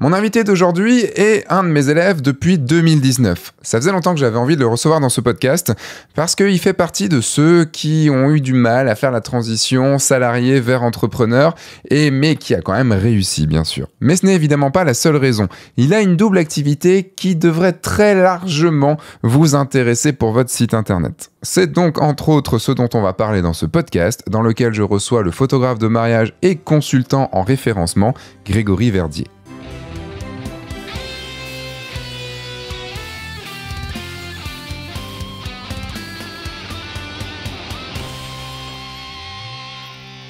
Mon invité d'aujourd'hui est un de mes élèves depuis 2019. Ça faisait longtemps que j'avais envie de le recevoir dans ce podcast parce qu'il fait partie de ceux qui ont eu du mal à faire la transition salarié vers entrepreneur et mais qui a quand même réussi bien sûr. Mais ce n'est évidemment pas la seule raison. Il a une double activité qui devrait très largement vous intéresser pour votre site internet. C'est donc entre autres ce dont on va parler dans ce podcast dans lequel je reçois le photographe de mariage et consultant en référencement Grégory Verdier.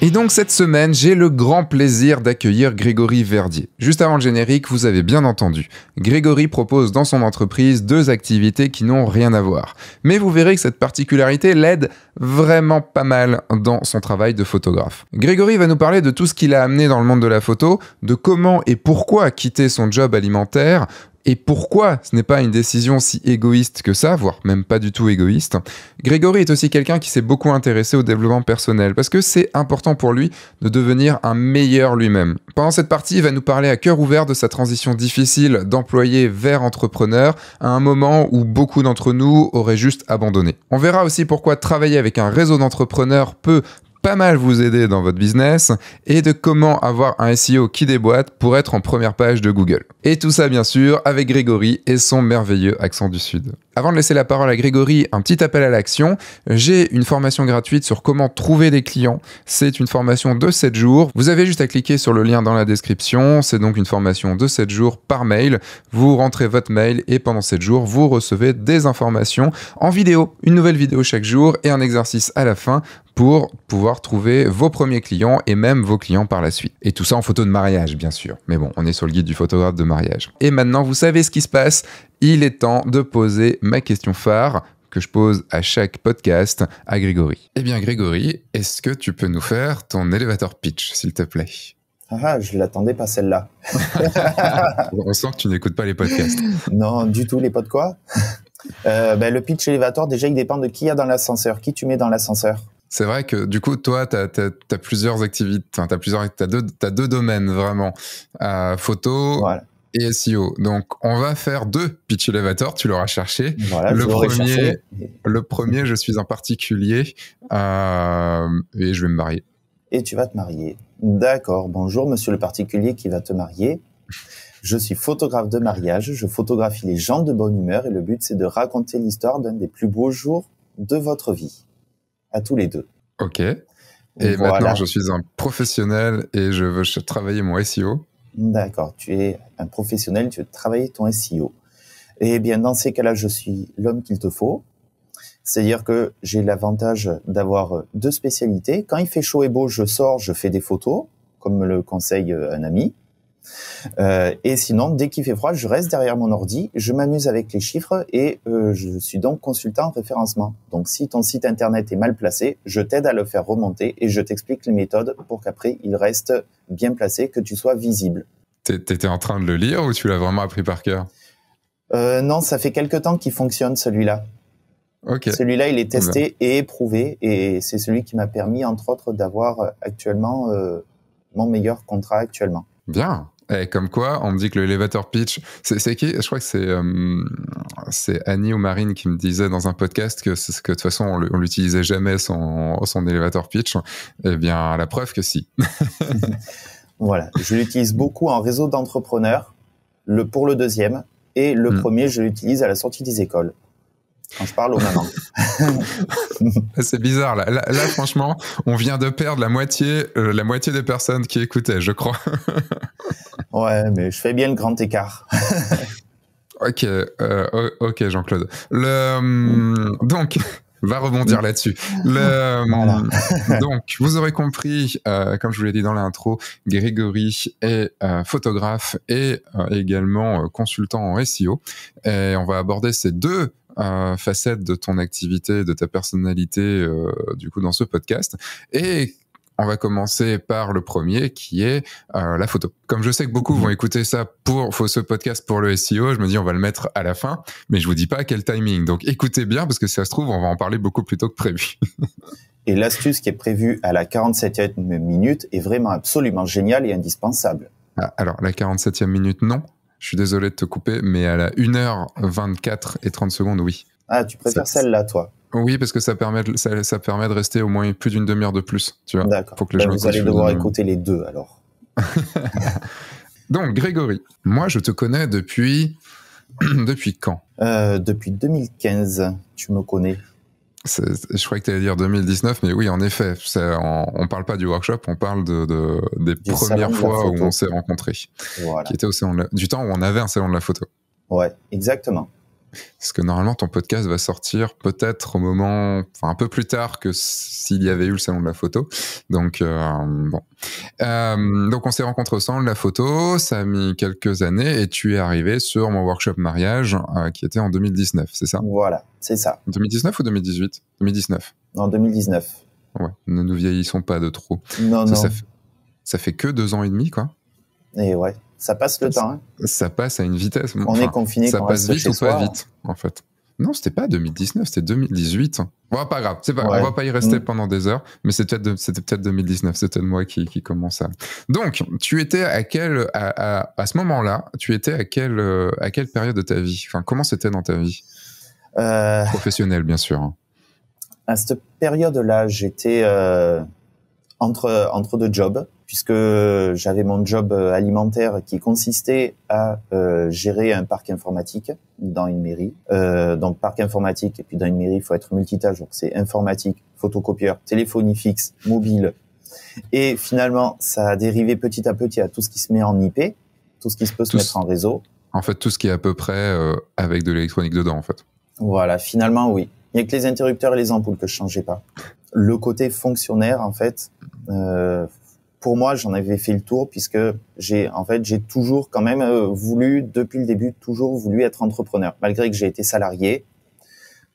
Et donc cette semaine, j'ai le grand plaisir d'accueillir Grégory Verdier. Juste avant le générique, vous avez bien entendu, Grégory propose dans son entreprise deux activités qui n'ont rien à voir. Mais vous verrez que cette particularité l'aide vraiment pas mal dans son travail de photographe. Grégory va nous parler de tout ce qu'il a amené dans le monde de la photo, de comment et pourquoi quitter son job alimentaire, et pourquoi ce n'est pas une décision si égoïste que ça, voire même pas du tout égoïste Grégory est aussi quelqu'un qui s'est beaucoup intéressé au développement personnel, parce que c'est important pour lui de devenir un meilleur lui-même. Pendant cette partie, il va nous parler à cœur ouvert de sa transition difficile d'employé vers entrepreneur, à un moment où beaucoup d'entre nous auraient juste abandonné. On verra aussi pourquoi travailler avec un réseau d'entrepreneurs peut pas mal vous aider dans votre business et de comment avoir un SEO qui déboîte pour être en première page de Google. Et tout ça bien sûr avec Grégory et son merveilleux accent du Sud. Avant de laisser la parole à Grégory, un petit appel à l'action. J'ai une formation gratuite sur comment trouver des clients. C'est une formation de 7 jours. Vous avez juste à cliquer sur le lien dans la description. C'est donc une formation de 7 jours par mail. Vous rentrez votre mail et pendant 7 jours, vous recevez des informations en vidéo. Une nouvelle vidéo chaque jour et un exercice à la fin pour pouvoir trouver vos premiers clients et même vos clients par la suite. Et tout ça en photo de mariage, bien sûr. Mais bon, on est sur le guide du photographe de mariage. Et maintenant, vous savez ce qui se passe. Il est temps de poser ma question phare que je pose à chaque podcast à Grégory. Eh bien, Grégory, est-ce que tu peux nous faire ton elevator pitch, s'il te plaît ah, ah, je l'attendais pas celle-là. on sent que tu n'écoutes pas les podcasts. Non, du tout, les podcasts quoi euh, ben, Le pitch elevator, déjà, il dépend de qui y a dans l'ascenseur, qui tu mets dans l'ascenseur. C'est vrai que du coup, toi, tu as, plusieurs activités, tu as, plusieurs, as deux, deux domaines vraiment, euh, photo et SEO. Donc, on va faire deux pitch elevator, tu l'auras cherché. le, premier, le premier, je suis un particulier euh, et je vais me marier. Et tu vas te marier. D'accord, bonjour monsieur le particulier qui va te marier. Je suis photographe de mariage, je photographie les gens de bonne humeur et le but c'est de raconter l'histoire d'un des plus beaux jours de votre vie à tous les deux. Ok. Et maintenant, je suis un professionnel et je veux travailler mon SEO. D'accord, tu es un professionnel, tu veux travailler ton SEO. Eh bien, dans ces cas-là, je suis l'homme qu'il te faut. C'est-à-dire que j'ai l'avantage d'avoir deux spécialités. Quand il fait chaud et beau, je sors, je fais des photos, comme me le conseille euh, un ami. Euh, et sinon, dès qu'il fait froid, je reste derrière mon ordi, je m'amuse avec les chiffres et euh, je suis donc consultant en référencement. Donc si ton site internet est mal placé, je t'aide à le faire remonter et je t'explique les méthodes pour qu'après il reste bien placé, que tu sois visible. T'étais en train de le lire ou tu l'as vraiment appris par cœur euh, Non, ça fait quelques temps qu'il fonctionne celui-là. Celui-là, il est ben. testé et éprouvé, et c'est celui qui m'a permis, entre autres, d'avoir actuellement mon meilleur contrat actuellement. Bien. Eh, comme quoi, on me dit que l'élévateur pitch, c'est qui Je crois que euh, c'est Annie ou Marine qui me disait dans un podcast que, que de toute façon, on l'utilisait jamais son, son élévateur pitch. Eh bien, la preuve que si. voilà, je l'utilise beaucoup en réseau d'entrepreneurs, le, pour le deuxième, et le hmm. premier, je l'utilise à la sortie des écoles quand je parle aux mamans. c'est bizarre là. là. franchement, on vient de perdre la moitié, euh, la moitié des personnes qui écoutaient, je crois. Ouais, mais je fais bien le grand écart. ok, euh, ok, Jean-Claude. Le, euh, donc, va rebondir là-dessus. Le, euh, donc, vous aurez compris, comme je vous l'ai dit dans l'intro, Grégory est photographe et également consultant en SEO. Et on va aborder ces deux facettes de ton activité, de ta personnalité, du coup, dans ce podcast. Et on va commencer par le premier qui est euh, la photo. Comme je sais que beaucoup vont écouter ça pour, ce podcast pour le SEO, je me dis on va le mettre à la fin, mais je vous dis pas à quel timing. Donc écoutez bien parce que si ça se trouve, on va en parler beaucoup plus tôt que prévu. et l'astuce qui est prévue à la 47e minute est vraiment absolument géniale et indispensable. Ah, alors la 47e minute, non. Je suis désolé de te couper, mais à la 1h24 et 30 secondes, oui. Ah, tu préfères celle-là, toi oui, parce que ça permet, de, ça, permet de rester au moins plus d'une demi-heure de plus. Tu vois, D'accord. que bah, vous allez devoir écouter les deux alors. Donc, Grégory, moi je te connais depuis. depuis quand euh, Depuis 2015, tu me connais. je croyais que tu allais dire 2019, mais oui, en effet, on, ne parle pas du workshop, on parle des premières fois où on s'est rencontrés, qui était au du temps où on avait un salon de la photo. Ouais, exactement. Parce que normalement, ton podcast va sortir peut-être au moment, enfin un peu plus tard que s'il y avait eu le salon de la photo. Donc euh, bon, euh, donc on s'est rencontrés au salon de la photo. Ça a mis quelques années et tu es arrivé sur mon workshop mariage euh, qui était en 2019, c'est ça Voilà, c'est ça. 2019 ou 2018 2019. En 2019. Ouais, ne nous vieillissons pas de trop. Non, non. fait, ça fait que deux ans et demi, quoi. Et eh ouais, ça passe le temps. Hein. Ça passe à une vitesse. On est confiné. Ça passe vite ou pas hein. vite, en fait. Non, c'était pas 2019, c'était 2018. Bon, pas grave, c'est pas, on va pas y rester mm. pendant des heures, mais c'était peut-être 2019, c'était moi qui, qui commence Donc, tu étais à quel, à, à, ce moment-là, tu étais à quelle, euh, à quelle période de ta vie Enfin, comment c'était dans ta vie euh. Professionnelle, bien sûr. Hein. À cette période-là, j'étais, euh, entre, entre deux jobs, puisque j'avais mon job euh, alimentaire qui consistait à euh, gérer un parc informatique dans une mairie. Euh, donc parc informatique, et puis dans une mairie, il faut être multitâche, donc c'est informatique, photocopieur, téléphonie fixe, mobile. Et finalement, ça a dérivé petit à petit à tout ce qui se met en IP, tout ce qui se peut se mettre en réseau. En fait, tout ce qui est à peu près euh, avec de l'électronique dedans, en fait. Voilà, finalement, oui. Il n'y a que les interrupteurs et les ampoules que je changeais pas le côté fonctionnaire, en fait, euh, pour moi, j'en avais fait le tour puisque j'ai, en fait, j'ai toujours quand même euh, voulu, depuis le début, toujours voulu être entrepreneur, malgré que j'ai été salarié,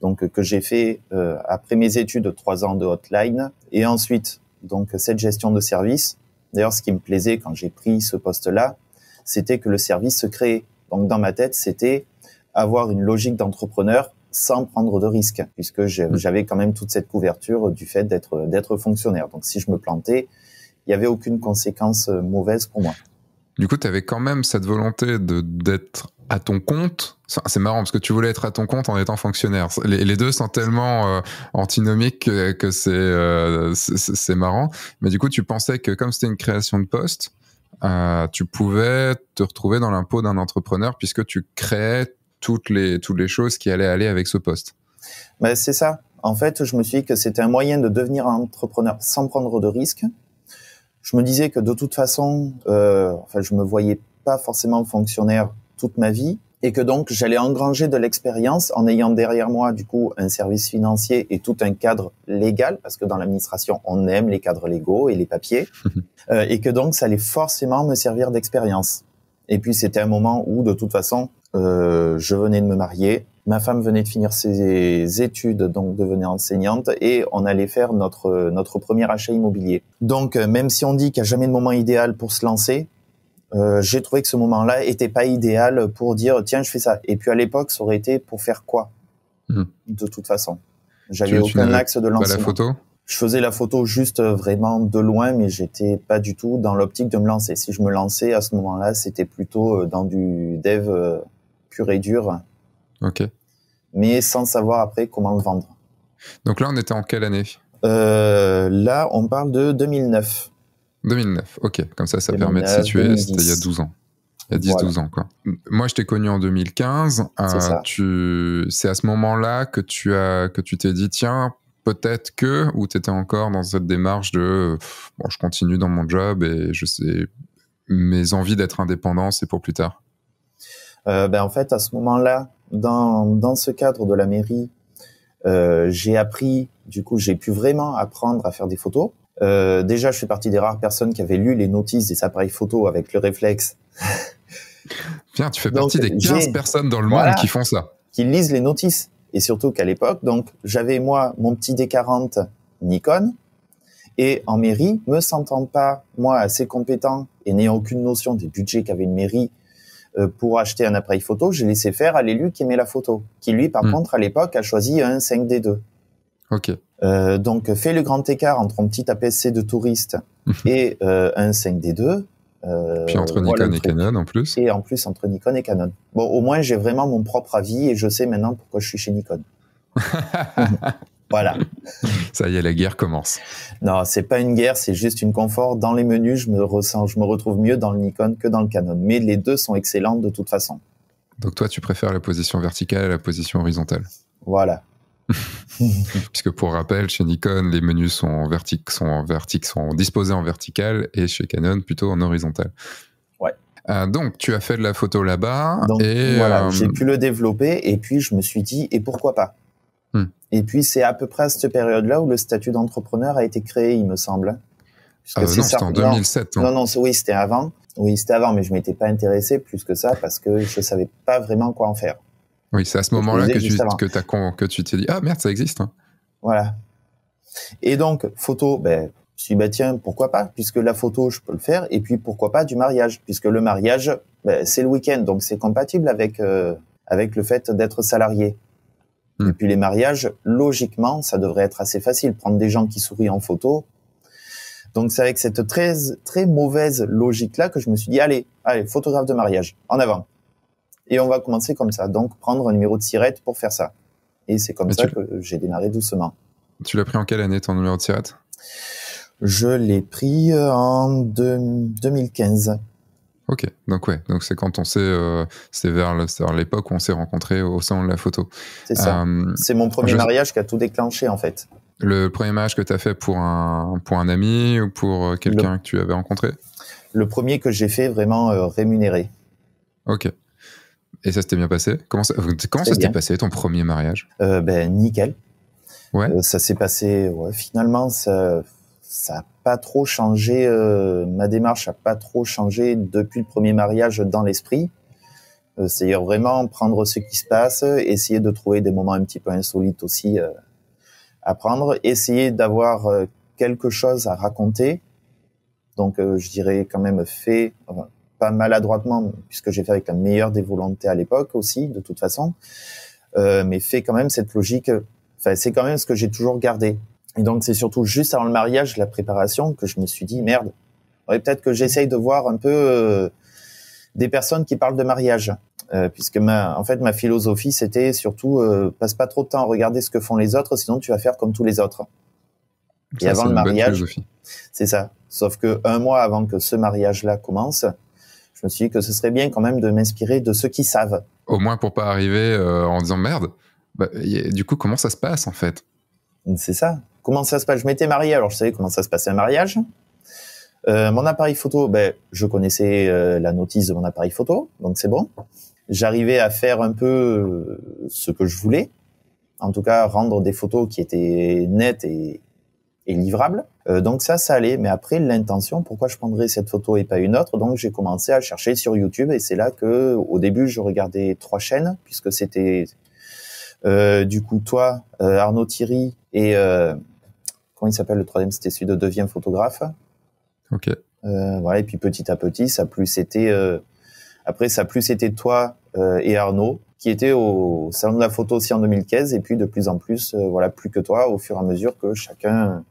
donc que j'ai fait euh, après mes études trois ans de hotline et ensuite donc cette gestion de service. D'ailleurs, ce qui me plaisait quand j'ai pris ce poste-là, c'était que le service se créait. Donc dans ma tête, c'était avoir une logique d'entrepreneur sans prendre de risques, puisque mm. j'avais quand même toute cette couverture du fait d'être fonctionnaire. Donc si je me plantais, il n'y avait aucune conséquence euh, mauvaise pour moi. Du coup, tu avais quand même cette volonté d'être à ton compte. C'est marrant parce que tu voulais être à ton compte en étant fonctionnaire. Les, deux sont tellement euh, antinomiques que, euh, c'est marrant. Mais du coup, tu pensais que comme c'était une création de poste, tu pouvais te retrouver dans l'impôt d'un entrepreneur puisque tu créais toutes les, toutes les choses qui allaient aller avec ce poste. Ben, c'est ça. En fait, je me suis dit que c'était un moyen de devenir entrepreneur sans prendre de risques. Je me disais que de toute façon, euh, enfin, je me voyais pas forcément fonctionnaire toute ma vie et que donc j'allais engranger de l'expérience en ayant derrière moi du coup un service financier et tout un cadre légal parce que dans l'administration on aime les cadres légaux et les papiers euh, et que donc ça allait forcément me servir d'expérience. Et puis c'était un moment où de toute façon euh, je venais de me marier, ma femme venait de finir ses études, donc devenait enseignante, et on allait faire notre, notre premier achat immobilier. Donc, euh, même si on dit qu'il n'y a jamais de moment idéal pour se lancer, euh, j'ai trouvé que ce moment-là était pas idéal pour dire tiens je fais ça. Et puis à l'époque ça aurait été pour faire quoi hmm. De toute façon, j'avais aucun axe de lancement. la photo je faisais la photo juste euh, vraiment de loin, mais j'étais pas du tout dans l'optique de me lancer. Si je me lançais à ce moment-là, c'était plutôt dans du dev pur et dur. Ok. Mais sans savoir après comment le vendre. Donc là, on était en quelle année euh, Là, on parle de 2009. 2009, ok. Comme ça, ça permet de situer. C'était il y a 12 ans. Il y a 10-12 ans, quoi. Moi, je t'ai connu en 2015. Euh, c'est à ce moment-là que tu as que tu t'es dit, tiens, peut-être que, ou tu étais encore dans cette démarche de, bon, je continue dans mon job et je sais, mes envies d'être indépendant, c'est pour plus tard. Euh, ben, en fait, à ce moment-là, dans, dans ce cadre de la mairie, euh, j'ai appris, du coup, j'ai pu vraiment apprendre à faire des photos. Euh, déjà, je fais partie des rares personnes qui avaient lu les notices des appareils photo avec le réflexe. Bien, tu fais partie des 15 personnes dans le monde qui font ça. Qui lisent les notices. Et surtout qu'à l'époque, donc, j'avais moi mon petit D40 Nikon. Et en mairie, me sentant pas, moi, assez compétent et n'ayant aucune notion des budgets qu'avait une mairie euh, pour acheter un appareil photo, j'ai laissé faire à l'élu qui met la photo, qui lui, par hmm. contre, à l'époque, a choisi un 5D2. Ok. Euh, donc, fait le grand écart entre un petit APS-C de touriste et euh, un 5D2. Euh, Puis entre Nikon et Canon en plus. Et en plus entre Nikon et Canon. Bon, au moins j'ai vraiment mon propre avis et je sais maintenant pourquoi je suis chez Nikon. Voilà. Ça y est, la guerre commence. Non, c'est pas une guerre, c'est juste une confort. Dans les menus, je me ressens, je me retrouve mieux dans le Nikon que dans le Canon. Mais les deux sont excellentes de toute façon. Donc toi, tu préfères la position verticale à la position horizontale. Voilà. Puisque pour rappel, chez Nikon, les menus sont sont disposés en vertical et chez Canon plutôt en horizontal. Ouais. Ah, donc tu as fait de la photo là-bas. voilà, j'ai euh, pu le développer et puis je me suis dit et pourquoi pas. Et puis, c'est à peu près à cette période-là où le statut d'entrepreneur a été créé, il me semble. Ah, non, c'était en 2007. Hein. Non, non, oui, c'était avant. Oui, c'était avant, mais je m'étais pas intéressé plus que ça parce que je savais pas vraiment quoi en faire. Oui, c'est à ce moment-là que, tu, que, tu t'es dit ah merde, ça existe. Hein. Voilà. Et donc photo, ben je suis bah tiens pourquoi pas puisque la photo je peux le faire et puis pourquoi pas du mariage puisque le mariage ben, c'est le week-end donc c'est compatible avec euh, avec le fait d'être salarié. Depuis hmm. les mariages, logiquement, ça devrait être assez facile. Prendre des gens qui sourient en photo. Donc c'est avec cette très très mauvaise logique là que je me suis dit allez, allez, photographe de mariage, en avant. Et on va commencer comme ça. Donc prendre un numéro de sirette pour faire ça. Et c'est comme ça que j'ai démarré doucement. Tu l'as pris en quelle année ton numéro de sirette Je l'ai pris euh, en 2015. Ok, donc ouais, donc c'est quand on s'est, euh, c'est vers, l'époque où on s'est rencontré au sein de la photo. C'est ça. Euh, c'est mon premier mariage qui a tout déclenché en fait. Le premier mariage que tu as fait pour un, pour un ami ou pour euh, quelqu'un que tu avais rencontré Le premier que j'ai fait vraiment rémunéré. Ok. Et ça s'était bien passé Comment ça, comment ça s'était passé ton premier mariage Ben nickel. Ouais. ça s'est passé, ouais, finalement, ça, ça n'a pas trop changé, euh, ma démarche n'a pas trop changé depuis le premier mariage dans l'esprit. Euh, cest dire vraiment prendre ce qui se passe, essayer de trouver des moments un petit peu insolites aussi euh, à prendre, essayer d'avoir quelque chose à raconter. Donc je dirais quand même fait, pas maladroitement, puisque j'ai fait avec la meilleure des volontés à l'époque aussi, de toute façon, mais fait quand même cette logique, enfin c'est quand même ce que j'ai toujours gardé. Et donc c'est surtout juste avant le mariage, la préparation, que je me suis dit merde. Ouais, peut-être que j'essaye de voir un peu euh, des personnes qui parlent de mariage, euh, puisque ma, en fait ma philosophie c'était surtout euh, passe pas trop de temps à regarder ce que font les autres, sinon tu vas faire comme tous les autres. Et avant le mariage, c'est ça. Sauf que un mois avant que ce mariage-là commence, je me suis dit que ce serait bien quand même de m'inspirer de ceux qui savent. Au moins pour pas arriver en disant merde. Bah, du coup, comment ça se passe en fait C'est ça comment ça se passe Je m'étais marié, alors je savais comment ça se passait un mariage. Euh, mon appareil photo, ben, je connaissais euh, la notice de mon appareil photo, donc c'est bon. J'arrivais à faire un peu euh, ce que je voulais, en tout cas rendre des photos qui étaient nettes et, livrables. donc ça, ça allait. Mais après, l'intention, pourquoi je prendrais cette photo et pas une autre Donc j'ai commencé à chercher sur YouTube et c'est là que, au début, je regardais trois chaînes puisque c'était du coup toi, Arnaud Thierry et il s'appelle le troisième C'était celui de Deviens photographe. Ok. Euh, voilà, et puis petit à petit, ça plus c'était euh, Après, ça plus été toi euh, et Arnaud qui étaient au salon de la photo aussi en 2015, et puis de plus en plus, voilà, plus que toi, au fur et à mesure que chacun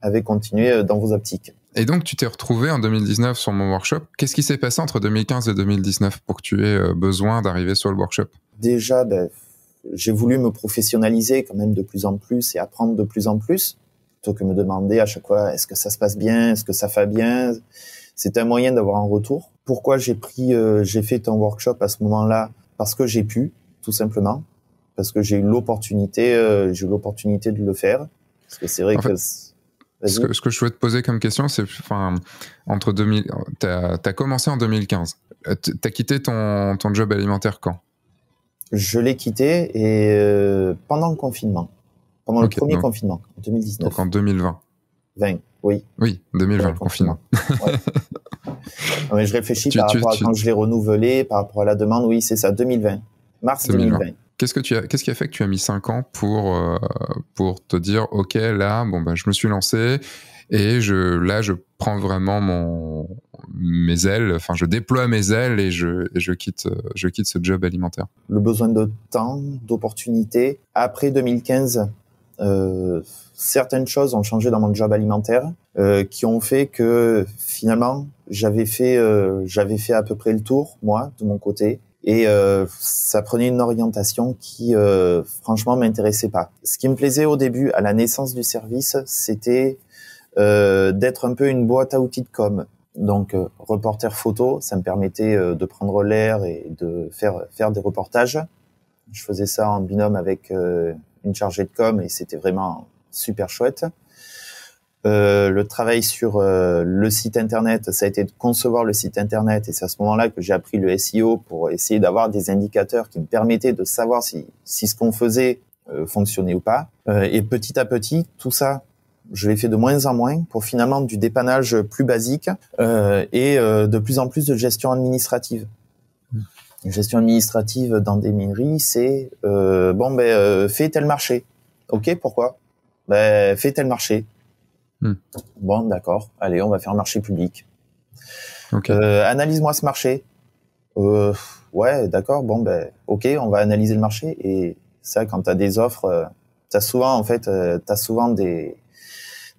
avait continué dans vos optiques. Et donc, tu t'es retrouvé en 2019 sur mon workshop. Qu'est-ce qui s'est passé entre 2015 et 2019 pour que tu aies besoin d'arriver sur le workshop Déjà, ben, j'ai voulu me professionnaliser quand même de plus en plus et apprendre de plus en plus plutôt que me demander à chaque fois est-ce que ça se passe bien, est-ce que ça va bien. C'est un moyen d'avoir un retour. Pourquoi j'ai pris, euh, j'ai fait ton workshop à ce moment-là Parce que j'ai pu, tout simplement, parce que j'ai eu l'opportunité, euh, j'ai eu l'opportunité de le faire. Parce que c'est vrai que. ce que, je voulais te poser comme question, c'est enfin, entre 2000, tu as commencé en 2015. Tu as quitté ton, ton job alimentaire quand Je l'ai quitté et euh, pendant le confinement pendant le premier confinement, en 2019. Donc en 2020. 20, oui. Oui, 2020, confinement. confinement. je réfléchis par rapport à quand je l'ai renouvelé, par rapport à la demande, oui, c'est ça, 2020. Mars 2020. Qu'est-ce, que tu as, qu'est-ce qui a fait que tu as mis 5 ans pour, euh, pour te dire, OK, là, bon, ben je me suis lancé et je, là, je prends vraiment mon, mes ailes, enfin, je déploie mes ailes et, je, je, quitte, je quitte ce job alimentaire Le besoin de temps, d'opportunités. Après 2015, euh, certaines choses ont changé dans mon job alimentaire euh, qui ont fait que finalement j'avais fait euh, j'avais fait à peu près le tour moi de mon côté et ça prenait une orientation qui franchement m'intéressait pas. Ce qui me plaisait au début à la naissance du service, c'était d'être un peu une boîte à outils de com. Donc reporter photo, ça me permettait de prendre l'air et de faire faire des reportages. Je faisais ça en binôme avec une chargée de com et c'était vraiment super chouette. Euh, le travail sur euh, le site internet, ça a été de concevoir le site internet et c'est à ce moment-là que j'ai appris le SEO pour essayer d'avoir des indicateurs qui me permettaient de savoir si, si ce qu'on faisait euh, fonctionnait ou pas. Euh, et petit à petit, tout ça, je l'ai fait de moins en moins pour finalement du dépannage plus basique et de plus en plus de gestion administrative. Une gestion administrative dans des mineries, c'est euh, bon, ben euh, fais tel marché. Ok, pourquoi Ben fais tel marché. Hmm. Bon, d'accord. Allez, on va faire un marché public. Okay. Euh, analyse-moi ce marché. ouais, d'accord. Bon, ben ok, on va analyser le marché. Et ça, quand tu as des offres, t'as souvent en fait, t'as souvent des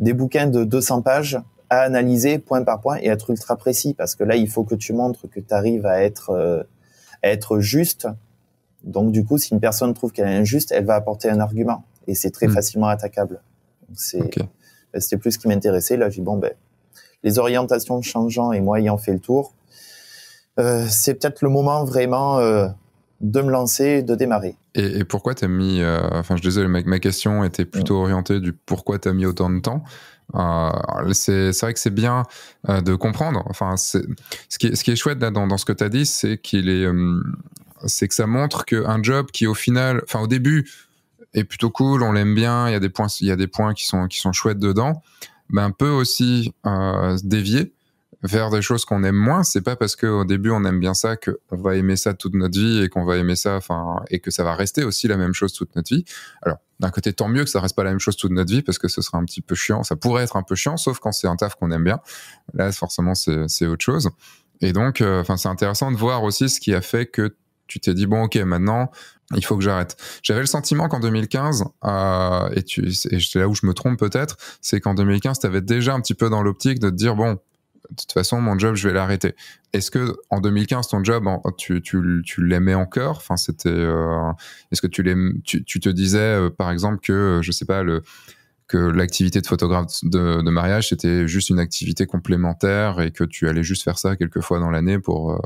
des bouquins de 200 pages à analyser point par point et être ultra précis parce que là, il faut que tu montres que tu arrives à être être juste. Donc du coup, si une personne trouve qu'elle est injuste, elle va apporter un argument et c'est très hmm. facilement attaquable. C'est ben, c'était plus ce qui m'intéressait. Là, j'ai bon ben, les orientations changeant et moi ayant fait le tour, euh, c'est peut-être le moment vraiment euh, de me lancer, de démarrer. Et, et pourquoi t'as mis, euh, enfin je suis désolé, ma, ma, question était plutôt hmm. orientée du pourquoi t'as mis autant de temps. Euh, c'est vrai que c'est bien euh, de comprendre. Enfin, ce qui, est, ce qui est chouette dans, ce que tu as dit, c'est qu'il est, euh, c'est que ça montre qu'un job qui au final, enfin au début, est plutôt cool, on l'aime bien, il y a des points, il y des points qui sont qui sont chouettes dedans, ben peut aussi dévier vers des choses qu'on aime moins, c'est pas parce qu'au début on aime bien ça qu'on va aimer ça toute notre vie et qu'on va aimer ça, enfin, et que ça va rester aussi la même chose toute notre vie. Alors, d'un côté, tant mieux que ça reste pas la même chose toute notre vie parce que ce serait un petit peu chiant, ça pourrait être un peu chiant, sauf quand c'est un taf qu'on aime bien. Là, forcément, c'est autre chose. Et donc, euh, enfin, c'est intéressant de voir aussi ce qui a fait que tu t'es dit bon ok maintenant il faut que j'arrête. J'avais le sentiment qu'en 2015 euh, et, tu, et là où je me trompe peut-être, c'est qu'en 2015 tu avais déjà un petit peu dans l'optique de te dire bon de toute façon, mon job, je vais l'arrêter. Est-ce que en 2015, ton job, tu, tu, tu l'aimais encore Enfin, c'était. Euh, est-ce que tu, tu, tu te disais, euh, par exemple, que euh, je sais pas le que l'activité de photographe de, mariage c'était juste une activité complémentaire et que tu allais juste faire ça quelques fois dans l'année pour,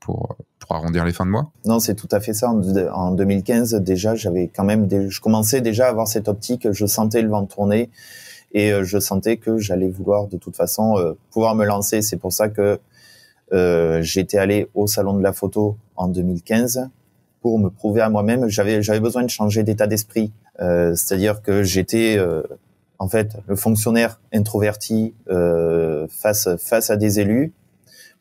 pour, arrondir les fins de mois Non, c'est tout à fait ça. En, 2015, déjà, j'avais quand même, je commençais déjà à avoir cette optique. Je sentais le vent tourner et euh, je sentais que j'allais vouloir de toute façon euh, pouvoir me lancer. C'est pour ça que euh, j'étais allé au salon de la photo en 2015 pour me prouver à moi-même. J'avais j'avais besoin de changer d'état d'esprit, c'est-à-dire que j'étais en fait le fonctionnaire introverti face face à des élus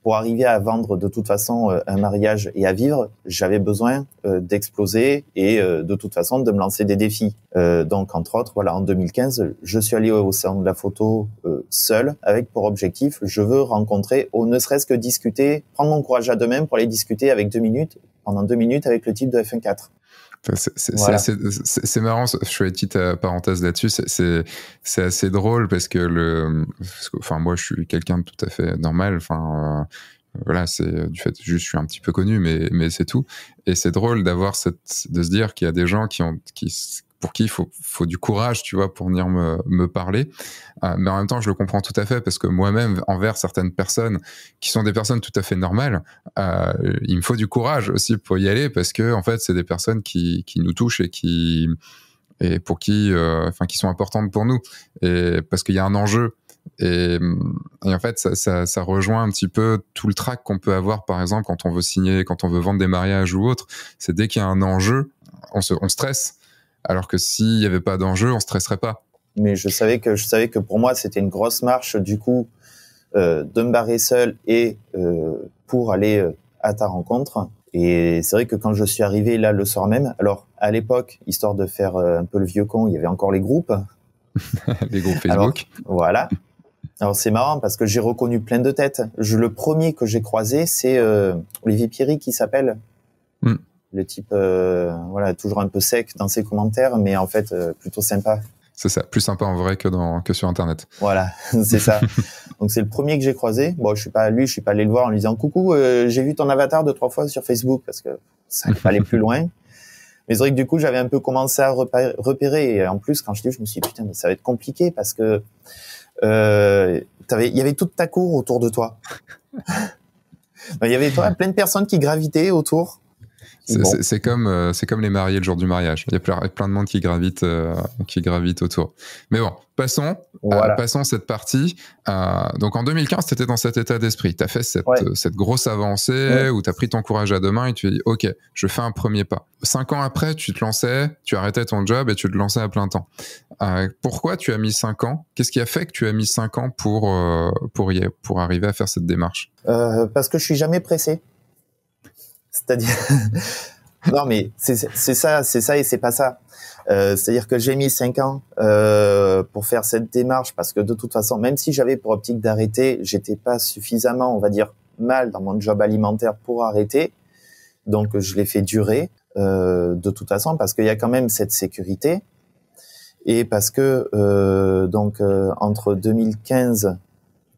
pour arriver à vendre de toute façon euh, un mariage et à vivre, j'avais besoin euh, d'exploser et euh, de toute façon de me lancer des défis. donc entre autres, voilà, en 2015, je suis allé au salon de la photo seul avec pour objectif, je veux rencontrer ou ne serait-ce que discuter, prendre mon courage à deux mains pour aller discuter avec deux minutes pendant deux minutes avec le type de F1.4. C'est marrant, je fais une petite euh, parenthèse là-dessus, c'est assez drôle parce que le, enfin moi je suis quelqu'un de tout à fait normal, enfin euh, voilà c'est euh, du fait juste je suis un petit peu connu mais mais c'est tout et c'est drôle d'avoir cette de se dire qu'il y a des gens qui ont qui pour qui il faut, du courage, tu vois, pour venir me, parler. Euh, mais en même temps, je le comprends tout à fait parce que moi-même, envers certaines personnes qui sont des personnes tout à fait normales, euh, il me faut du courage aussi pour y aller parce que en fait, c'est des personnes qui, nous touchent et qui et pour qui, euh, enfin, qui sont importantes pour nous et parce qu'il y a un enjeu. Et, en fait, ça, rejoint un petit peu tout le trac qu'on peut avoir, par exemple, quand on veut signer, quand on veut vendre des mariages ou autre. C'est dès qu'il y a un enjeu, on se on stresse. Alors que s'il n'y avait pas d'enjeu, on stresserait pas. Mais je savais que je savais que pour moi c'était une grosse marche du coup euh, de me barrer seul et euh, pour aller euh, à ta rencontre. Et c'est vrai que quand je suis arrivé là le soir même, alors à l'époque, histoire de faire un peu le vieux con, il y avait encore les groupes. les groupes Facebook. voilà. Alors c'est marrant parce que j'ai reconnu plein de têtes. le premier que j'ai croisé, c'est Olivier Pierry qui s'appelle. Hmm le type euh, voilà toujours un peu sec dans ses commentaires, mais en fait euh, plutôt sympa. C'est ça, plus sympa en vrai que dans que sur internet. Voilà, c'est ça. Donc c'est le premier que j'ai croisé. Bon, je suis pas lui, je suis pas allé le voir en lui disant coucou, euh, j'ai vu ton avatar deux trois fois sur Facebook parce que ça allait aller plus loin. Mais c'est vrai que du coup, j'avais un peu commencé à repérer. Et en plus, quand je dis, je me suis dit, putain, mais ça va être compliqué parce que euh, il y avait toute ta cour autour de toi. Ben, il y avait plein de personnes qui gravitaient autour. C'est comme, euh, comme les mariés le jour du mariage. Il y a plein, de monde qui gravite, euh, qui autour. Mais bon, passons, euh, à, cette partie. donc en 2015, tu étais dans cet état d'esprit. Tu as fait cette, grosse avancée où tu as pris ton courage à deux mains et tu dis Ok, je fais un premier pas. Cinq ans après, tu te lançais, tu arrêtais ton job et tu te lançais à plein temps. pourquoi tu as mis cinq ans Qu'est-ce qui a fait que tu as mis cinq ans pour, pour, pour arriver à faire cette démarche Parce que je suis jamais pressé. C'est-à-dire, non mais c'est ça, c'est ça et c'est pas ça. Euh, c'est-à-dire que j'ai mis cinq ans euh, pour faire cette démarche parce que de toute façon, même si j'avais pour optique d'arrêter, j'étais pas suffisamment, on va dire, mal dans mon job alimentaire pour arrêter. Donc je l'ai fait durer euh, de toute façon parce qu'il y a quand même cette sécurité et parce que donc entre 2015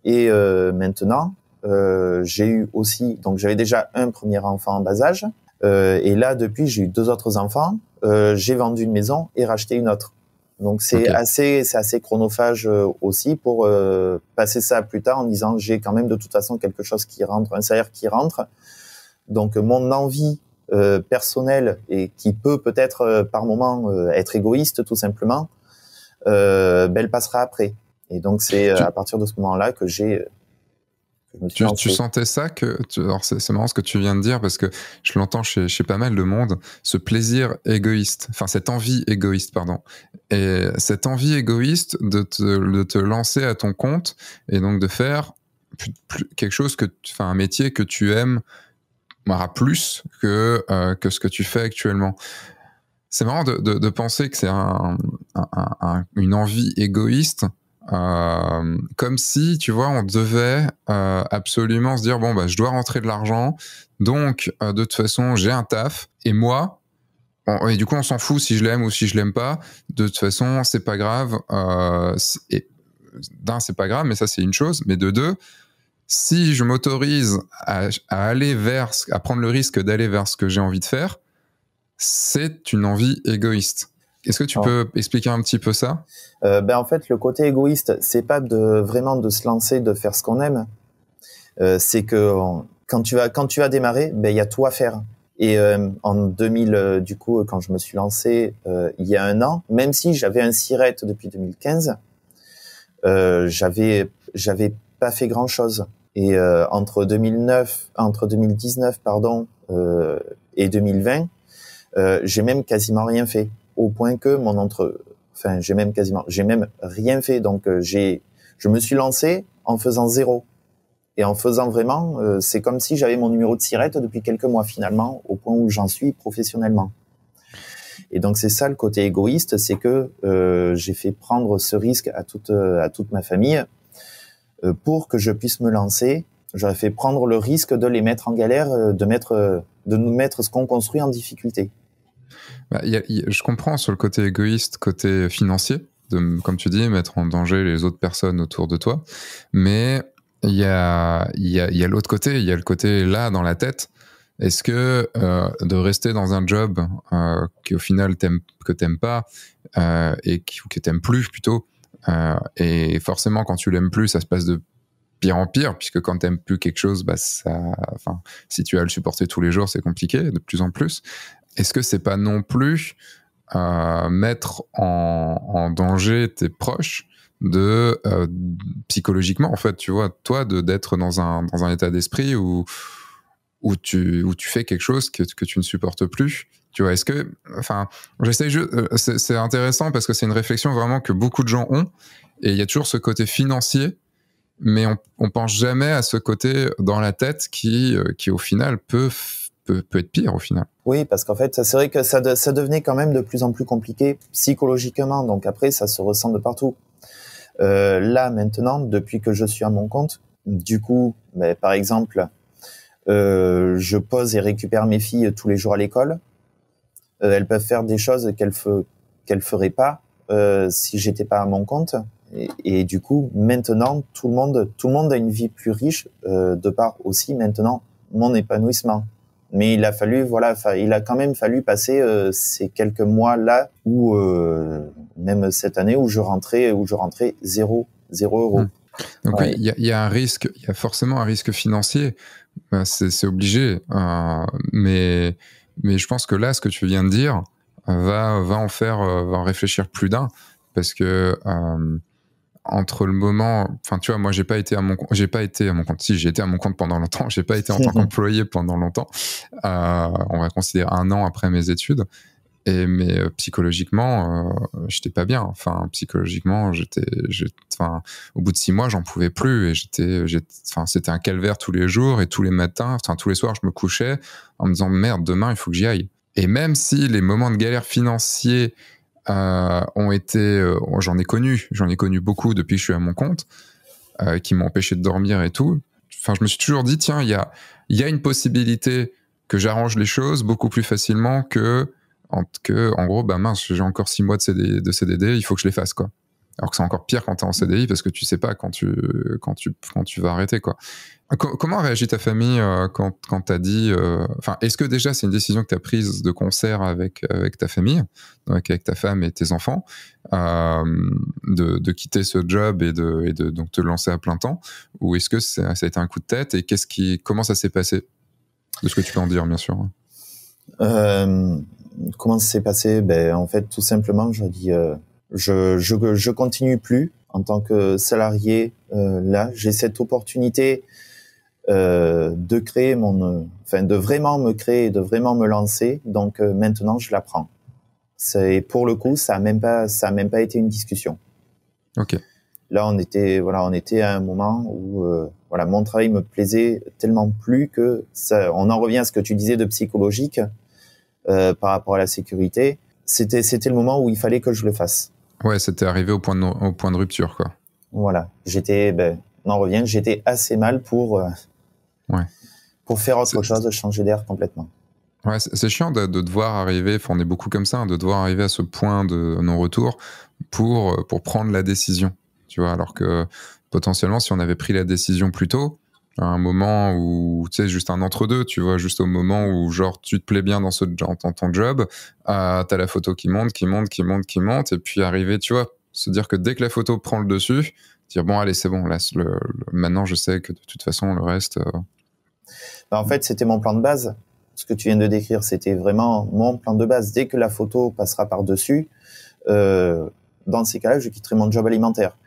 et maintenant, euh, j'ai eu aussi, donc j'avais déjà un premier enfant en bas âge, euh, et là depuis j'ai eu deux autres enfants, euh, j'ai vendu une maison et racheté une autre. Donc c'est assez, c'est assez chronophage euh, aussi pour euh, passer ça plus tard en disant j'ai quand même de toute façon quelque chose qui rentre, un salaire qui rentre. Donc mon envie personnelle et qui peut peut-être par moment être égoïste tout simplement, euh, ben, elle passera après. Et donc c'est à partir de ce moment-là que j'ai tu, sentais ça que c'est, marrant ce que tu viens de dire parce que je l'entends chez, pas mal de monde ce plaisir égoïste enfin cette envie égoïste pardon et cette envie égoïste de te, lancer à ton compte et donc de faire quelque chose que enfin un métier que tu aimes à plus euh, que ce que tu fais actuellement c'est marrant de, penser que c'est une envie égoïste euh, comme si, tu vois, on devait euh, absolument se dire bon bah je dois rentrer de l'argent, donc euh, de toute façon j'ai un taf et moi et du coup on s'en fout si je l'aime ou si je l'aime pas. De toute façon c'est pas grave. D'un c'est pas grave, mais ça c'est une chose. Mais de deux, si je m'autorise à, aller vers, à prendre le risque d'aller vers ce que j'ai envie de faire, c'est une envie égoïste. Est-ce que tu ah. peux expliquer un petit peu ça euh, ben, En fait, le côté égoïste, c'est pas de vraiment de se lancer, de faire ce qu'on aime. Euh, c'est que quand tu vas quand tu vas démarrer, ben il y a tout à faire. Et euh, en 2000, du coup, quand je me suis lancé il y a un an, même si j'avais un sirette depuis 2015, j'avais j'avais pas fait grand chose. Et entre 2009, entre 2019 pardon et 2020, j'ai même quasiment rien fait au point que mon entre, enfin, j'ai même quasiment, j'ai même rien fait. Donc, euh, j'ai, je me suis lancé en faisant zéro. Et en faisant vraiment, euh, c'est comme si j'avais mon numéro de sirette depuis quelques mois finalement, au point où j'en suis professionnellement. Et donc c'est ça le côté égoïste, c'est que euh, j'ai fait prendre ce risque à toute à toute ma famille pour que je puisse me lancer. J'aurais fait prendre le risque de les mettre en galère, de mettre de nous mettre ce qu'on construit en difficulté. Bah, je comprends sur le côté égoïste, côté financier, de, comme tu dis, mettre en danger les autres personnes autour de toi. Mais il y a, l'autre côté, il y a le côté là, dans la tête. Est-ce que euh, de rester dans un job euh, qui au final t'aimes, que t'aimes pas euh, et qui, que t'aimes plus plutôt, euh, et forcément quand tu l'aimes plus, ça se passe de pire en pire, puisque quand t'aimes plus quelque chose, bah, enfin, si tu as à le supporter tous les jours, c'est compliqué de plus en plus est-ce que c'est pas non plus euh, mettre en, danger tes proches de euh, psychologiquement en fait tu vois toi de d'être dans un, dans un état d'esprit où où tu où tu fais quelque chose que, que tu ne supportes plus tu vois est-ce que enfin j'essaie euh, c'est intéressant parce que c'est une réflexion vraiment que beaucoup de gens ont et il y a toujours ce côté financier mais on, on pense jamais à ce côté dans la tête qui qui au final peut peut, peut être pire au final oui, parce qu'en fait, c'est vrai que ça, devenait quand même de plus en plus compliqué psychologiquement. Donc après, ça se ressent de partout. Euh, là, maintenant, depuis que je suis à mon compte, du coup, mais ben, par exemple, euh, je pose et récupère mes filles tous les jours à l'école. Euh, elles peuvent faire des choses qu'elles ne feraient pas si j'étais pas à mon compte. Et, et, du coup, maintenant, tout le monde, tout le monde a une vie plus riche de par aussi maintenant mon épanouissement. Mais il a fallu, voilà, il a quand même fallu passer euh, ces quelques mois là où, euh, même cette année où je rentrais, où je rentrais zéro, zéro euro. Hum. Donc il, y a, un risque, il y a forcément un risque financier, ben, c'est obligé. Hein. mais mais je pense que là, ce que tu viens de dire va va en faire, euh, va en réfléchir plus d'un parce que entre le moment, enfin tu vois, moi j'ai pas été à mon, j'ai pas été à mon compte. Si j'ai été à mon compte pendant longtemps, j'ai pas été en tant qu'employé pendant longtemps. Euh, on va considérer un an après mes études. Et mais euh, psychologiquement, euh, j'étais pas bien. Enfin psychologiquement, j'étais, enfin au bout de six mois, j'en pouvais plus et j'étais, enfin c'était un calvaire tous les jours et tous les matins, enfin tous les soirs, je me couchais en me disant merde, demain il faut que j'y aille. Et même si les moments de galère financiers euh, ont été, euh, oh, j'en ai connu, j'en ai connu beaucoup depuis que je suis à mon compte, euh, qui m'ont empêché de dormir et tout. Enfin, je me suis toujours dit, tiens, il y a, y une possibilité que j'arrange les choses beaucoup plus facilement que, en, que, en gros, bah mince, j'ai encore six mois de, CDD, il faut que je les fasse, quoi. Alors que c'est encore pire quand t'es en CDI parce que tu sais pas quand tu, quand tu, quand tu vas arrêter, quoi. Comment a réagi ta famille euh, quand, quand tu as dit. Euh, enfin, est-ce que déjà c'est une décision que tu as prise de concert avec, ta famille, avec ta femme et tes enfants, euh, de, quitter ce job et de, de donc te lancer à plein temps Ou est-ce que ça, a été un coup de tête et qu'est-ce qui, comment ça s'est passé De ce que tu peux en dire, bien sûr. comment ça s'est passé ben, En fait, tout simplement, je dis je, je, je continue plus en tant que salarié. là, j'ai cette opportunité euh, de créer mon, enfin de vraiment me créer, de vraiment me lancer. Donc euh, maintenant, je l'apprends. C'est pour le coup, ça a même pas, ça même pas été une discussion. Ok. Là, on était, voilà, on était à un moment où, euh, voilà, mon travail me plaisait tellement plus que On en revient à ce que tu disais de psychologique par rapport à la sécurité. C'était, c'était le moment où il fallait que je le fasse. Ouais, c'était arrivé au point de, au point de rupture, quoi. Voilà, j'étais, ben, on en revient, j'étais assez mal pour, pour faire autre chose, changer d'air complètement. Ouais, c'est chiant de, de, devoir arriver, on est beaucoup comme ça, hein, de devoir arriver à ce point de non-retour pour, euh, pour prendre la décision, tu vois, alors que potentiellement si on avait pris la décision plus tôt, à un moment où, tu sais, juste un entre-deux, tu vois, juste au moment où, genre, tu te plais bien dans, ce, dans ton job, ah, t'as la photo qui monte, qui monte, qui monte, qui monte, et puis arriver, tu vois, se dire que dès que la photo prend le dessus, dire, bon, allez, c'est bon, là, maintenant je sais que de toute façon, le reste, euh, bah, en fait, c'était mon plan de base. Ce que tu viens de décrire, c'était vraiment mon plan de base. Dès que la photo passera par-dessus, euh, dans ces cas-là, je quitterai mon job alimentaire.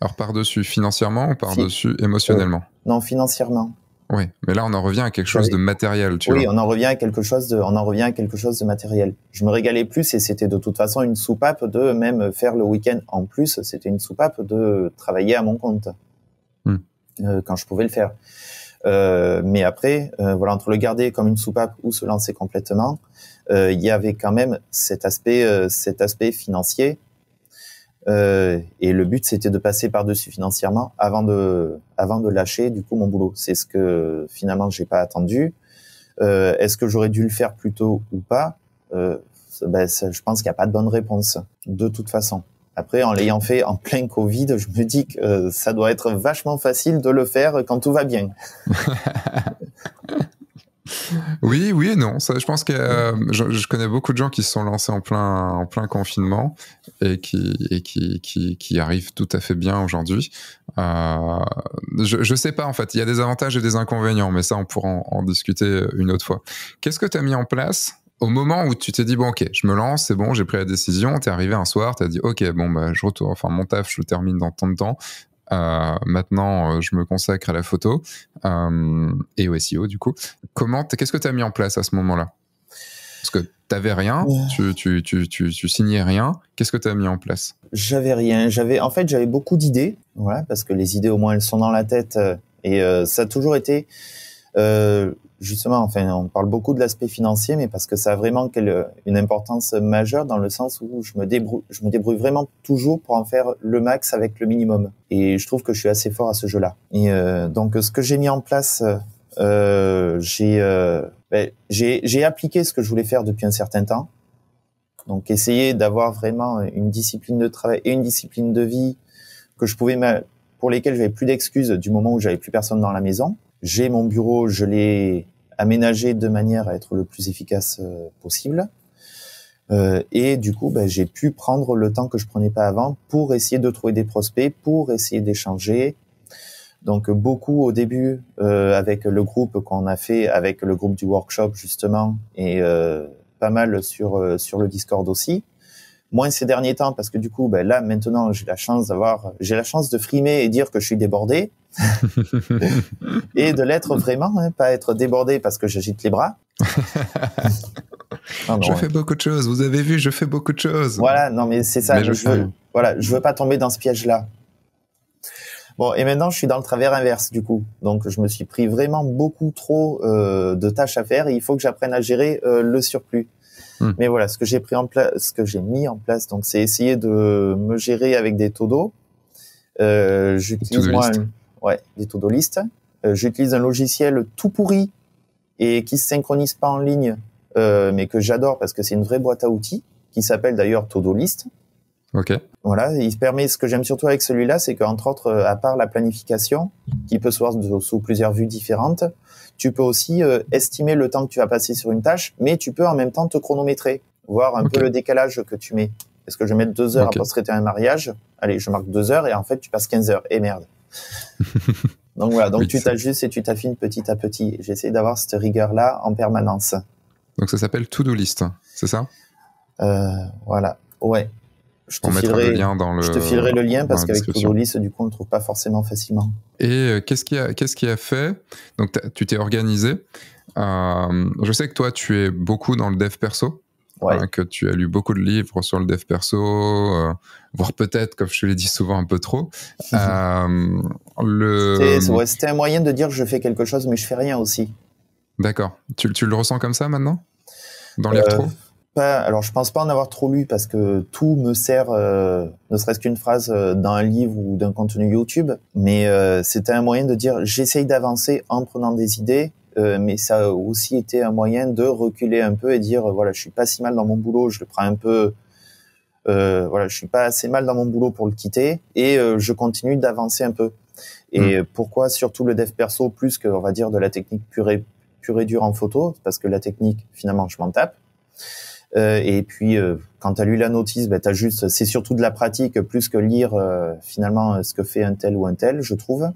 Alors par-dessus, financièrement ou par-dessus émotionnellement euh, Non, financièrement. Oui, mais là on en revient à quelque chose de matériel, tu oui, vois. Oui, on en revient à quelque chose de, on en revient à quelque chose de matériel. Je me régalais plus et c'était de toute façon une soupape de même faire le week-end en plus, c'était une soupape de travailler à mon compte hmm. euh, quand je pouvais le faire. Euh, mais après, euh, voilà, entre le garder comme une soupape ou se lancer complètement, euh, il y avait quand même cet aspect, cet aspect financier. Euh, et le but, c'était de passer par-dessus financièrement avant de, avant de lâcher du coup mon boulot. C'est ce que finalement j'ai pas attendu. Euh, Est-ce que j'aurais dû le faire plus tôt ou pas euh, ben, Je pense qu'il n'y a pas de bonne réponse de toute façon. Après, en l'ayant fait en plein Covid, je me dis que euh, ça doit être vachement facile de le faire quand tout va bien. oui, oui et non. je pense que euh, je, connais beaucoup de gens qui se sont lancés en plein, en plein confinement et qui, et qui, qui, qui arrivent tout à fait bien aujourd'hui. Euh, je, ne sais pas en fait. Il y a des avantages et des inconvénients, mais ça, on pourra en discuter une autre fois. Qu'est-ce que tu as mis en place au moment où tu t'es dit, bon, ok, je me lance, c'est bon, j'ai pris la décision, t'es arrivé un soir, t'as dit, ok, bon, bah, je retourne, enfin, mon taf, je le termine dans tant de temps. Euh, maintenant, euh, je me consacre à la photo euh, et au SEO, du coup. Comment, qu'est-ce que t'as mis en place à ce moment-là Parce que t'avais rien, tu, tu, tu, tu, signais rien. Qu'est-ce que t'as mis en place J'avais rien. J'avais, en fait, j'avais beaucoup d'idées, voilà, parce que les idées, au moins, elles sont dans la tête. Et ça a toujours été euh, justement, enfin, on parle beaucoup de l'aspect financier, mais parce que ça a vraiment une importance majeure dans le sens où je me débrouille, vraiment toujours pour en faire le max avec le minimum. Et je trouve que je suis assez fort à ce jeu-là. Et euh, donc, ce que j'ai mis en place, euh, ben, j'ai appliqué ce que je voulais faire depuis un certain temps. Donc, essayer d'avoir vraiment une discipline de travail et une discipline de vie que je pouvais, pour lesquelles j'avais plus d'excuses du moment où j'avais plus personne dans la maison. J'ai mon bureau, je l'ai aménagé de manière à être le plus efficace euh, possible. Euh, et du coup, ben, j'ai pu prendre le temps que je prenais pas avant pour essayer de trouver des prospects, pour essayer d'échanger. Donc beaucoup au début euh, avec le groupe qu'on a fait, avec le groupe du workshop justement, et pas mal sur sur le Discord aussi moins ces derniers temps parce que du coup, ben là maintenant, j'ai la chance d'avoir, j'ai la chance de frimer et dire que je suis débordé et de l'être vraiment, hein, pas être débordé parce que j'agite les bras. Ah je hein. fais beaucoup de choses. Vous avez vu, je fais beaucoup de choses. Voilà, non mais c'est ça. je, veux, voilà, je veux pas tomber dans ce piège-là. Bon, et maintenant, je suis dans le travers inverse, du coup. Donc, je me suis pris vraiment beaucoup trop euh, de tâches à faire et il faut que j'apprenne à gérer euh, le surplus. Hmm. Mais voilà, ce que j'ai pris en place, ce que j'ai mis en place, donc c'est essayer de me gérer avec des taux euh, j'utilise ouais, des to list. Euh, j'utilise un logiciel tout pourri et qui se synchronise pas en ligne, euh, mais que j'adore parce que c'est une vraie boîte à outils qui s'appelle d'ailleurs to list. Ok. Voilà, il permet. Ce que j'aime surtout avec celui-là, c'est qu'entre autres, euh, à part la planification, qui peut se voir sous plusieurs vues différentes, tu peux aussi euh, estimer le temps que tu vas passer sur une tâche, mais tu peux en même temps te chronométrer, voir un peu le décalage que tu mets. Est-ce que je vais mettre deux heures à post-traiter un mariage Allez, je marque deux heures et en fait, tu passes 15 heures. Et eh, merde. donc voilà, donc tu t'ajustes et tu t'affines petit à petit. J'essaie d'avoir cette rigueur-là en permanence. Donc ça s'appelle To-Do List, c'est ça euh, Voilà, ouais. Je te, filerai, le lien dans le, je le lien parce qu'avec du coup, on ne le trouve pas forcément facilement. Et euh, qu'est-ce qui a, fait Donc, tu t'es organisé. Euh, je sais que toi, tu es beaucoup dans le dev perso. Hein, que tu as lu beaucoup de livres sur le dev perso, euh, voire peut-être, comme je te l'ai dit souvent, un peu trop. le... C'était un moyen de dire je fais quelque chose, mais je fais rien aussi. D'accord. Tu, le ressens comme ça maintenant Dans les trop alors, je pense pas en avoir trop lu parce que tout me sert, euh, ne serait-ce qu'une phrase euh, d'un livre ou d'un contenu YouTube. Mais euh, c'était un moyen de dire j'essaye d'avancer en prenant des idées. mais ça a aussi été un moyen de reculer un peu et dire voilà, je suis pas si mal dans mon boulot, je le prends un peu. voilà, je suis pas assez mal dans mon boulot pour le quitter et je continue d'avancer un peu. Et hmm. pourquoi surtout le dev perso plus que on va dire de la technique pure pure et dure en photo Parce que la technique, finalement, je m'en tape. Euh, et puis, euh, quand tu as lu la notice, ben, bah, as juste, c'est surtout de la pratique plus que lire euh, finalement ce que fait un tel ou un tel, je trouve.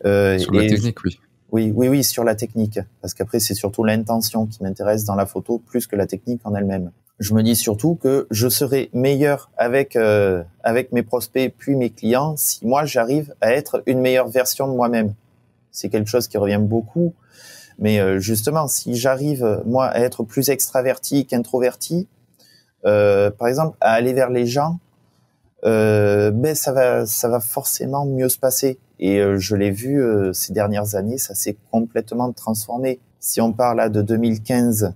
sur la technique, oui. Oui, oui, oui, sur la technique. Parce qu'après, c'est surtout l'intention qui m'intéresse dans la photo plus que la technique en elle-même. Je me dis surtout que je serai meilleur avec avec mes prospects puis mes clients si moi j'arrive à être une meilleure version de moi-même. C'est quelque chose qui revient beaucoup. Mais euh, justement, si j'arrive, euh, moi, à être plus extraverti qu'introverti, euh, par exemple, à aller vers les gens, euh, ben ça va, ça va forcément mieux se passer. Et euh, je l'ai vu ces dernières années, ça s'est complètement transformé. Si on parle là de 2015,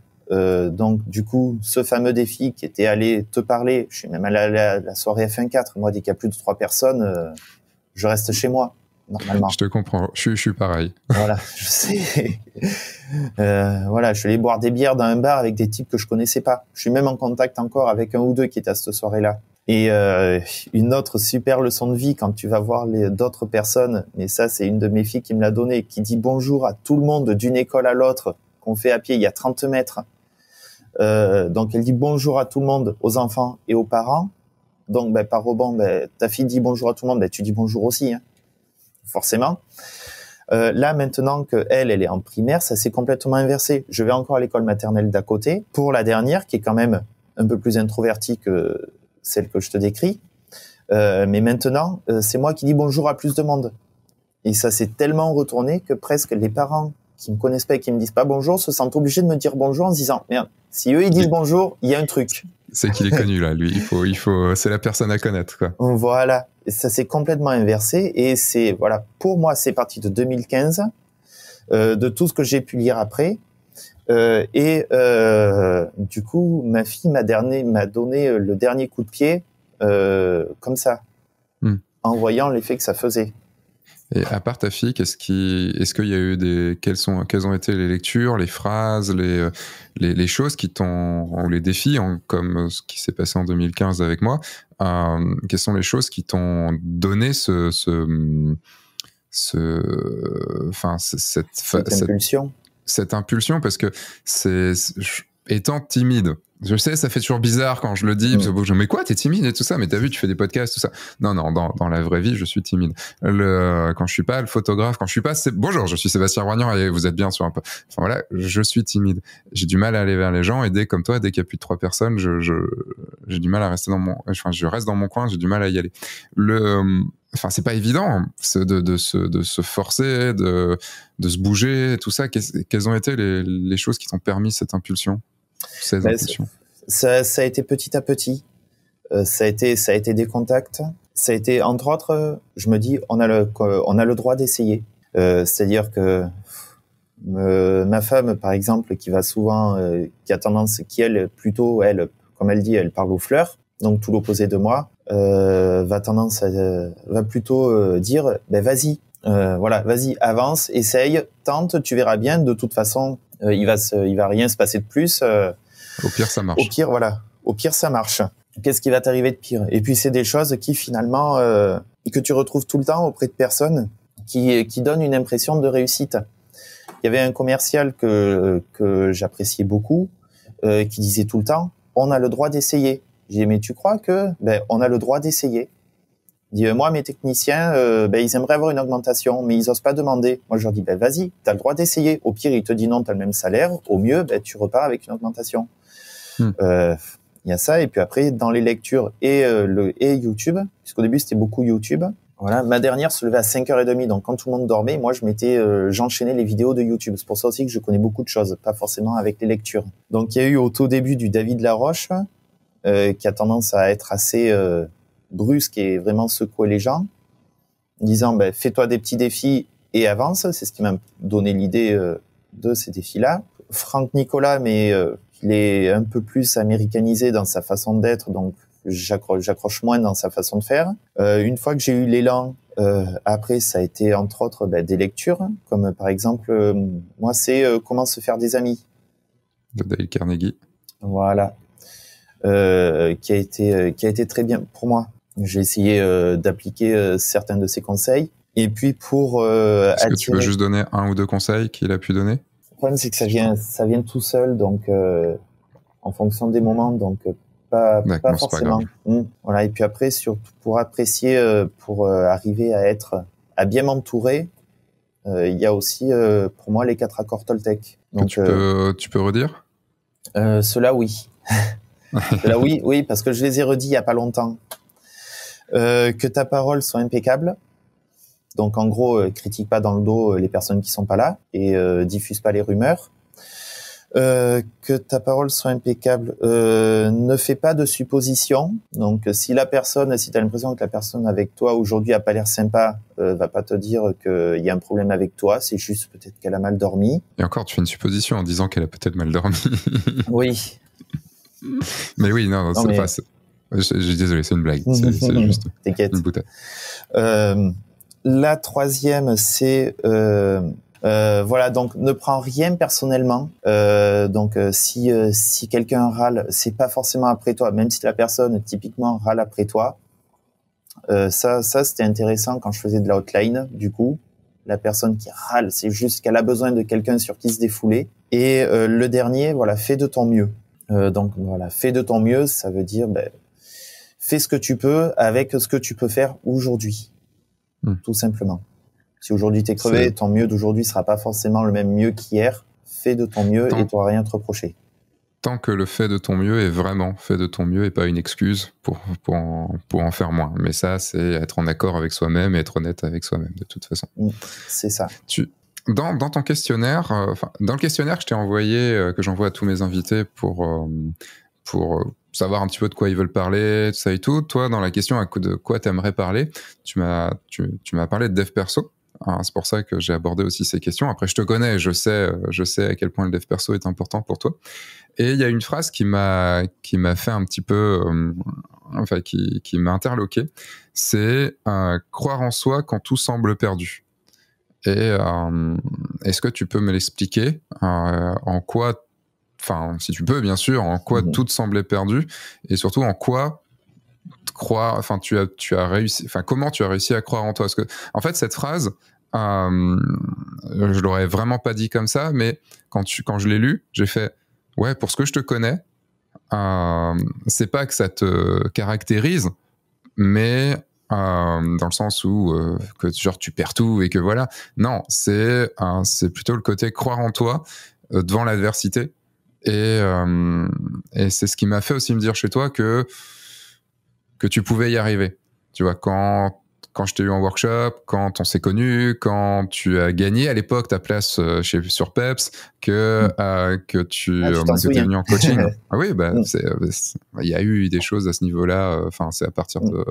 donc du coup, ce fameux défi qui était aller te parler, je suis même allé à la, soirée F1 4, moi, dès qu'il y a plus de trois personnes, je reste chez moi. Je te comprends, je, je suis pareil. voilà, je sais. Euh, voilà, je suis allé boire des bières dans un bar avec des types que je connaissais pas. Je suis même en contact encore avec un ou deux qui étaient à cette soirée-là. Et euh, une autre super leçon de vie quand tu vas voir d'autres personnes, mais ça c'est une de mes filles qui me l'a donné, qui dit bonjour à tout le monde d'une école à l'autre, qu'on fait à pied, il y a 30 mètres. Euh, donc elle dit bonjour à tout le monde, aux enfants et aux parents. Donc ben, par rebond, ta fille dit bonjour à tout le monde, ben, tu dis bonjour aussi. Hein forcément. Euh, là, maintenant que elle, elle est en primaire, ça s'est complètement inversé. Je vais encore à l'école maternelle d'à côté pour la dernière, qui est quand même un peu plus introvertie que celle que je te décris. Euh, mais maintenant, euh, c'est moi qui dis bonjour à plus de monde. Et ça s'est tellement retourné que presque les parents qui me connaissent pas et qui me disent pas bonjour se sentent obligés de me dire bonjour en se disant merde, si eux ils disent bonjour, il y a un truc. C'est qu'il est connu là, lui. Il faut, il faut, c'est la personne à connaître quoi. Voilà. ça s'est complètement inversé et c'est voilà. Pour moi, c'est parti de 2015, euh, de tout ce que j'ai pu lire après. Euh, et euh, du coup, ma fille m'a donné le dernier coup de pied comme ça, hmm. en voyant l'effet que ça faisait. Et à part ta fille, qu'est-ce qui, est-ce qu'il y a eu des, quelles sont, quelles ont été les lectures, les phrases, les, les, choses qui t'ont, ou les défis, hein, comme ce qui s'est passé en 2015 avec moi, euh, quelles sont les choses qui t'ont donné ce, ce, enfin, cette, cette, cette, impulsion, cette impulsion, parce que c'est, étant timide, je sais, ça fait toujours bizarre quand je le dis. Je mais quoi, t'es timide et tout ça. Mais t'as vu, tu fais des podcasts, tout ça. Non, non, dans, la vraie vie, je suis timide. Le, quand je suis pas le photographe, quand je suis pas, c'est bonjour, je suis Sébastien Roignan et vous êtes bien sur un peu. Enfin voilà, je suis timide. J'ai du mal à aller vers les gens et dès, comme toi, dès qu'il y a plus de trois personnes, je, j'ai du mal à rester dans mon, enfin, je reste dans mon coin, j'ai du mal à y aller. Le, enfin c'est pas évident de, se, forcer, de, se bouger, tout ça. Quelles ont été les choses qui t'ont permis cette impulsion ça, a été petit à petit. Euh, ça a été, ça a été des contacts. Ça a été, entre autres, je me dis, on a le, on a le droit d'essayer. Euh, c'est-à-dire que ma femme, par exemple, qui va souvent, euh, qui a tendance, qui elle, plutôt, elle, comme elle dit, elle parle aux fleurs, donc tout l'opposé de moi, va tendance, va plutôt dire, ben vas-y, euh, voilà, vas-y, avance, essaye, tente, tu verras bien. De toute façon, euh, il va il va rien se passer de plus. Euh. au pire, ça marche. Au pire, voilà. Au pire, ça marche. Qu'est-ce qui va t'arriver de pire Et puis c'est des choses qui finalement que tu retrouves tout le temps auprès de personnes qui qui donnent une impression de réussite. Il y avait un commercial que que j'appréciais beaucoup qui disait tout le temps on a le droit d'essayer. J'ai dit « mais tu crois que ben on a le droit d'essayer dit euh, moi mes techniciens euh, ben, ils aimeraient avoir une augmentation mais ils osent pas demander. Moi je leur dis ben vas-y, tu as le droit d'essayer. Au pire, ils te disent « non, tu as le même salaire, au mieux ben, tu repars avec une augmentation. il hmm. euh, y a ça et puis après dans les lectures et le et YouTube puisqu'au début c'était beaucoup YouTube. Voilà, ma dernière se levait à 5h30 donc quand tout le monde dormait, moi je mettais j'enchaînais les vidéos de YouTube. C'est pour ça aussi que je connais beaucoup de choses, pas forcément avec les lectures. Donc il y a eu au tout début du David Laroche qui a tendance à être assez brusque et vraiment secouer les gens, disant ben, fais-toi des petits défis et avance. C'est ce qui m'a donné l'idée euh, de ces défis-là. Franck Nicolas, mais euh, il est un peu plus américanisé dans sa façon d'être, donc j'accroche moins dans sa façon de faire. Euh, une fois que j'ai eu l'élan, après ça a été entre autres ben, des lectures, comme par exemple moi c'est Comment se faire des amis. De Dale Carnegie. Voilà, qui a été qui a été très bien pour moi j'ai essayé euh, d'appliquer euh, certains de ses conseils. Et puis pour euh, Est-ce que tu peux juste donner un ou deux conseils qu'il a pu donner Le problème c'est que ça vient, ça vient tout seul, donc en fonction des moments, donc pas, forcément. Mmh, voilà. Et puis après, surtout pour apprécier, pour arriver à être, à bien m'entourer, il y a aussi pour moi les quatre accords Toltec. Donc, tu, peux, tu peux redire Cela oui. cela oui, oui, parce que je les ai redits il y a pas longtemps. Euh, que ta parole soit impeccable. Donc en gros, euh, critique pas dans le dos euh, les personnes qui sont pas là et diffuse pas les rumeurs. que ta parole soit impeccable. ne fais pas de suppositions. Donc, si la personne, si tu as l'impression que la personne avec toi aujourd'hui a pas l'air sympa, va pas te dire qu'il y a un problème avec toi. C'est juste peut-être qu'elle a mal dormi. Et encore, tu fais une supposition en disant qu'elle a peut-être mal dormi. oui. Mais oui, non, c'est je, suis désolé, c'est une blague. C'est juste euh, la troisième, c'est euh, euh, voilà, donc ne prends rien personnellement. Euh, donc si si quelqu'un râle, c'est pas forcément après toi, même si la personne typiquement râle après toi. ça, ça c'était intéressant quand je faisais de la hotline. Du coup, la personne qui râle, c'est juste qu'elle a besoin de quelqu'un sur qui se défouler. Et le dernier, voilà, fais de ton mieux. donc voilà, fais de ton mieux, ça veut dire ben, fais ce que tu peux avec ce que tu peux faire aujourd'hui, hmm. tout simplement. Si aujourd'hui t'es crevé, ton mieux d'aujourd'hui sera pas forcément le même mieux qu'hier. Fais de ton mieux et t'auras rien à te reprocher. Tant que le fait de ton mieux est vraiment fait de ton mieux et pas une excuse pour, pour, en, pour en faire moins. Mais ça, c'est être en accord avec soi-même et être honnête avec soi-même de toute façon. Hmm. c'est ça. Tu, dans, dans, ton questionnaire, euh, dans le questionnaire que je t'ai envoyé, euh, que j'envoie à tous mes invités pour, euh, pour savoir un petit peu de quoi ils veulent parler, tout ça et tout. Toi, dans la question à de quoi aimerais parler, tu m'as tu, tu m'as parlé de dev perso. Hein, c'est pour ça que j'ai abordé aussi ces questions. Après, je te connais, je sais, euh, je sais à quel point le dev perso est important pour toi. Et il y a une phrase qui m'a qui m'a fait un petit peu, euh, enfin qui, qui m'a interloqué. C'est euh, croire en soi quand tout semble perdu. Et est-ce que tu peux me l'expliquer En quoi enfin, si tu peux, bien sûr, en quoi mmh. tout te semblait perdu et surtout en quoi croire, enfin, tu as, tu as réussi, enfin, comment tu as réussi à croire en toi. Parce que, en fait, cette phrase, euh, je l'aurais vraiment pas dit comme ça, mais quand, tu, quand je l'ai lu, j'ai fait, ouais, pour ce que je te connais, euh, c'est pas que ça te caractérise, mais euh, dans le sens où euh, que genre tu perds tout et que voilà. Non, c'est c'est plutôt le côté croire en toi euh, devant l'adversité et, euh, et c'est ce qui m'a fait aussi me dire chez toi que, que tu pouvais y arriver. Tu vois, quand, quand je t'ai eu en workshop, quand on s'est connu, quand tu as gagné à l'époque ta place euh, chez, sur PEPS, que, mm. euh, que tu ah, es venu en coaching. ah oui, bah, mm. il y a eu des choses à ce niveau-là. Enfin, c'est à partir mm. de.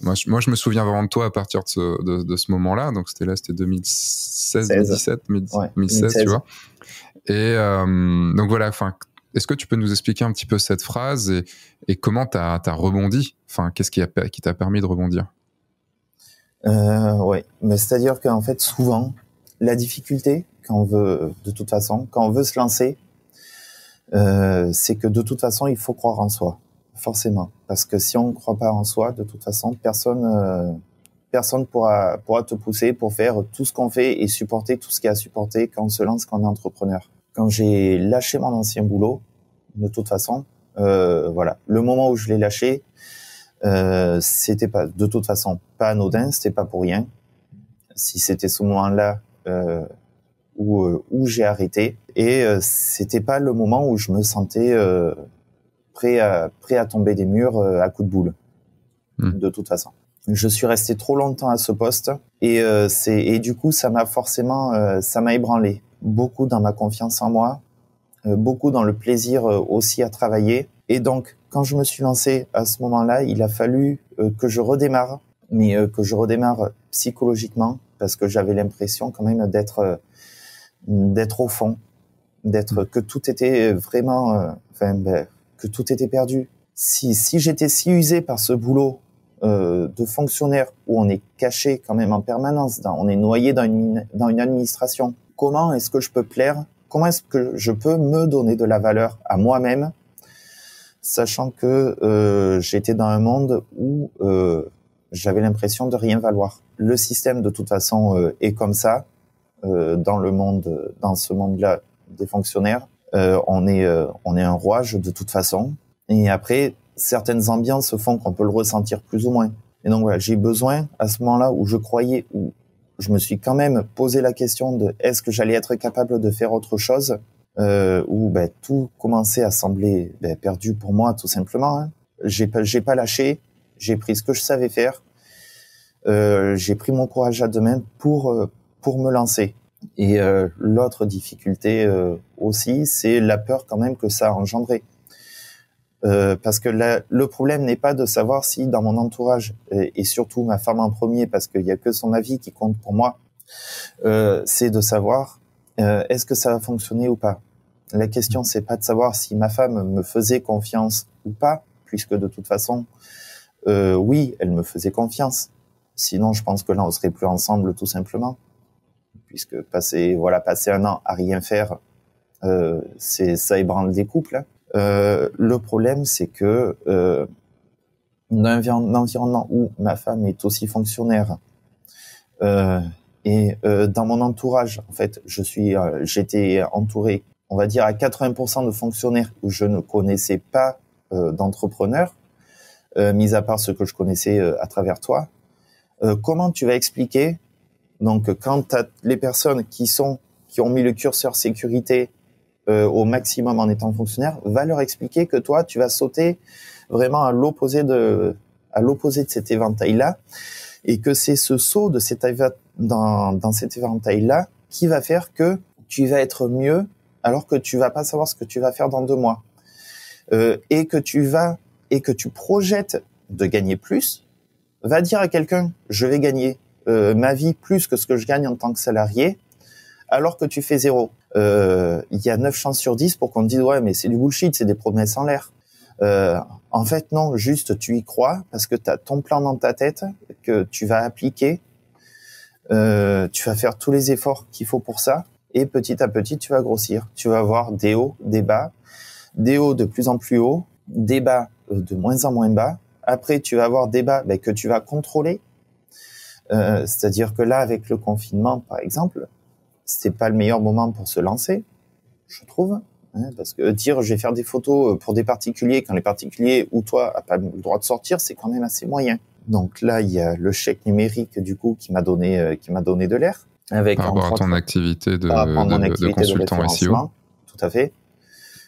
Moi je, moi je, me souviens vraiment de toi à partir de ce, de, ce moment-là. Donc, c'était là, c'était 2016, 2017, tu vois. Et euh, donc voilà, enfin, est-ce que tu peux nous expliquer un petit peu cette phrase et, comment tu as, rebondi Enfin, qu'est-ce qui t'a permis de rebondir euh, Oui, mais c'est-à-dire qu'en fait, souvent, la difficulté, quand on veut, de toute façon, quand on veut se lancer, euh, c'est que de toute façon, il faut croire en soi, forcément. Parce que si on ne croit pas en soi, de toute façon, personne ne personne pourra, pourra te pousser pour faire tout ce qu'on fait et supporter tout ce qu'il y a à supporter quand on se lance, quand on est entrepreneur quand j'ai lâché mon ancien boulot, de toute façon, euh, voilà, le moment où je l'ai lâché, euh, c'était pas, de toute façon, pas anodin, c'était pas pour rien. Si c'était ce moment-là euh, où, j'ai arrêté, et c'était pas le moment où je me sentais prêt à prêt à tomber des murs à coups de boule, hmm. de toute façon. Je suis resté trop longtemps à ce poste et c'est et du coup ça m'a forcément ça m'a ébranlé beaucoup dans ma confiance en moi, euh, beaucoup dans le plaisir euh, aussi à travailler. Et donc, quand je me suis lancé à ce moment-là, il a fallu euh, que je redémarre, mais que je redémarre psychologiquement parce que j'avais l'impression quand même d'être d'être au fond, d'être mm. que tout était vraiment, enfin, ben, que tout était perdu. Si si j'étais si usé par ce boulot de fonctionnaire où on est caché quand même en permanence, on est noyé dans une administration comment est-ce que je peux plaire, comment est-ce que je peux me donner de la valeur à moi-même, sachant que euh, j'étais dans un monde où euh, j'avais l'impression de rien valoir. Le système, de toute façon, euh, est comme ça dans le monde, dans ce monde-là des fonctionnaires. on est, on est un rouage de toute façon. Et après, certaines ambiances se font qu'on peut le ressentir plus ou moins. Et donc voilà, j'ai besoin à ce moment-là où je croyais, où je me suis quand même posé la question de est-ce que j'allais être capable de faire autre chose euh, où ben, tout commençait à sembler ben, perdu pour moi tout simplement. Hein. J'ai pas, j'ai pas lâché, j'ai pris ce que je savais faire, euh, j'ai pris mon courage à deux mains pour euh, pour me lancer. Et euh, l'autre difficulté aussi, c'est la peur quand même que ça a engendré. Euh, parce que le problème n'est pas de savoir si dans mon entourage, et, surtout ma femme en premier, parce qu'il n'y a que son avis qui compte pour moi, euh, c'est de savoir euh, est-ce que ça va fonctionner ou pas. La question, c'est pas de savoir si ma femme me faisait confiance ou pas, puisque de toute façon, euh, oui, elle me faisait confiance. Sinon, je pense que là, on serait plus ensemble, tout simplement, puisque passer voilà passer un an à rien faire, c'est ça ébranle des couples. Euh, le problème, c'est que dans euh, un environnement où ma femme est aussi fonctionnaire euh, et dans mon entourage, en fait, je suis, j'étais entouré, on va dire à 80% de fonctionnaires où je ne connaissais pas d'entrepreneurs, mis à part ce que je connaissais à travers toi. comment tu vas expliquer donc quand as les personnes qui sont qui ont mis le curseur sécurité euh, au maximum en étant fonctionnaire, va leur expliquer que toi, tu vas sauter vraiment à l'opposé de à l'opposé de cet éventail-là, et que c'est ce saut de cet dans, cet éventail-là qui va faire que tu vas être mieux alors que tu vas pas savoir ce que tu vas faire dans deux mois euh, et que tu vas et que tu projettes de gagner plus, va dire à quelqu'un je vais gagner euh, ma vie plus que ce que je gagne en tant que salarié alors que tu fais zéro. Euh, il y a 9 chances sur 10 pour qu'on te dise ouais mais c'est du bullshit, c'est des promesses en l'air. Euh, en fait non, juste tu y crois parce que tu as ton plan dans ta tête que tu vas appliquer, euh, tu vas faire tous les efforts qu'il faut pour ça et petit à petit tu vas grossir. Tu vas avoir des hauts, des bas, des hauts de plus en plus hauts, des bas de moins en moins bas. Après tu vas avoir des bas mais ben, que tu vas contrôler. C'est-à-dire que là avec le confinement par exemple, c'est pas le meilleur moment pour se lancer, je trouve. Hein, parce que dire je vais faire des photos euh, pour des particuliers quand les particuliers ou toi n'ont pas le droit de sortir, c'est quand même assez moyen. Donc là, il y a le chèque numérique du coup qui m'a donné euh, qui m'a donné de l'air avec par rapport à ton activité de, de, consultant e Tout à fait.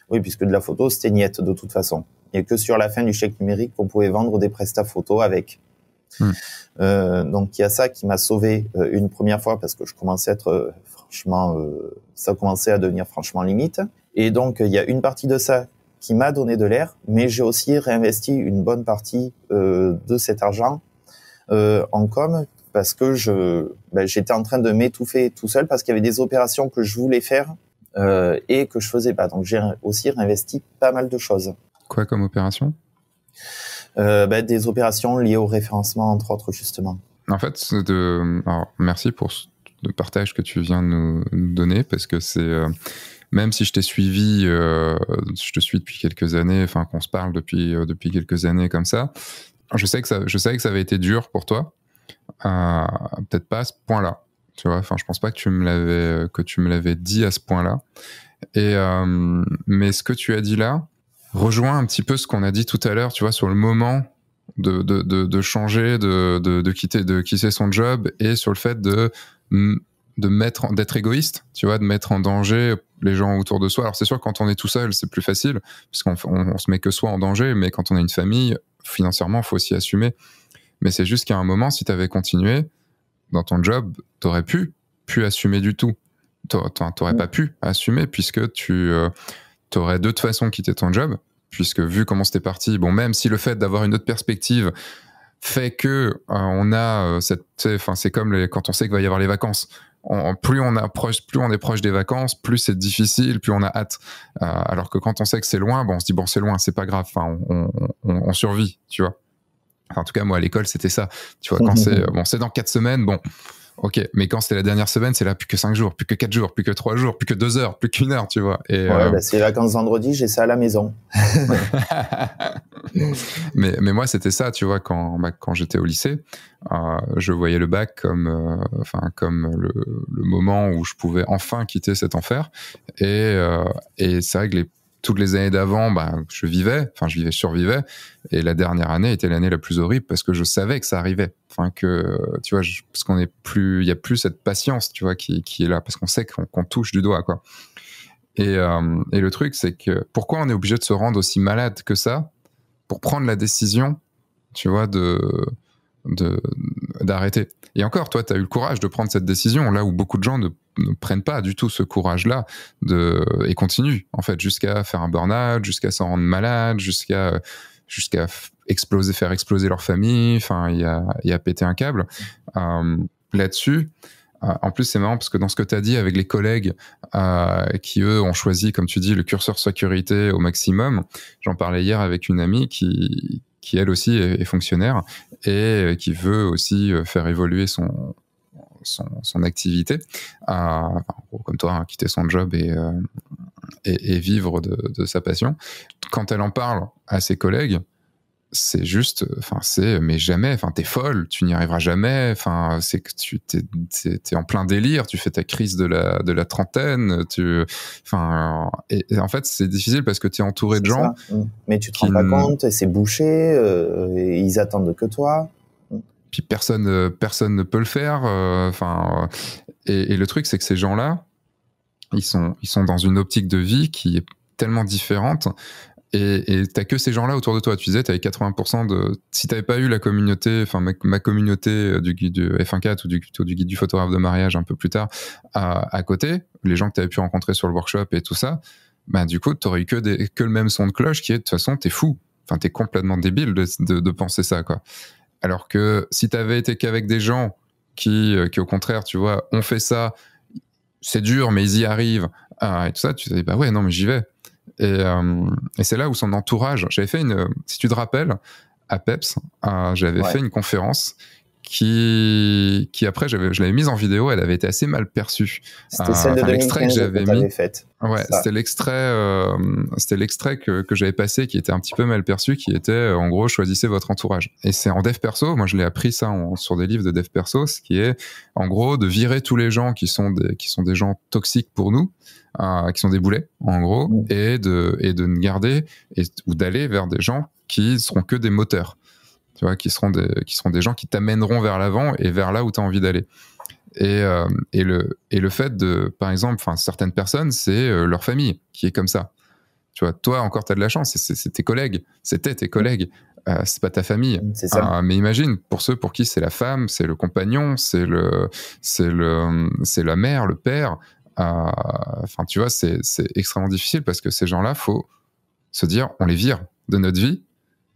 Oui, puisque de la photo c'était niette de toute façon. Il n'y a que sur la fin du chèque numérique qu'on pouvait vendre des prestats photos avec. Hmm. Euh, donc il y a ça qui m'a sauvé une première fois parce que je commençais à être franchement, euh, ça commençait à devenir franchement limite. Et donc, il y a une partie de ça qui m'a donné de l'air, mais j'ai aussi réinvesti une bonne partie euh, de cet argent euh, en com parce que je ben, j'étais en train de m'étouffer tout seul parce qu'il y avait des opérations que je voulais faire et que je faisais pas. Donc j'ai aussi réinvesti pas mal de choses. Quoi comme opération ben, Des opérations liées au référencement, entre autres, justement. En fait, de... Alors, merci pour de partage que tu viens de nous, donner parce que c'est euh, même si je t'ai suivi, euh, je te suis depuis quelques années, enfin qu'on se parle depuis euh, depuis quelques années comme ça. Je sais que ça, je sais que ça avait été dur pour toi, peut-être pas à ce point-là, tu vois. Enfin, je pense pas que tu me l'avais que tu me l'avais dit à ce point-là. Et mais ce que tu as dit là rejoint un petit peu ce qu'on a dit tout à l'heure, tu vois, sur le moment de, de, de changer, de, de, quitter de quitter son job et sur le fait de de mettre d'être égoïste, tu vois, de mettre en danger les gens autour de soi. Alors c'est sûr quand on est tout seul, c'est plus facile parce qu'on se met que soi en danger, mais quand on a une famille, financièrement, faut aussi assumer. Mais c'est juste qu'à un moment, si tu avais continué dans ton job, t'aurais pu pu assumer du tout. T'aurais pas pu assumer puisque tu euh, t'aurais de toute façon quitté ton job puisque vu comment c'était parti, bon même si le fait d'avoir une autre perspective fait que euh, on a euh, cette, enfin c'est comme quand on sait qu'il va y avoir les vacances. plus on approche, plus on est proche des vacances, plus c'est difficile, plus on a hâte. Euh, alors que quand on sait que c'est loin, bon, on se dit bon, c'est loin, c'est pas grave, enfin, on, survit, tu vois. en tout cas, moi à l'école, c'était ça. Tu vois, quand c'est bon, c'est dans quatre semaines, bon, ok, mais quand c'était la dernière semaine, c'est là plus que 5 jours, plus que 4 jours, plus que 3 jours, plus que 2 heures, plus qu'une heure, tu vois. Et, ouais, euh, bah, c'est vacances vendredi, j'ai ça à la maison. mais, mais moi, c'était ça, tu vois, quand, bah, quand j'étais au lycée, euh, je voyais le bac comme, euh, enfin, comme le, le, moment où je pouvais enfin quitter cet enfer. Et, et c'est vrai que les toutes les années d'avant, ben, je vivais, enfin, je vivais, survivais. Et la dernière année était l'année la plus horrible parce que je savais que ça arrivait. Enfin, que, tu vois, parce qu'on est plus, il n'y a plus cette patience, tu vois, qui, est là, parce qu'on sait qu'on touche du doigt, quoi. Et, euh, et le truc, c'est que pourquoi on est obligé de se rendre aussi malade que ça pour prendre la décision, tu vois, de, d'arrêter. Et encore, toi, tu as eu le courage de prendre cette décision, là où beaucoup de gens ne, prennent pas du tout ce courage-là de, et continuent, en fait, jusqu'à faire un burn-out, jusqu'à s'en rendre malade, jusqu'à jusqu'à exploser, faire exploser leur famille, enfin, il y a, un câble. Euh, là-dessus, euh, en plus, c'est marrant parce que dans ce que tu as dit avec les collègues euh, qui, eux, ont choisi, comme tu dis, le curseur sécurité au maximum, j'en parlais hier avec une amie qui, qui elle aussi est fonctionnaire et euh, qui veut aussi euh, faire évoluer son, son, activité, comme toi, hein, quitter son job et, euh, et, et vivre de, de, sa passion. Quand elle en parle à ses collègues, c'est juste, enfin, c'est, mais jamais, enfin, t'es folle, tu n'y arriveras jamais, enfin, c'est que tu t'es, en plein délire, tu fais ta crise de la, de la trentaine, tu, enfin, et, en fait, c'est difficile parce que tu es entouré de gens. Mmh. Mais tu te rends pas compte, c'est bouché, euh, et ils attendent que toi. Mmh. Puis personne, personne ne peut le faire, euh, enfin, et, et, le truc, c'est que ces gens-là, ils sont, ils sont dans une optique de vie qui est tellement différente et t'as que ces gens-là autour de toi. Tu disais, t'avais 80% de. Si t'avais pas eu la communauté, enfin ma, communauté euh, du, du F1.4 ou du, du guide du photographe de mariage un peu plus tard à, côté, les gens que t'avais pu rencontrer sur le workshop et tout ça, ben du coup, t'aurais eu que, que le même son de cloche qui est de toute façon, t'es fou. Enfin, t'es complètement débile de, penser ça, quoi. Alors que si t'avais été qu'avec des gens qui, euh, qui, au contraire, tu vois, ont fait ça, c'est dur, mais ils y arrivent, euh, et tout ça, tu te bah ouais, non, mais j'y vais. Euh, et, c'est là où son entourage. J'avais fait une. Si tu te rappelles, à PEPS, euh, j'avais fait une conférence qui, qui après, je l'avais mise en vidéo, elle avait été assez mal perçue. C'était euh, l'extrait que j'avais mis. Fait. Ouais, c'était l'extrait, c'était l'extrait que, que j'avais passé qui était un petit peu mal perçu, qui était en gros choisissez votre entourage. Et c'est en dev perso, moi je l'ai appris ça sur des livres de dev perso, ce qui est en gros de virer tous les gens qui sont des, qui sont des gens toxiques pour nous euh, qui sont des boulets en gros, et de et de ne garder et, ou d'aller vers des gens qui seront que des moteurs, tu vois, qui seront des qui seront des gens qui t'amèneront vers l'avant et vers là où tu as envie d'aller. Et, euh, et, le, et le fait de, par exemple, certaines personnes, c'est euh, leur famille qui est comme ça. Tu vois, toi encore, tu as de la chance, c'est tes collègues, c'était tes collègues, c'est pas ta famille. Mm, mais imagine, pour ceux pour qui c'est la femme, c'est le compagnon, c'est le, c'est le, c'est la mère, le père, Enfin, tu vois, c'est extrêmement difficile parce que ces gens-là, faut se dire, on les vire de notre vie,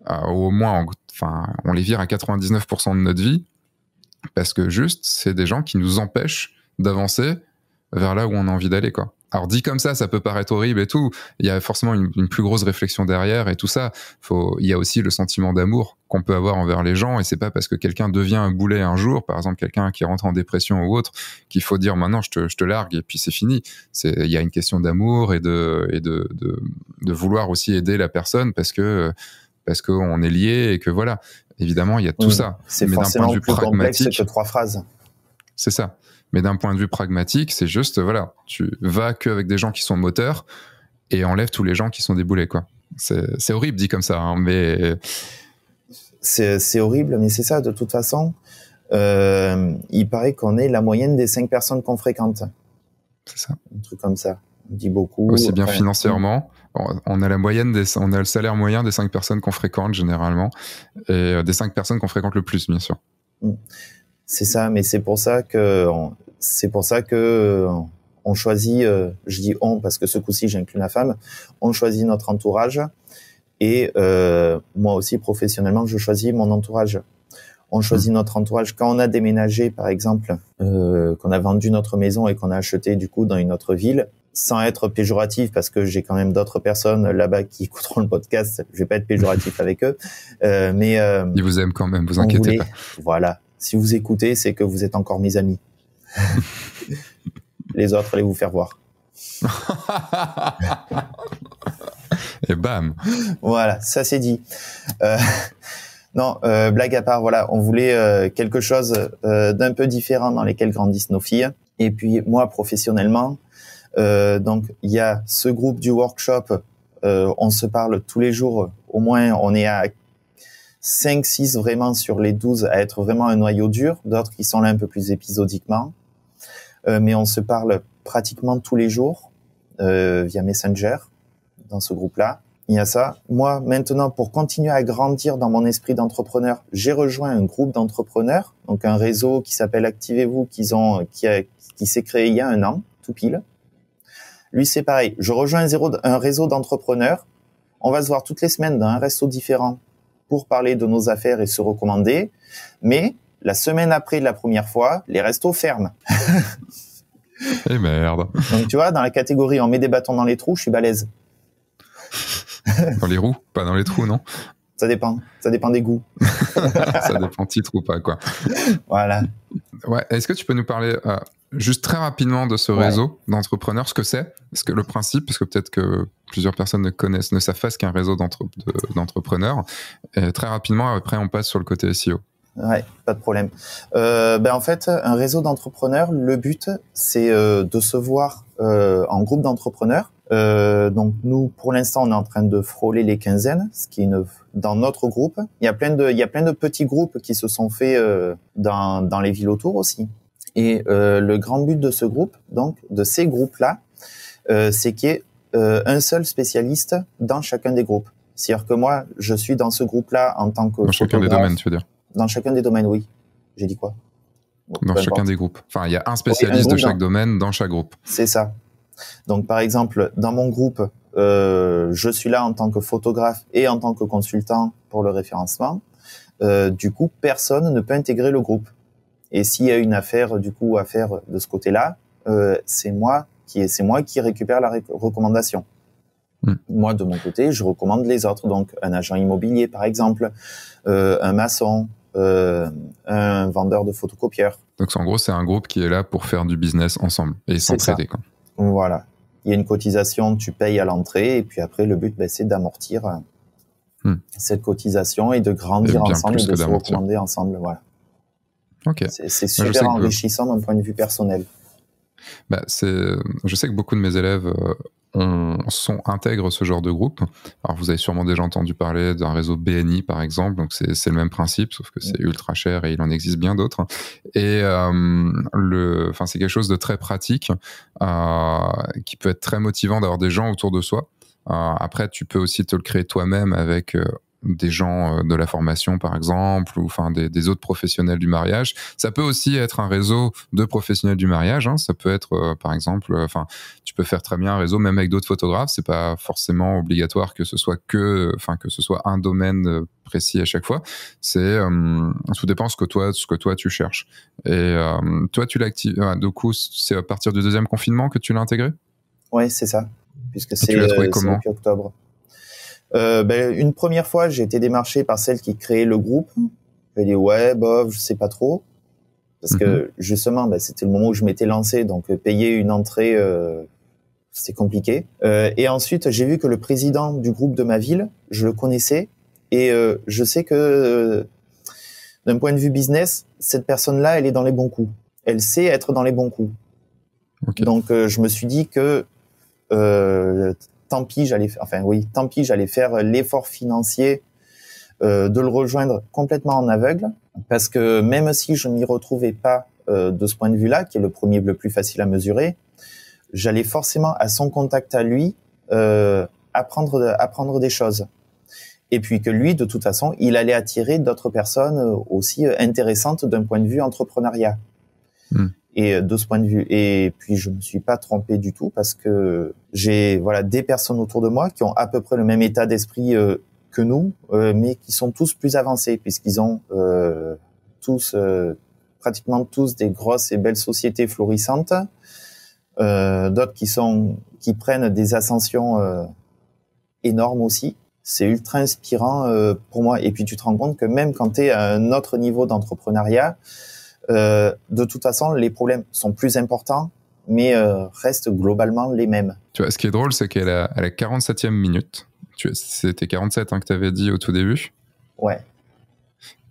ou euh, au moins, enfin, on les vire à 99% de notre vie parce que juste, c'est des gens qui nous empêchent d'avancer vers là où on a envie d'aller, quoi. Alors dit comme ça, ça peut paraître horrible et tout. Il y a forcément une, plus grosse réflexion derrière et tout ça. Faut, il y a aussi le sentiment d'amour qu'on peut avoir envers les gens et c'est pas parce que quelqu'un devient un boulet un jour, par exemple quelqu'un qui rentre en dépression ou autre, qu'il faut dire maintenant je te, largue et puis c'est fini. C'est, il y a une question d'amour et de, et de, vouloir aussi aider la personne parce que parce qu'on est lié et que voilà. Évidemment, il y a tout ça. C'est forcément d'un point de vue plus pragmatique, complexe que trois phrases. C'est ça. Mais d'un point de vue pragmatique, c'est juste, voilà, tu vas que avec des gens qui sont moteurs et enlève tous les gens qui sont déboulés, quoi. C'est horrible dit comme ça, hein, mais. C'est horrible, mais c'est ça, de toute façon. Euh, il paraît qu'on est la moyenne des cinq personnes qu'on fréquente. C'est ça. Un truc comme ça. On dit beaucoup. Aussi bien financièrement. On a la moyenne des, on a le salaire moyen des cinq personnes qu'on fréquente généralement et euh, des cinq personnes qu'on fréquente le plus, bien sûr. Mm. C'est ça, mais c'est pour ça que c'est pour ça que euh, on choisit, euh, je dis on parce que ce coup-ci j'inclus ma femme, on choisit notre entourage et euh, moi aussi professionnellement je choisis mon entourage. On choisit mmh. notre entourage quand on a déménagé par exemple, qu'on a vendu notre maison et qu'on a acheté du coup dans une autre ville. Sans être péjoratif, parce que j'ai quand même d'autres personnes là-bas qui écouteront le podcast, je vais pas être péjoratif avec eux, mais ils vous aiment quand même, vous inquiétez pas. Voilà, si vous écoutez, c'est que vous êtes encore mes amis. les autres, allez vous faire voir. Et bam. Voilà, ça c'est dit. Euh, non, euh, blague à part, voilà, on voulait euh, quelque chose d'un peu différent dans lesquels grandissent nos filles. Et puis moi, professionnellement, donc il y a ce groupe du workshop. on se parle tous les jours, au moins on est à 5, 6 vraiment sur les 12 à être vraiment un noyau dur, d'autres qui sont là un peu plus épisodiquement. Euh, mais on se parle pratiquement tous les jours euh, via Messenger dans ce groupe-là. Il y a ça. Moi, maintenant, pour continuer à grandir dans mon esprit d'entrepreneur, j'ai rejoint un groupe d'entrepreneurs, donc un réseau qui s'appelle Activez-vous, qui, a, qui s'est créé il y a un an, tout pile. Lui, c'est pareil. Je rejoins un, réseau d'entrepreneurs. On va se voir toutes les semaines dans un resto différent pour parler de nos affaires et se recommander. Mais la semaine après la première fois, les restos ferment. Et eh merde. Donc tu vois, dans la catégorie on met des bâtons dans les trous, je suis balèze. dans les roues, pas dans les trous, non Ça dépend. Ça dépend des goûts. ça dépend titre ou pas, quoi. Voilà. Ouais. Est-ce que tu peux nous parler euh, juste très rapidement de ce réseau d'entrepreneurs, ce que c'est, est ce que le principe, parce que peut-être que plusieurs personnes ne connaissent, ne savent pas ce qu'est un réseau d'entrepreneurs. très rapidement, après, on passe sur le côté SEO. Ouais, pas de problème. Euh, ben en fait, un réseau d'entrepreneurs, le but, c'est euh, de se voir euh, en groupe d'entrepreneurs. Euh, donc nous, pour l'instant, on est en train de frôler les quinzaines, ce qui est neuf. dans notre groupe. Il y a plein de, il y a plein de petits groupes qui se sont faits euh, dans, dans les villes autour aussi. Et le grand but de ce groupe, donc de ces groupes-là, c'est qu'il y ait un seul spécialiste dans chacun des groupes. C'est-à-dire que moi, je suis dans ce groupe-là en tant que dans chacun des domaines, tu veux dire dans chacun des domaines, oui. J'ai dit quoi Dans chacun des groupes. Enfin, il y a un spécialiste de chaque domaine dans chaque groupe. C'est ça. Donc, par exemple, dans mon groupe, euh, je suis là en tant que photographe et en tant que consultant pour le référencement. Euh, du coup, personne ne peut intégrer le groupe. Et s'il y a une affaire, du coup, à faire de ce côté-là, euh, c'est moi qui c'est moi qui récupère la recommandation. Hmm. Moi, de mon côté, je recommande les autres. Donc, un agent immobilier, par exemple, un maçon, euh, un vendeur de photocopieurs. Donc en gros, c'est un groupe qui est là pour faire du business ensemble et s'entraider. Voilà. Il y a une cotisation, tu payes à l'entrée, et puis après, le but, ben, c'est d'amortir euh, hmm. cette cotisation et de grandir ensemble et de se recommander ensemble. Voilà. OK. C'est super enrichissant d'un point de vue personnel. Bah, c'est, je sais que beaucoup de mes élèves euh, on intègre ce genre de groupe. Alors vous avez sûrement déjà entendu parler d'un réseau BNI par exemple, donc c'est le même principe, sauf que c'est mm. ultra cher et il en existe bien d'autres. Et euh, c'est quelque chose de très pratique euh, qui peut être très motivant d'avoir des gens autour de soi. Euh, après, tu peux aussi te le créer toi-même avec des gens euh, de la formation par exemple ou enfin des, autres professionnels du mariage ça peut aussi être un réseau de professionnels du mariage hein. ça peut être euh, par exemple euh, enfin tu peux faire très bien un réseau même avec d'autres photographes c'est pas forcément obligatoire que ce soit que enfin que ce soit un domaine précis à chaque fois c'est tout dépend ce que toi ce que toi tu cherches et toi tu l'as activé ah, du coup c'est à partir du deuxième confinement que tu l'as intégré ouais c'est ça puisque ah, c'est octobre euh, ben, une première fois, j'ai été démarché par celle qui créait le groupe. J'ai dit ouais, bof, je sais pas trop parce que mhm. justement ben, c'était le moment où je m'étais lancé donc euh, payer une entrée euh, c'est compliqué et ensuite j'ai vu que le président du groupe de ma ville je le connaissais et je sais que d'un point de vue business cette personne là elle est dans les bons coups elle sait être dans les bons coups donc je me suis dit que tant pis, j'allais, enfin oui, tant pis, j'allais faire euh, l'effort financier euh, de le rejoindre complètement en aveugle, parce que même si je m'y retrouvais pas euh, de ce point de vue-là, qui est le premier le plus facile à mesurer, j'allais forcément à son contact à lui apprendre apprendre des choses. Et puis que lui, de toute façon, il allait attirer d'autres personnes aussi intéressantes d'un point de vue entrepreneuriat. Hmm. Et euh, de ce point de vue, et puis je me suis pas trompé du tout parce que j'ai voilà des personnes autour de moi qui ont à peu près le même état d'esprit euh, que nous, euh, mais qui sont tous plus avancés puisqu'ils ont tous pratiquement tous des grosses et belles sociétés florissantes, d'autres qui sont qui prennent des ascensions énormes aussi. C'est ultra inspirant pour moi. Et puis tu te rends compte que même quand tu es à un autre niveau d'entrepreneuriat, euh, de toute façon, les problèmes sont plus importants, mais euh, restent globalement les mêmes. Tu vois, ce qui est drôle, c'est qu'à la, à la 47e minute, c'était 47 hein, que tu avais dit au tout début. Ouais.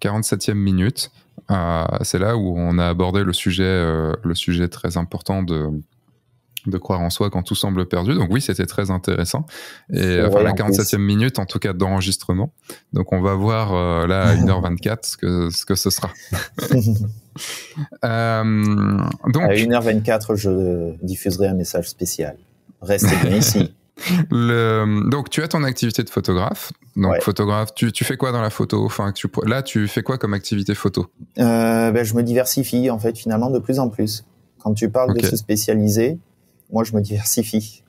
47e minute, euh, c'est là où on a abordé le sujet, le sujet très important de, de croire en soi quand tout semble perdu. Donc oui, c'était très intéressant. Et enfin, la 47e minute, en tout cas d'enregistrement. Donc on va voir là à 1h24 que, ce que ce sera. Euh, donc, à 1h24, je diffuserai un message spécial. Restez bien ici. donc tu as ton activité de photographe. Donc photographe, tu, fais quoi dans la photo enfin, Là, tu fais quoi comme activité photo euh, ben, Je me diversifie en fait finalement de plus en plus. Quand tu parles de se spécialiser, moi je me diversifie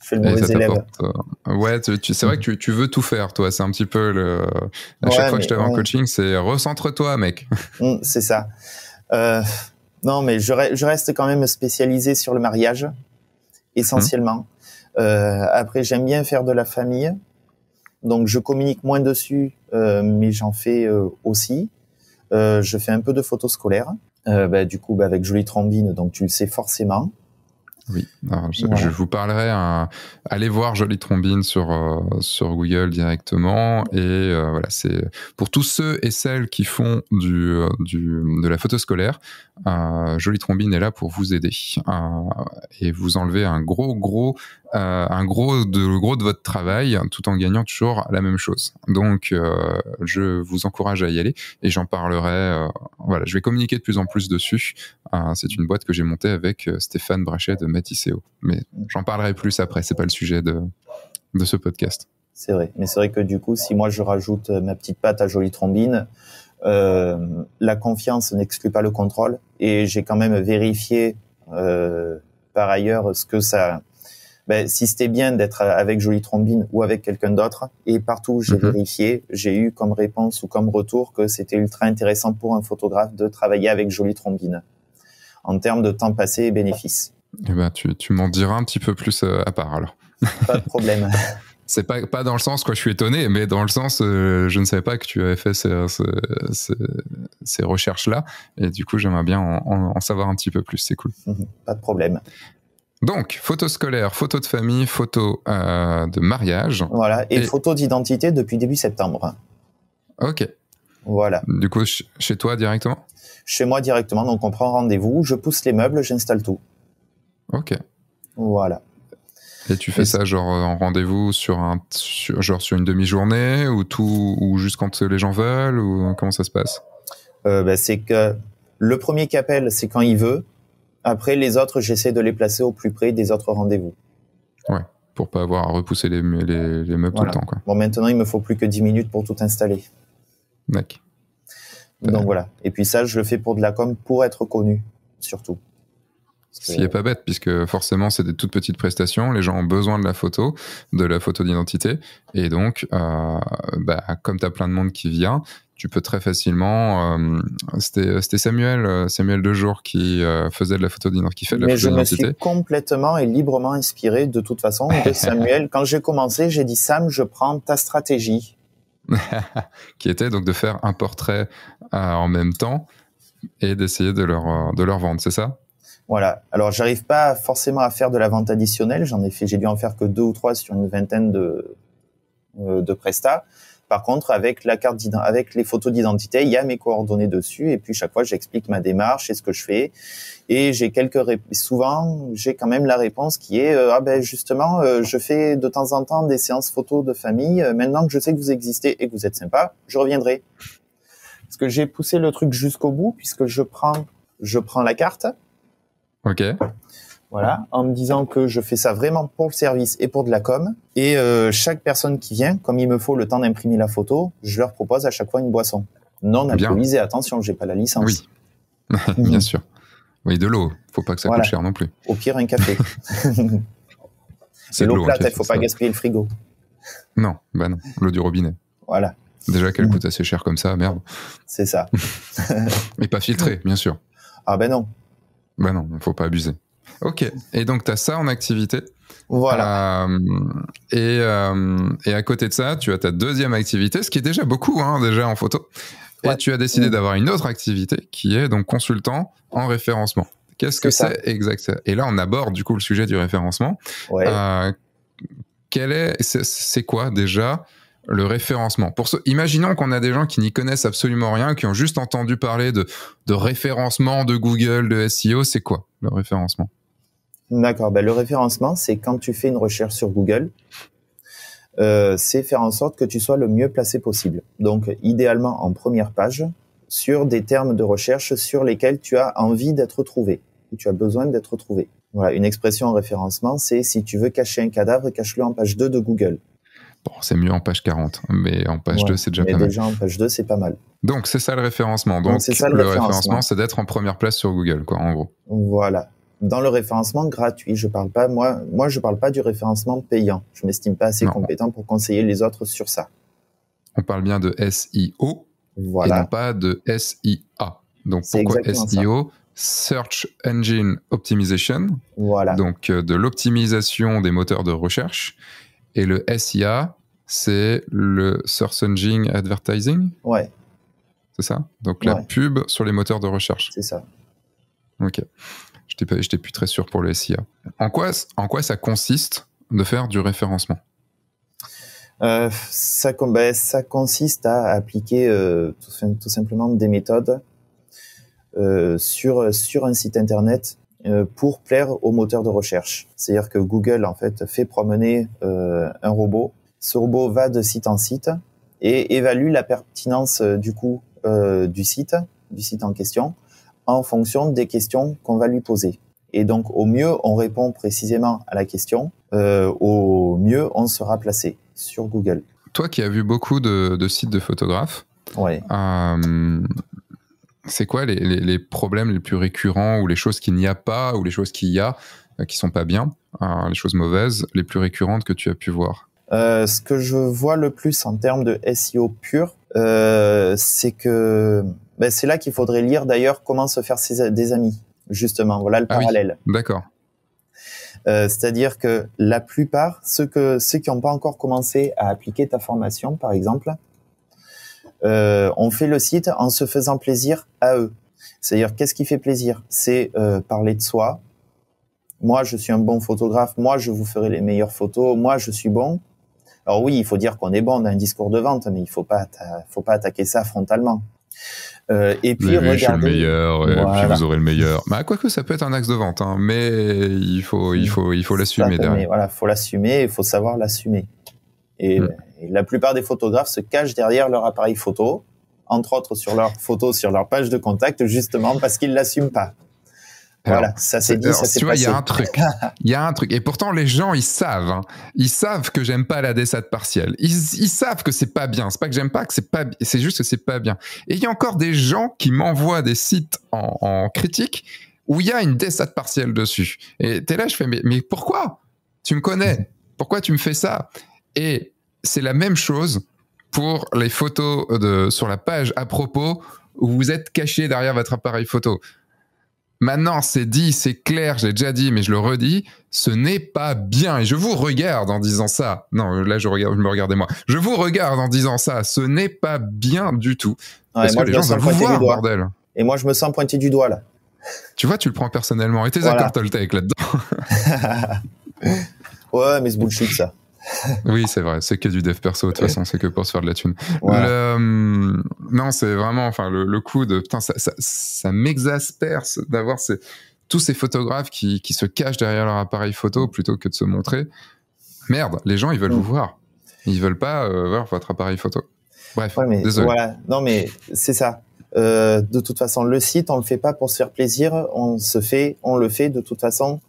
fais le mauvais élève. Euh, ouais, tu, c'est vrai que tu, tu, veux tout faire, toi. C'est un petit peu le. À chaque fois que je t'avais en coaching, c'est recentre-toi, mec. Mm, c'est ça. Euh, non, mais je, reste quand même spécialisé sur le mariage, essentiellement. Hum. Euh, après, j'aime bien faire de la famille. Donc, je communique moins dessus, mais j'en fais aussi. je fais un peu de photos scolaires. Bah, du coup, bah, avec Julie Trombine, donc tu le sais forcément. Oui, je, vous parlerai. Allez voir Jolie Trombine sur, euh, sur Google directement. Et euh, voilà, c'est pour tous ceux et celles qui font du, euh, de la photo scolaire, Jolie Trombine est là pour vous aider et vous enlever un gros, gros euh, un gros de, le gros de votre travail tout en gagnant toujours la même chose. Donc, euh, je vous encourage à y aller et j'en parlerai. Euh, voilà, je vais communiquer de plus en plus dessus. c'est une boîte que j'ai montée avec Stéphane Brachet de Matisseo. Mais j'en parlerai plus après. C'est pas le sujet de, de ce podcast. C'est vrai. Mais c'est vrai que du coup, si moi je rajoute ma petite patte à Jolie Trombine, la confiance n'exclut pas le contrôle. Et j'ai quand même vérifié par ailleurs ce que ça, ben, si c'était bien d'être avec Jolie Trombine ou avec quelqu'un d'autre, et partout où j'ai mhm. vérifié, j'ai eu comme réponse ou comme retour que c'était ultra intéressant pour un photographe de travailler avec Jolie Trombine en termes de temps passé et bénéfices. Eh ben, tu, m'en diras un petit peu plus euh, à part alors. Pas de problème. c'est pas pas dans le sens quoi je suis étonné mais dans le sens euh, je ne savais pas que tu avais fait ces, recherches là et du coup j'aimerais bien en, savoir un petit peu plus c'est cool mhm. pas de problème donc, photos scolaires, photos de famille, photos euh, de mariage. Voilà, et, photos d'identité depuis début septembre. Ok. Voilà. Du coup, chez toi directement Chez moi directement, donc on prend rendez-vous, je pousse les meubles, j'installe tout. Ok. Voilà. Et tu fais ça genre en rendez-vous sur un sur une demi-journée ou tout ou juste quand les gens veulent ou comment ça se passe euh, ben, c'est que le premier appelle, c'est quand il veut après, les autres, j'essaie de les placer au plus près des autres rendez-vous. Ouais, pour pas avoir à repousser les, les, meubles tout le temps. Quoi. Bon, maintenant, il me faut plus que 10 minutes pour tout installer. D'accord. Donc euh. voilà. Et puis ça, je le fais pour de la com, pour être connu, surtout. Ce qui pas bête, puisque forcément, c'est des toutes petites prestations. Les gens ont besoin de la photo, de la photo d'identité. Et donc, euh, bah, comme tu as plein de monde qui vient, tu peux très facilement. Euh, c'était Samuel, euh, Samuel Dejour qui euh, faisait de la photo d'identité, qui fait de Mais Je me suis complètement et librement inspiré de toute façon de Samuel. Quand j'ai commencé, j'ai dit Sam, je prends ta stratégie. qui était donc de faire un portrait en même temps et d'essayer de leur, de leur vendre, c'est ça voilà. Alors, j'arrive pas forcément à faire de la vente additionnelle. J'en ai fait, j'ai dû en faire que deux ou trois sur une vingtaine de, de prestats. Par contre, avec la carte avec les photos d'identité, il y a mes coordonnées dessus et puis chaque fois j'explique ma démarche et ce que je fais et j'ai quelques souvent j'ai quand même la réponse qui est euh, ah ben justement euh, je fais de temps en temps des séances photos de famille. Euh, maintenant que je sais que vous existez et que vous êtes sympa, je reviendrai. Parce que j'ai poussé le truc jusqu'au bout puisque je prends je prends la carte. OK voilà, en me disant que je fais ça vraiment pour le service et pour de la com. Et euh, chaque personne qui vient, comme il me faut le temps d'imprimer la photo, je leur propose à chaque fois une boisson non alcoolisée. Attention, j'ai pas la licence. Oui, bien sûr. Oui, de l'eau. Faut pas que ça coûte cher non plus. Au pire, un café. C'est l'eau plate. Il faut pas gaspiller le frigo. Non, bah non, l'eau du robinet. Voilà. Déjà qu'elle mm. coûte assez cher comme ça, merde. C'est ça. Mais pas filtrée, bien sûr. Ah ben non. Ben non, faut pas abuser. Ok. Et donc, tu as ça en activité. Voilà. Euh, euh, et, à côté de ça, tu as ta deuxième activité, ce qui est déjà beaucoup, hein, déjà en photo. Et tu as décidé d'avoir une autre activité qui est donc consultant en référencement. Qu'est-ce que c'est exact Et là, on aborde du coup le sujet du référencement. Euh, quel est, c'est quoi déjà le référencement. Pour imaginons qu'on a des gens qui n'y connaissent absolument rien, qui ont juste entendu parler de, de référencement de Google, de SEO, c'est quoi le référencement D'accord. Ben, le référencement, c'est quand tu fais une recherche sur Google, euh, c'est faire en sorte que tu sois le mieux placé possible. Donc, idéalement en première page, sur des termes de recherche sur lesquels tu as envie d'être trouvé, ou tu as besoin d'être trouvé. Voilà, une expression en référencement, c'est si tu veux cacher un cadavre, cache-le en page 2 de Google. Bon, c'est mieux en page 40, mais en page 2, c'est déjà mais pas déjà en page 2, c'est pas mal. Donc, c'est ça le référencement. Donc, ça, le, le, référencement, c'est d'être en première place sur Google, quoi, en gros. Voilà dans le référencement gratuit. Je parle pas, moi, moi, je parle pas du référencement payant. Je m'estime pas assez compétent pour conseiller les autres sur ça. On parle bien de SIO. Voilà. Et non pas de SIA. Donc, pourquoi SEO Search Engine Optimization. Voilà. Donc, euh, de l'optimisation des moteurs de recherche. Et le SIA, c'est le Search Engine Advertising. Ouais. C'est ça? Donc, la pub sur les moteurs de recherche. C'est ça. Ok. Je n'étais plus très sûr pour le SIA. En quoi, ça consiste de faire du référencement euh, ben, ça, consiste à appliquer euh, tout, simplement des méthodes euh, sur, sur un site internet pour plaire aux moteurs de recherche. C'est-à-dire que Google en fait fait promener un robot. Ce robot va de site en site et évalue la pertinence du du site, du site en question, en fonction des questions qu'on va lui poser. Et donc, au mieux, on répond précisément à la question, euh, au mieux, on sera placé sur Google. Toi qui as vu beaucoup de, sites de photographes, euh, c'est quoi les, problèmes les plus récurrents ou les choses qu'il n'y a pas ou les choses qu'il y a qui euh, qui sont pas bien, les choses mauvaises, les plus récurrentes que tu as pu voir Ce que je vois le plus en termes de SEO pur, c'est que ben, c'est là qu'il faudrait lire d'ailleurs comment se faire des amis, justement. Voilà le ah parallèle. D'accord. Euh, c'est-à-dire que la plupart, ceux, que, ceux qui n'ont pas encore commencé à appliquer ta formation, par exemple, euh, ont fait le site en se faisant plaisir à eux. C'est-à-dire, qu'est-ce qui fait plaisir C'est euh, parler de soi. Moi, je suis un bon photographe. Moi, je vous ferai les meilleures photos. Moi, je suis bon. Alors oui, il faut dire qu'on est bon on a un discours de vente, mais il ne faut pas attaquer ça frontalement. Euh, et puis, Je suis le meilleur, et puis vous aurez le meilleur. Bah, quoi que ça peut être un axe de vente, hein, mais il faut, il faut, il faut l'assumer et faut l'assumer, il faut savoir l'assumer. Mm. Et, la plupart des photographes se cachent derrière leur appareil photo, entre autres sur leur photo, sur leur page de contact, justement parce qu'ils l'assument pas. Voilà, ça c'est dit, ça s'est passé. Tu vois, il y a un truc. Il y a un truc. Et pourtant, les gens, ils savent. Hein. Ils savent que j'aime pas la DSAT partielle. Ils, ils savent que c'est pas bien. C'est pas que j'aime pas, que c'est pas. C'est juste que c'est pas bien. Et il y a encore des gens qui m'envoient des sites en, critique où il y a une DSAT partielle dessus. Et t'es là, je fais mais, mais pourquoi Tu me connais. Pourquoi tu me fais ça Et c'est la même chose pour les photos de, sur la page à propos où vous êtes caché derrière votre appareil photo. Maintenant, c'est dit, c'est clair, j'ai déjà dit, mais je le redis, ce n'est pas bien. Et je vous regarde en disant ça. Non, là, je, regarde, me regardez moi. Je vous regarde en disant ça. Ce n'est pas bien du tout. Et moi, je me sens pointé du doigt, là. Tu vois, tu le prends personnellement. Et tes voilà. accords Toltec là-dedans. ouais, mais c'est bullshit, ça. oui, c'est vrai. C'est que du dev perso, de toute façon. C'est que pour se faire de la thune. Euh, non, c'est vraiment, enfin, le, coup de, putain, ça, m'exaspère d'avoir tous ces photographes qui, se cachent derrière leur appareil photo plutôt que de se montrer. Merde, les gens, ils veulent mm. vous voir. Ils veulent pas euh, voir votre appareil photo. Bref, désolé. Non, mais c'est ça. Euh, de toute façon, le site, on le fait pas pour se faire plaisir. On se fait, on le fait de toute façon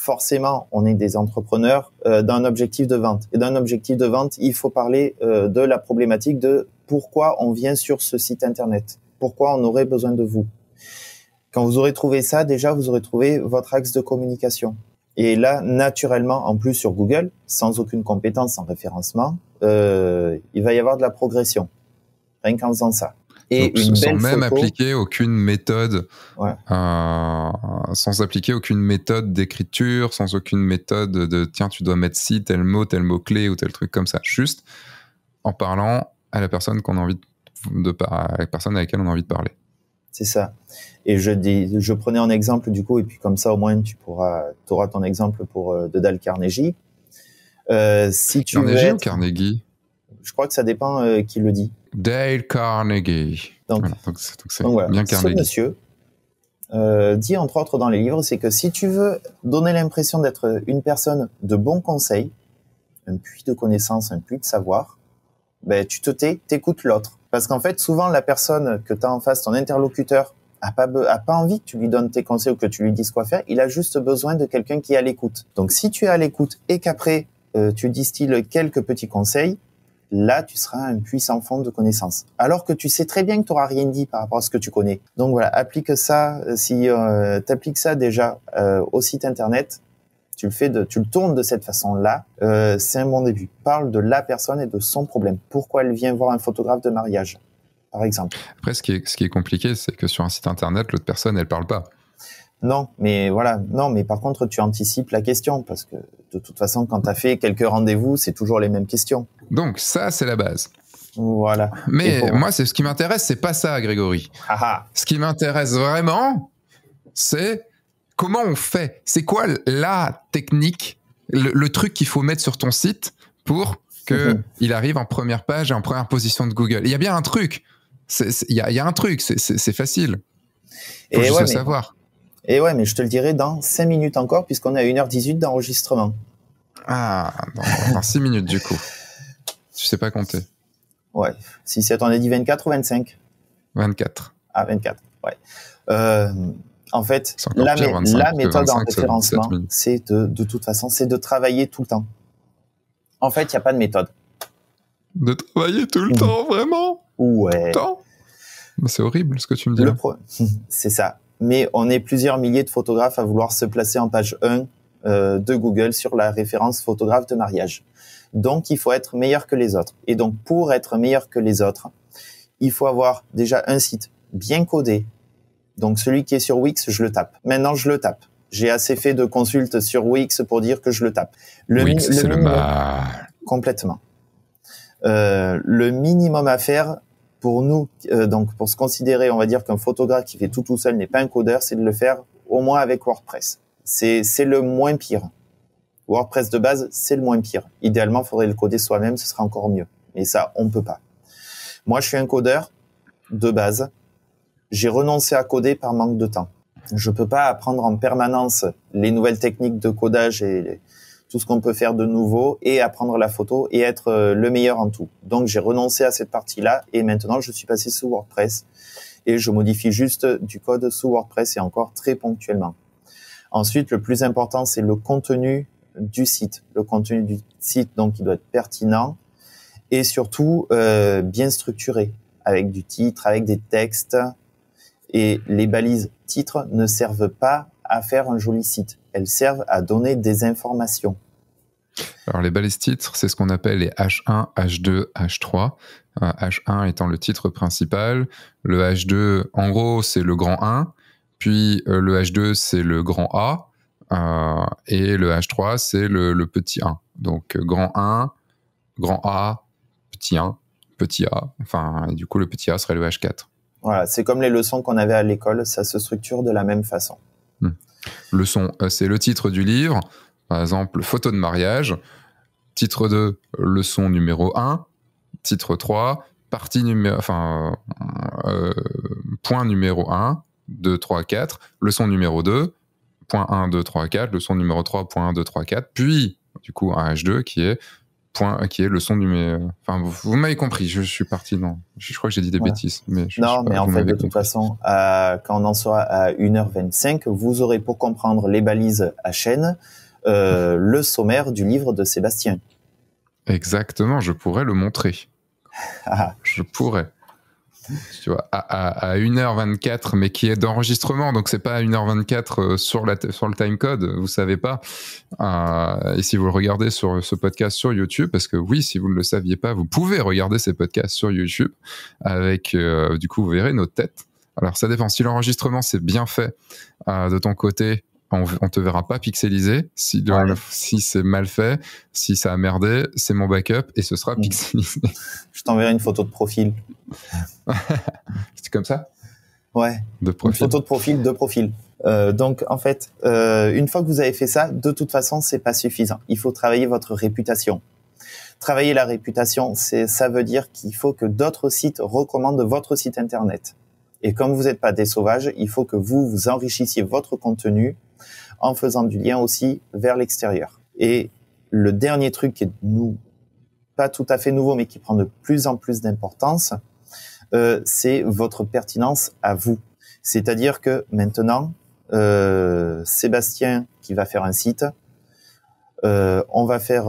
forcément, on est des entrepreneurs euh, d'un objectif de vente. Et d'un objectif de vente, il faut parler euh, de la problématique de pourquoi on vient sur ce site Internet, pourquoi on aurait besoin de vous. Quand vous aurez trouvé ça, déjà, vous aurez trouvé votre axe de communication. Et là, naturellement, en plus sur Google, sans aucune compétence en référencement, euh, il va y avoir de la progression. Rien qu'en faisant ça et sans même appliquer aucune méthode, euh, sans appliquer aucune méthode d'écriture, sans aucune méthode de tiens tu dois mettre ci tel mot, tel mot clé ou tel truc comme ça, juste en parlant à la personne qu'on a envie de, à la personne avec laquelle on a envie de parler. C'est ça. Et je dis, je prenais en exemple du coup, et puis comme ça au moins tu pourras, auras ton exemple pour euh, de Dodal Carnegie. Euh, si tu Carnegie ou Carnegie Je crois que ça dépend qui le dit. Dale Carnegie. Donc, bien Ce monsieur euh, dit entre autres dans les livres, c'est que si tu veux donner l'impression d'être une personne de bons conseils, un puits de connaissances, un puits de savoir, ben, tu te tais, t'écoutes l'autre. Parce qu'en fait, souvent, la personne que tu as en face, ton interlocuteur, a pas, a pas envie que tu lui donnes tes conseils ou que tu lui dises quoi faire. Il a juste besoin de quelqu'un qui est à l'écoute. Donc, si tu es à l'écoute et qu'après, euh, tu distilles quelques petits conseils, là, tu seras un puissant fond de connaissances. Alors que tu sais très bien que tu n'auras rien dit par rapport à ce que tu connais. Donc voilà, applique ça, euh, si euh, tu appliques ça déjà euh, au site internet, tu le fais tu le tournes de cette façon-là, c'est un bon début. Parle de la personne et de son problème. Pourquoi elle vient voir un photographe de mariage, par exemple. Après, ce qui est, compliqué, c'est que sur un site internet, l'autre personne, elle parle pas. Non, mais voilà, non, mais par contre, tu anticipes la question parce que de toute façon, quand tu as fait quelques rendez-vous, c'est toujours les mêmes questions. Donc ça, c'est la base. Voilà. Mais moi, c'est ce qui m'intéresse, c'est pas ça, Grégory. Ah, ah. Ce qui m'intéresse vraiment, c'est comment on fait. C'est quoi la technique, le, truc qu'il faut mettre sur ton site pour qu'il mhm. arrive en première page et en première position de Google. Il y a bien un truc. Il y, a un truc. C'est facile. Faut et juste le savoir. Et ouais, mais je te le dirai dans 5 minutes encore, puisqu'on est à 1h18 d'enregistrement. Ah, dans, dans 6 minutes du coup. Tu sais pas compter. Ouais. Si c'est, on a dit 24 ou 25 24. Ah, 24, ouais. Euh, en fait, la, méthode en référencement, c'est de, toute façon, c'est de travailler tout le temps. En fait, il n'y a pas de méthode. De travailler tout le mmh. temps, vraiment Ouais. Tout c'est horrible ce que tu me dis. Hein. c'est ça mais on est plusieurs milliers de photographes à vouloir se placer en page 1 euh, de Google sur la référence photographe de mariage. Donc, il faut être meilleur que les autres. Et donc, pour être meilleur que les autres, il faut avoir déjà un site bien codé. Donc, celui qui est sur Wix, je le tape. Maintenant, je le tape. J'ai assez fait de consultes sur Wix pour dire que je le tape. Le Wix, c'est Complètement. Euh, le minimum à faire, pour nous, euh, donc pour se considérer, on va dire qu'un photographe qui fait tout tout seul n'est pas un codeur, c'est de le faire au moins avec WordPress. C'est le moins pire. WordPress de base, c'est le moins pire. Idéalement, faudrait le coder soi-même, ce serait encore mieux. Mais ça, on peut pas. Moi, je suis un codeur de base. J'ai renoncé à coder par manque de temps. Je peux pas apprendre en permanence les nouvelles techniques de codage et tout ce qu'on peut faire de nouveau et apprendre la photo et être euh, le meilleur en tout. Donc j'ai renoncé à cette partie-là et maintenant je suis passé sous WordPress et je modifie juste du code sous WordPress et encore très ponctuellement. Ensuite, le plus important, c'est le contenu du site. Le contenu du site, donc, il doit être pertinent et surtout euh, bien structuré, avec du titre, avec des textes. Et les balises titres ne servent pas à faire un joli site. Elles servent à donner des informations. Alors les balises titres, c'est ce qu'on appelle les H1, H2, H3. H1 étant le titre principal, le H2 en gros c'est le grand 1, puis euh, le H2 c'est le grand A, euh, et le H3 c'est le, petit 1. Donc euh, grand 1, grand A, petit 1, petit A, enfin du coup le petit A serait le H4. Voilà, c'est comme les leçons qu'on avait à l'école, ça se structure de la même façon. Hmm. Leçon, euh, c'est le titre du livre, par exemple, photo de mariage, titre 2, leçon numéro 1, titre 3, partie numéro, enfin, euh, euh, point numéro 1, 2, 3, 4, leçon numéro 2, point 1, 2, 3, 4, leçon numéro 3, point 1, 2, 3, 4, puis, du coup, un H2 qui est point qui est le son du enfin vous, m'avez compris je, suis parti je, crois que j'ai dit des bêtises mais non mais en fait de toute façon euh, quand on en soit à 1h25 vous aurez pour comprendre les balises à chaîne euh, le sommaire du livre de Sébastien exactement je pourrais le montrer ah. je pourrais tu à, 1h24, mais qui est d'enregistrement, donc c'est pas à 1h24 euh, sur, la, sur le timecode, vous savez pas. Euh, et si vous le regardez sur euh, ce podcast sur YouTube, parce que oui, si vous ne le saviez pas, vous pouvez regarder ces podcasts sur YouTube avec, du coup, vous verrez nos têtes. Alors ça dépend. Si l'enregistrement c'est bien fait de ton côté, on, ne te verra pas pixelisé. Si, c'est mal fait, si ça a merdé, c'est mon backup et ce sera pixelisé. Je t'enverrai une photo de profil. c'est comme ça Ouais. De profil. photo de profil, de profil. Euh, donc en fait, euh, une fois que vous avez fait ça, de toute façon, c'est pas suffisant. Il faut travailler votre réputation. Travailler la réputation, c'est ça veut dire qu'il faut que d'autres sites recommandent votre site internet. Et comme vous n'êtes pas des sauvages, il faut que vous vous enrichissiez votre contenu en faisant du lien aussi vers l'extérieur. Et le dernier truc qui est nous pas tout à fait nouveau, mais qui prend de plus en plus d'importance, euh, c'est votre pertinence à vous. C'est-à-dire que maintenant, euh, Sébastien qui va faire un site, euh, on va faire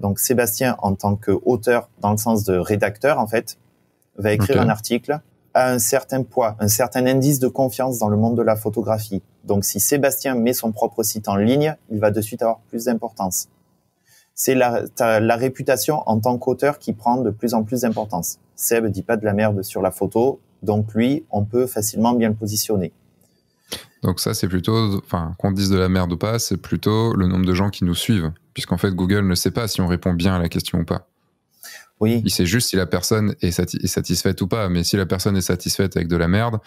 donc Sébastien en tant qu'auteur dans le sens de rédacteur en fait, va écrire un article à un certain poids, un certain indice de confiance dans le monde de la photographie, donc si Sébastien met son propre site en ligne, il va de suite avoir plus d'importance. C'est la, réputation en tant qu'auteur qui prend de plus en plus d'importance. Seb dit pas de la merde sur la photo, donc lui, on peut facilement bien le positionner. Donc ça, c'est plutôt, enfin, qu'on dise de la merde ou pas, c'est plutôt le nombre de gens qui nous suivent, puisqu'en fait, Google ne sait pas si on répond bien à la question ou pas. Oui. Il sait juste si la personne est satisfaite ou pas, mais si la personne est satisfaite avec de la merde,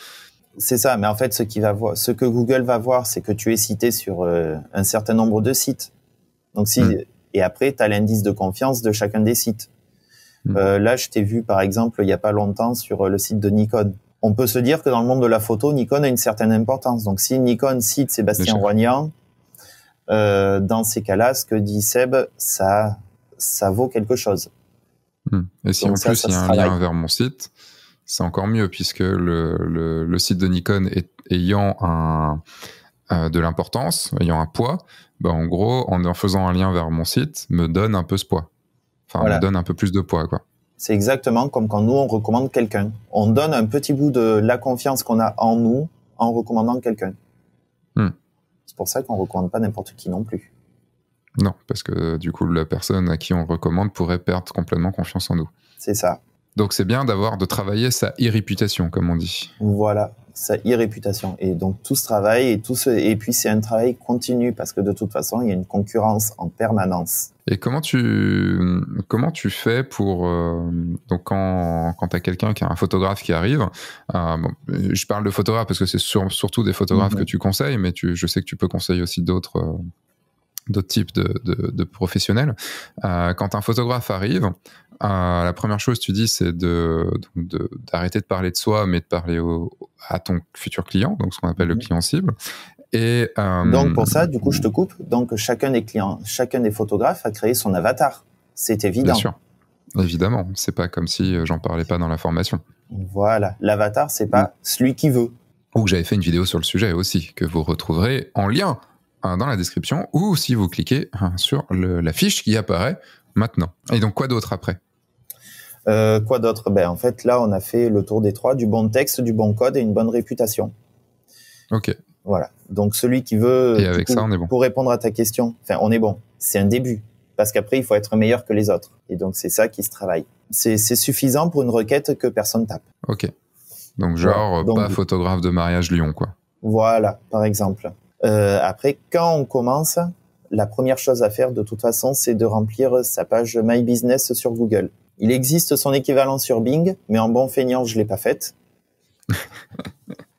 c'est ça, mais en fait, ce, que Google va voir, c'est que tu es cité sur euh, un certain nombre de sites. Donc, si, hmm. Et après, tu as l'indice de confiance de chacun des sites. Hmm. Euh, là, je t'ai vu, par exemple, il n'y a pas longtemps, sur euh, le site de Nikon. On peut se dire que dans le monde de la photo, Nikon a une certaine importance. Donc, si Nikon cite Sébastien Roignan, dans ces cas-là, ce que dit Seb, ça, vaut quelque chose. Hmm. Et si en plus, il y a un lien vers mon site, c'est encore mieux puisque le, site de Nikon ayant un, euh, de l'importance, ayant un poids, bah, en gros, en, faisant un lien vers mon site, me donne un peu ce poids. Enfin, me donne un peu plus de poids, quoi. C'est exactement comme quand nous, on recommande quelqu'un. On donne un petit bout de la confiance qu'on a en nous en recommandant quelqu'un. Hmm. C'est pour ça qu'on ne recommande pas n'importe qui non plus. Non, parce que du coup, la personne à qui on recommande pourrait perdre complètement confiance en nous. C'est ça. Donc c'est bien d'avoir de travailler sa irréputation, comme on dit. Voilà, sa irréputation. Et donc tout ce travail et tout ce et puis c'est un travail continu parce que de toute façon il y a une concurrence en permanence. Et comment tu comment tu fais pour euh, donc quand quand as quelqu'un qui a un photographe qui arrive, euh, je parle de photographe parce que c'est surtout des photographes mhm. que tu conseilles, mais je sais que tu peux conseiller aussi d'autres. Euh, d'autres types de, de, professionnels. Euh, quand un photographe arrive, euh, la première chose tu dis c'est de d'arrêter de, parler de soi, mais de parler au, à ton futur client, donc ce qu'on appelle le mhm. client cible. Et euh, donc pour ça, du coup, je te coupe. Donc chacun des clients, chacun des photographes a créé son avatar. C'est évident. Bien sûr. Évidemment, c'est pas comme si j'en parlais pas dans la formation. Voilà, l'avatar, c'est pas mm. celui qui veut. Ou j'avais fait une vidéo sur le sujet aussi, que vous retrouverez en lien dans la description ou si vous cliquez hein, sur la fiche qui apparaît maintenant. Et donc, quoi d'autre après euh, Quoi d'autre ben, En fait, là, on a fait le tour des trois du bon texte, du bon code et une bonne réputation. Ok. Voilà. Donc, celui qui veut. Et avec ça, on est bon. Pour répondre à ta question, enfin, on est bon. C'est un début. Parce qu'après, il faut être meilleur que les autres. Et donc, c'est ça qui se travaille. C'est suffisant pour une requête que personne tape. Ok. Donc, genre, pas photographe de mariage Lyon, quoi. Voilà, par exemple. Euh, après, quand on commence, la première chose à faire de toute façon, c'est de remplir sa page My Business sur Google. Il existe son équivalent sur Bing, mais en bon feignant, je l'ai pas faite.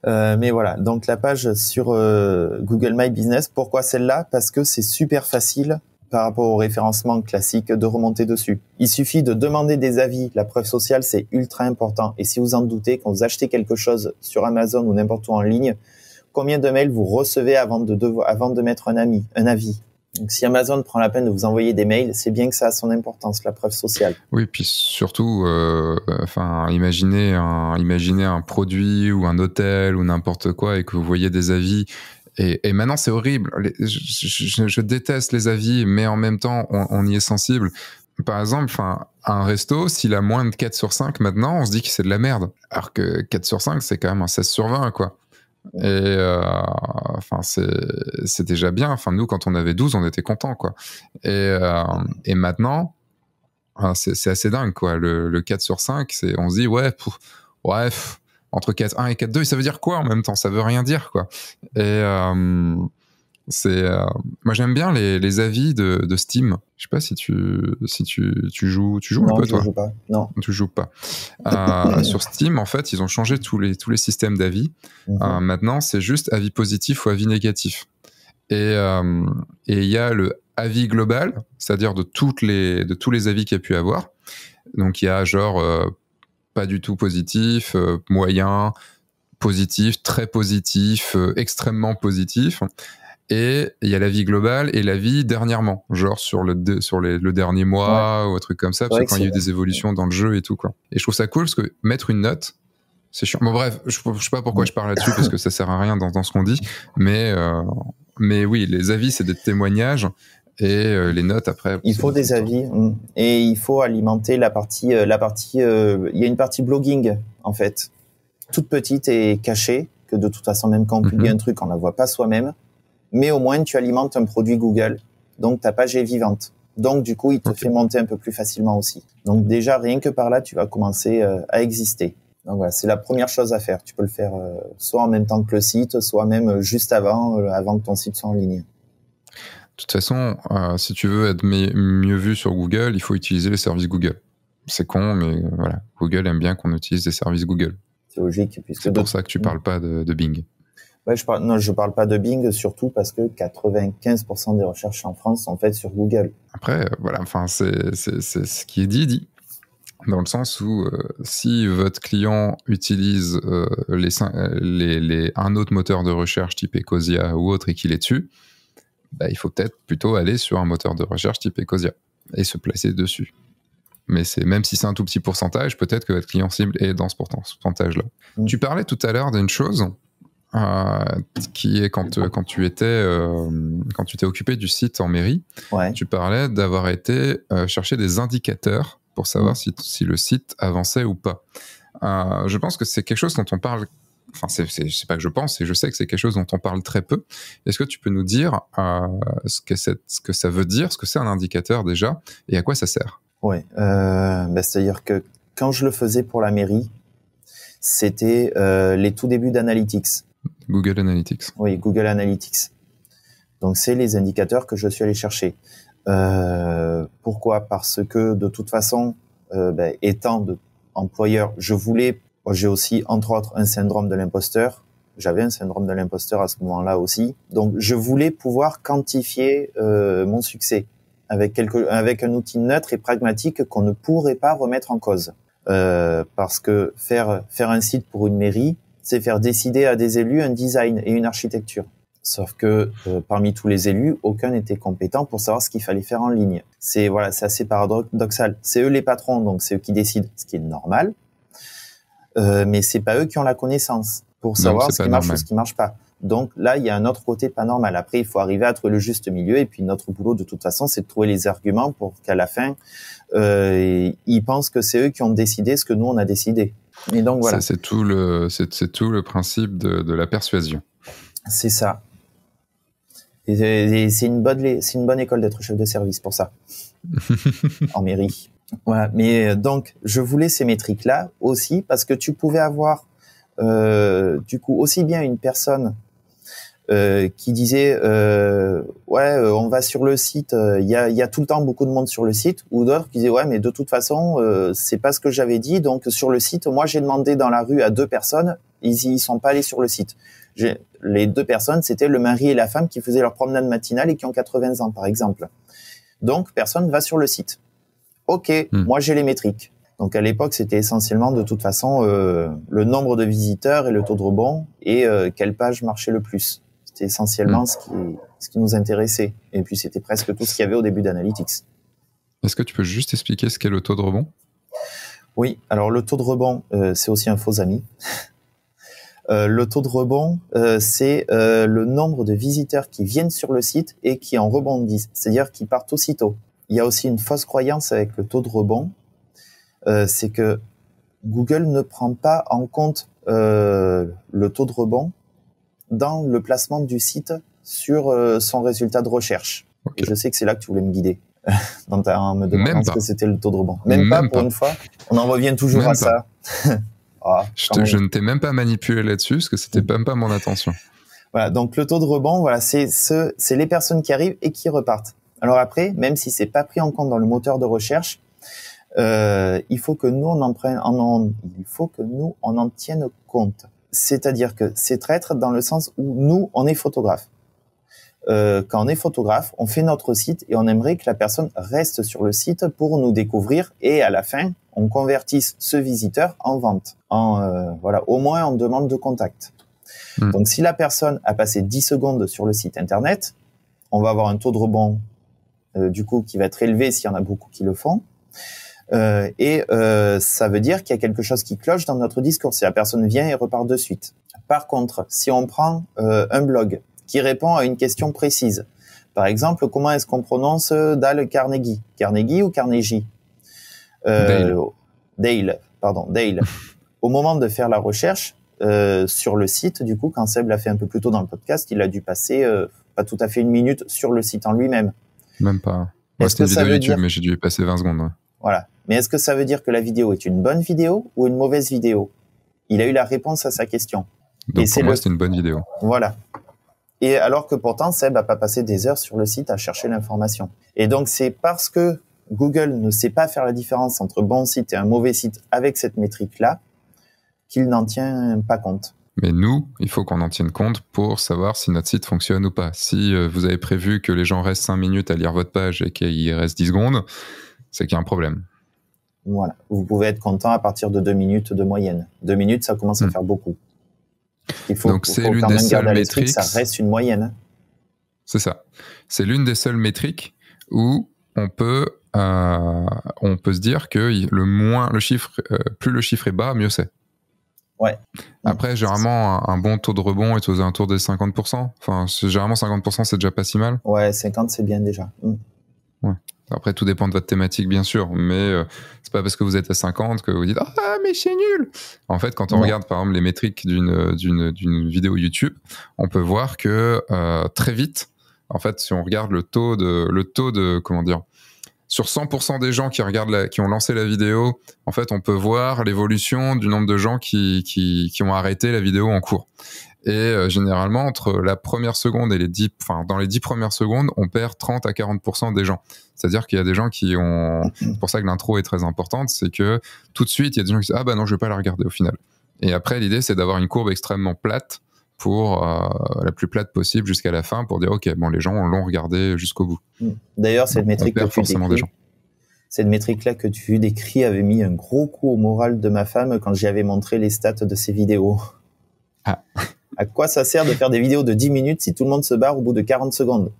euh, mais voilà, donc la page sur euh, Google My Business, pourquoi celle-là Parce que c'est super facile par rapport au référencement classique de remonter dessus. Il suffit de demander des avis. La preuve sociale, c'est ultra important. Et si vous en doutez, quand vous achetez quelque chose sur Amazon ou n'importe où en ligne, combien de mails vous recevez avant de, avant de mettre un, un avis. Donc, si Amazon prend la peine de vous envoyer des mails, c'est bien que ça a son importance, la preuve sociale. Oui, puis surtout, euh, enfin, imaginez un, un produit ou un hôtel ou n'importe quoi et que vous voyez des avis et, maintenant, c'est horrible. je, déteste les avis, mais en même temps, on, y est sensible. Par exemple, enfin, un resto, s'il a moins de 4 sur 5 maintenant, on se dit que c'est de la merde. Alors que 4 sur 5, c'est quand même un 16 sur 20, quoi. Et euh, c'est déjà bien. Enfin, nous, quand on avait 12, on était contents, quoi. Et, euh, maintenant, ah, c'est assez dingue, quoi. Le, 4 sur 5, on se dit, ouais, entre 4-1 et 4-2, ça veut dire quoi en même temps Ça veut rien dire, quoi. Et. Euh, c'est euh, moi j'aime bien les, avis de, Steam. Je sais pas si tu si tu, tu joues tu joues non, un peu je toi. Joue pas. Non. Tu joues pas. Euh, sur Steam en fait ils ont changé tous les tous les systèmes d'avis. Mhm. Euh, maintenant c'est juste avis positif ou avis négatif. Et il y a le avis global, c'est-à-dire de toutes les de tous les avis qu'il y a pu avoir. Donc il y a genre pas du tout positif, moyen, positif, très positif, extrêmement positif et il y a la vie globale et la vie dernièrement, genre sur le sur le dernier mois ou un truc comme ça, parce que quand il y a eu des évolutions dans le jeu et tout quoi. Et je trouve ça cool parce que mettre une note, c'est chiant. Bon bref, je, ne sais pas pourquoi je parle là-dessus parce que ça sert à rien dans, dans ce qu'on dit, mais euh, mais oui, les avis c'est des témoignages et euh, les notes après. Il faut des avis mm. et il faut alimenter la partie euh, la partie il y a une partie blogging en fait toute petite et cachée que de toute façon même quand on publie mhm. un truc on la voit pas soi-même mais au moins tu alimentes un produit Google, donc ta page est vivante. Donc du coup, il te fait monter un peu plus facilement aussi. Donc déjà, rien que par là, tu vas commencer euh, à exister. Donc voilà, c'est la première chose à faire. Tu peux le faire euh, soit en même temps que le site, soit même euh, juste avant, avant que ton site soit en ligne. De toute façon, si tu veux être mieux vu sur Google, il faut utiliser les services Google. C'est con, mais voilà, Google aime bien qu'on utilise des services Google. C'est logique. C'est pour ça que tu mm. parles pas de Bing je parle, non, je parle pas de Bing, surtout parce que 95% des recherches en France sont faites sur Google. Après, euh, voilà, enfin, c'est ce qui est dit, dit. Dans le sens où euh, si votre client utilise euh, les, les, un autre moteur de recherche type Ecosia ou autre et qu'il est dessus, bah, il faut peut-être plutôt aller sur un moteur de recherche type Ecosia et se placer dessus mais c'est même si c'est un tout petit pourcentage, peut-être que votre client cible est dans ce pourcentage-là. Mm. Tu parlais tout à l'heure d'une chose euh, qui est quand, euh, quand tu étais euh, quand tu t'es occupé du site en mairie, tu parlais d'avoir été chercher des indicateurs pour savoir mm. si, le site avançait ou pas. je pense que c'est quelque chose dont on parle enfin c'est pas que je pense, et je sais que c'est quelque chose dont on parle très peu. Est-ce que tu peux nous dire ce, que ce que ça veut dire, ce que c'est un indicateur déjà, et à quoi ça sert Oui, bah, c'est-à-dire que quand je le faisais pour la mairie, c'était les tout débuts d'Analytics. Google Analytics. Oui, Google Analytics. Donc c'est les indicateurs que je suis allé chercher. Euh, pourquoi Parce que de toute façon, euh, ben, étant employeur, je voulais, j'ai aussi entre autres un syndrome de l'imposteur. J'avais un syndrome de l'imposteur à ce moment-là aussi. Donc je voulais pouvoir quantifier euh, mon succès avec, quelque, avec un outil neutre et pragmatique qu'on ne pourrait pas remettre en cause. parce que faire, faire un site pour une mairie, c'est faire décider à des élus un design et une architecture. Sauf que euh, parmi tous les élus, aucun n'était compétent pour savoir ce qu'il fallait faire en ligne. C'est voilà, c'est assez paradoxal. C'est eux les patrons, donc c'est eux qui décident, ce qui est normal. Euh, mais c'est pas eux qui ont la connaissance pour savoir ce qui marche ou ce qui marche pas. Donc là, il y a un autre côté pas normal. Après, il faut arriver à trouver le juste milieu. Et puis notre boulot, de toute façon, c'est de trouver les arguments pour qu'à la fin, euh, ils pensent que c'est eux qui ont décidé ce que nous on a décidé donc voilà. C'est tout le, c'est, tout le principe de, la persuasion. C'est ça. c'est une bonne, c'est une bonne école d'être chef de service pour ça. en mairie. Mais euh, donc, je voulais ces métriques-là aussi parce que tu pouvais avoir, euh, du coup, aussi bien une personne euh, qui disait euh, ouais euh, on va sur le site euh, il y a, y, a, tout le temps beaucoup de monde sur le site ou d'autres qui disaient ouais mais de toute façon c'est pas ce que j'avais dit donc sur le site moi j'ai demandé dans la rue à deux personnes ils y sont pas allés sur le site les deux personnes c'était le mari et la femme qui faisaient leur promenade matinale et qui ont 80 ans par exemple donc personne va sur le site ok hmm. moi j'ai les métriques donc à l'époque, c'était essentiellement de toute façon euh, le nombre de visiteurs et le taux de rebond et quelle page marchait le plus essentiellement mm. ce, qui, ce qui nous intéressait. Et puis c'était presque tout ce qu'il y avait au début d'Analytics. Est-ce que tu peux juste expliquer ce qu'est le taux de rebond Oui, alors le taux de rebond, euh, c'est aussi un faux ami. Euh, le taux de rebond, euh, c'est le nombre de visiteurs qui viennent sur le site et qui en rebondissent, c'est-à-dire qui partent aussitôt. Il y a aussi une fausse croyance avec le taux de rebond, c'est que Google ne prend pas en compte le taux de rebond dans le placement du site sur euh, son résultat de recherche. je sais que c'est là que tu voulais me guider. dans ta, me demandant ce que c'était le taux de rebond. Même, pas, pour une fois. On en revient toujours à ça. Ah, je, ne t'ai même pas manipulé là-dessus parce que c'était même pas mon attention. Voilà, donc le taux de rebond, voilà, c'est ce, c'est les personnes qui arrivent et qui repartent. Alors après, même si c'est pas pris en compte dans le moteur de recherche, euh, il faut que nous on en prenne, il faut que nous on en tienne compte. C'est-à-dire que c'est traître dans le sens où nous, on est photographe. Euh, quand on est photographe, on fait notre site et on aimerait que la personne reste sur le site pour nous découvrir et à la fin, on convertisse ce visiteur en vente. En, euh, voilà, au moins en demande de contact. Hmm. Donc si la personne a passé 10 secondes sur le site internet, on va avoir un taux de rebond euh, du coup qui va être élevé s'il y en a beaucoup qui le font. Euh, et euh, ça veut dire qu'il y a quelque chose qui cloche dans notre discours si la personne vient et repart de suite. Par contre, si on prend euh, un blog qui répond à une question précise, par exemple, comment est-ce qu'on prononce Dale Carnegie Carnegie ou Carnegie Dale. Dale. pardon, Dale. Au moment de faire la recherche sur le site, du coup, quand Seb l'a fait un peu plus tôt dans le podcast, il a dû passer pas tout à fait une minute sur le site en lui-même. Même pas. c'était une vidéo YouTube, mais j'ai dû y passer 20 secondes. Hein. Voilà. Mais est-ce que ça veut dire que la vidéo est une bonne vidéo ou une mauvaise vidéo Il a eu la réponse à sa question. Donc Et pour moi, c'est une bonne vidéo. Voilà. Et alors que pourtant, Seb n'a pas passé des heures sur le site à chercher l'information. Et donc, c'est parce que Google ne sait pas faire la différence entre bon site et un mauvais site avec cette métrique-là qu'il n'en tient pas compte. Mais nous, il faut qu'on en tienne compte pour savoir si notre site fonctionne ou pas. Si euh, vous avez prévu que les gens restent 5 minutes à lire votre page et qu'ils reste 10 secondes, c'est qu'il y a un problème. Voilà. Vous pouvez être content à partir de deux minutes de moyenne. Deux minutes, ça commence à hmm. faire beaucoup. Il faut, Donc c'est l'une des seules métriques. Ça reste une moyenne. C'est ça. C'est l'une des seules métriques où on peut euh, on peut se dire que le moins le chiffre, euh, plus le chiffre est bas, mieux c'est. Ouais. Après, généralement, un, bon taux de rebond est aux alentours des 50%. Enfin, généralement, 50%, c'est déjà pas si mal. Ouais, 50, c'est bien déjà. Hmm. Ouais. Après, tout dépend de votre thématique, bien sûr, mais ce euh, c'est pas parce que vous êtes à 50 que vous dites Ah, mais c'est nul En fait, quand on regarde par exemple les métriques d'une vidéo YouTube, on peut voir que euh, très vite, en fait, si on regarde le taux de, le taux de comment dire, sur 100% des gens qui regardent qui ont lancé la vidéo, en fait, on peut voir l'évolution du nombre de gens qui, qui, ont arrêté la vidéo en cours. Et euh, généralement, entre la première seconde et les dix, enfin, dans les dix premières secondes, on perd 30 à 40% des gens. C'est-à-dire qu'il y a des gens qui ont, c'est pour ça que l'intro est très importante, c'est que tout de suite, il y a des gens qui disent, ah bah non, je vais pas la regarder au final. Et après, l'idée, c'est d'avoir une courbe extrêmement plate pour euh, la plus plate possible jusqu'à la fin pour dire, OK, bon, les gens l'ont regardé jusqu'au bout. Mm. D'ailleurs, cette métrique que tu des gens. Cette métrique-là que tu décris avait mis un gros coup au moral de ma femme quand j'y avais montré les stats de ses vidéos. Ah. À quoi ça sert de faire des vidéos de 10 minutes si tout le monde se barre au bout de 40 secondes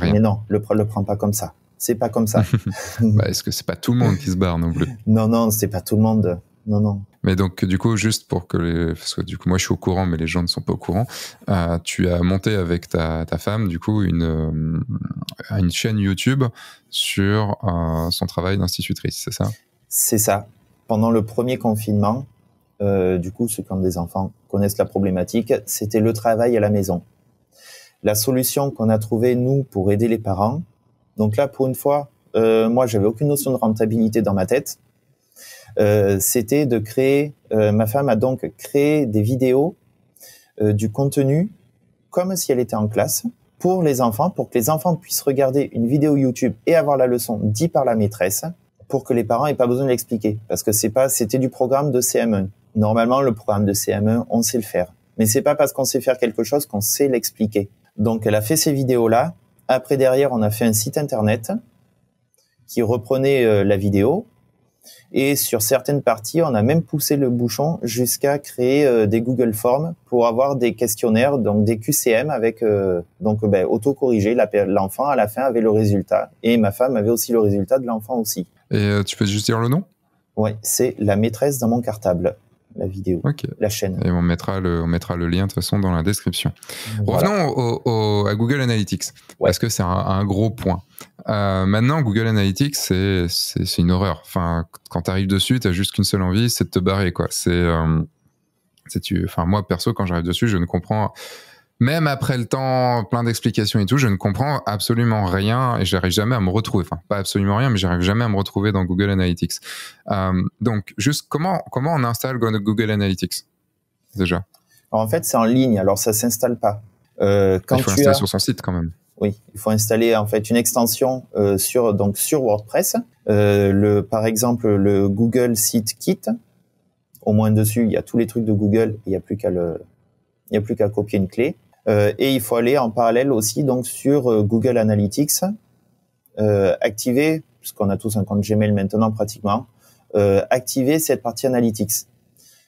Mais non, le, le prend pas comme ça. C'est pas comme ça. Bah, est-ce que c'est pas tout le monde qui se barre non plus Non, non, c'est pas tout le monde. Non, non. Mais donc, du coup, juste pour que les... du coup, moi, je suis au courant, mais les gens ne sont pas au courant. Euh, tu as monté avec ta, femme, du coup, une, euh, une chaîne YouTube sur euh, son travail d'institutrice, c'est ça C'est ça. Pendant le premier confinement, euh, du coup, ceux qui ont des enfants connaissent la problématique, c'était le travail à la maison. La solution qu'on a trouvée, nous, pour aider les parents, donc là, pour une fois, euh, moi, j'avais aucune notion de rentabilité dans ma tête, euh, c'était de créer, euh, ma femme a donc créé des vidéos, du contenu, comme si elle était en classe, pour les enfants, pour que les enfants puissent regarder une vidéo YouTube et avoir la leçon dite par la maîtresse, pour que les parents aient pas besoin de l'expliquer parce que c'est pas c'était du programme de CM1. Normalement, le programme de CME, on sait le faire. Mais c'est pas parce qu'on sait faire quelque chose qu'on sait l'expliquer. Donc, elle a fait ces vidéos-là. Après, derrière, on a fait un site internet qui reprenait euh, la vidéo. Et sur certaines parties, on a même poussé le bouchon jusqu'à créer euh, des Google Forms pour avoir des questionnaires, donc des QCM avec euh, donc ben, autocorrigé. L'enfant à la fin avait le résultat et ma femme avait aussi le résultat de l'enfant aussi. Et tu peux juste dire le nom Oui, c'est la maîtresse dans mon cartable la vidéo, la chaîne. Et on mettra le, on mettra le lien de toute façon dans la description. Revenons à Google Analytics, parce que c'est un, gros point. Euh, maintenant, Google Analytics, c'est, c'est, une horreur. Enfin, quand tu arrives dessus, tu as juste qu'une seule envie, c'est de te barrer. Quoi. Euh, c'est, tu, enfin, moi, perso, quand j'arrive dessus, je ne comprends même après le temps, plein d'explications et tout, je ne comprends absolument rien et j'arrive jamais à me retrouver. Enfin, pas absolument rien, mais j'arrive jamais à me retrouver dans Google Analytics. Euh, donc, juste comment comment on installe Google Analytics déjà En fait, c'est en ligne, alors ça s'installe pas. Euh, quand il faut installer sur son site quand même. Oui, il faut installer en fait une extension euh, sur donc sur WordPress. le, par exemple, le Google Site Kit. Au moins dessus, il y a tous les trucs de Google. Il a plus qu'à le, il n'y a plus qu'à copier une clé. Euh, et il faut aller en parallèle aussi donc sur euh, Google Analytics, euh, activer, puisqu'on a tous un compte Gmail maintenant pratiquement, activer cette partie Analytics.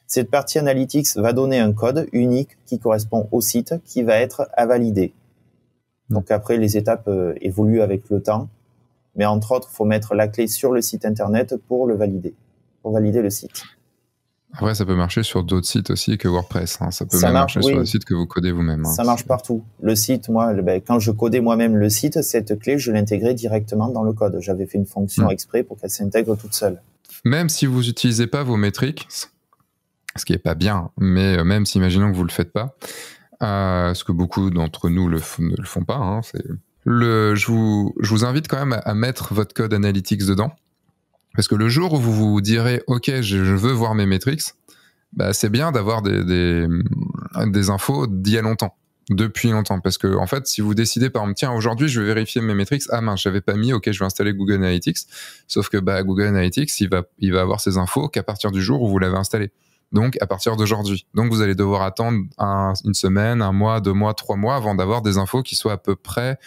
Cette partie Analytics va donner un code unique qui correspond au site qui va être à valider. Donc après, les étapes évoluent avec le temps. Mais entre autres, il faut mettre la clé sur le site Internet pour le valider, pour valider le site. Après, ça peut marcher sur d'autres sites aussi que WordPress. Hein. Ça peut marcher sur le sites que vous codez vous-même. Hein. Ça marche partout. Le site, moi, ben, quand je codais moi-même le site, cette clé, je l'intégrais directement dans le code. J'avais fait une fonction hmm. exprès pour qu'elle s'intègre toute seule. Même si vous n'utilisez pas vos métriques, ce qui n'est pas bien, mais euh, même si, imaginons que vous ne le faites pas, euh, ce que beaucoup d'entre nous ne le font pas, hein, le, je vous invite quand même à mettre votre code analytics dedans parce que le jour où vous vous direz, OK, je, veux voir mes métriques, bah, c'est bien d'avoir des, des, infos d'il y a longtemps, depuis longtemps. Parce que, en fait, si vous décidez par exemple, tiens, aujourd'hui, je vais vérifier mes métriques, ah mince, j'avais pas mis, OK, je vais installer Google Analytics. Sauf que bah, Google Analytics, il va, il va avoir ces infos qu'à partir du jour où vous l'avez installé. Donc, à partir d'aujourd'hui. Donc, vous allez devoir attendre une semaine, un mois, deux mois, trois mois avant d'avoir des infos qui soient à peu près,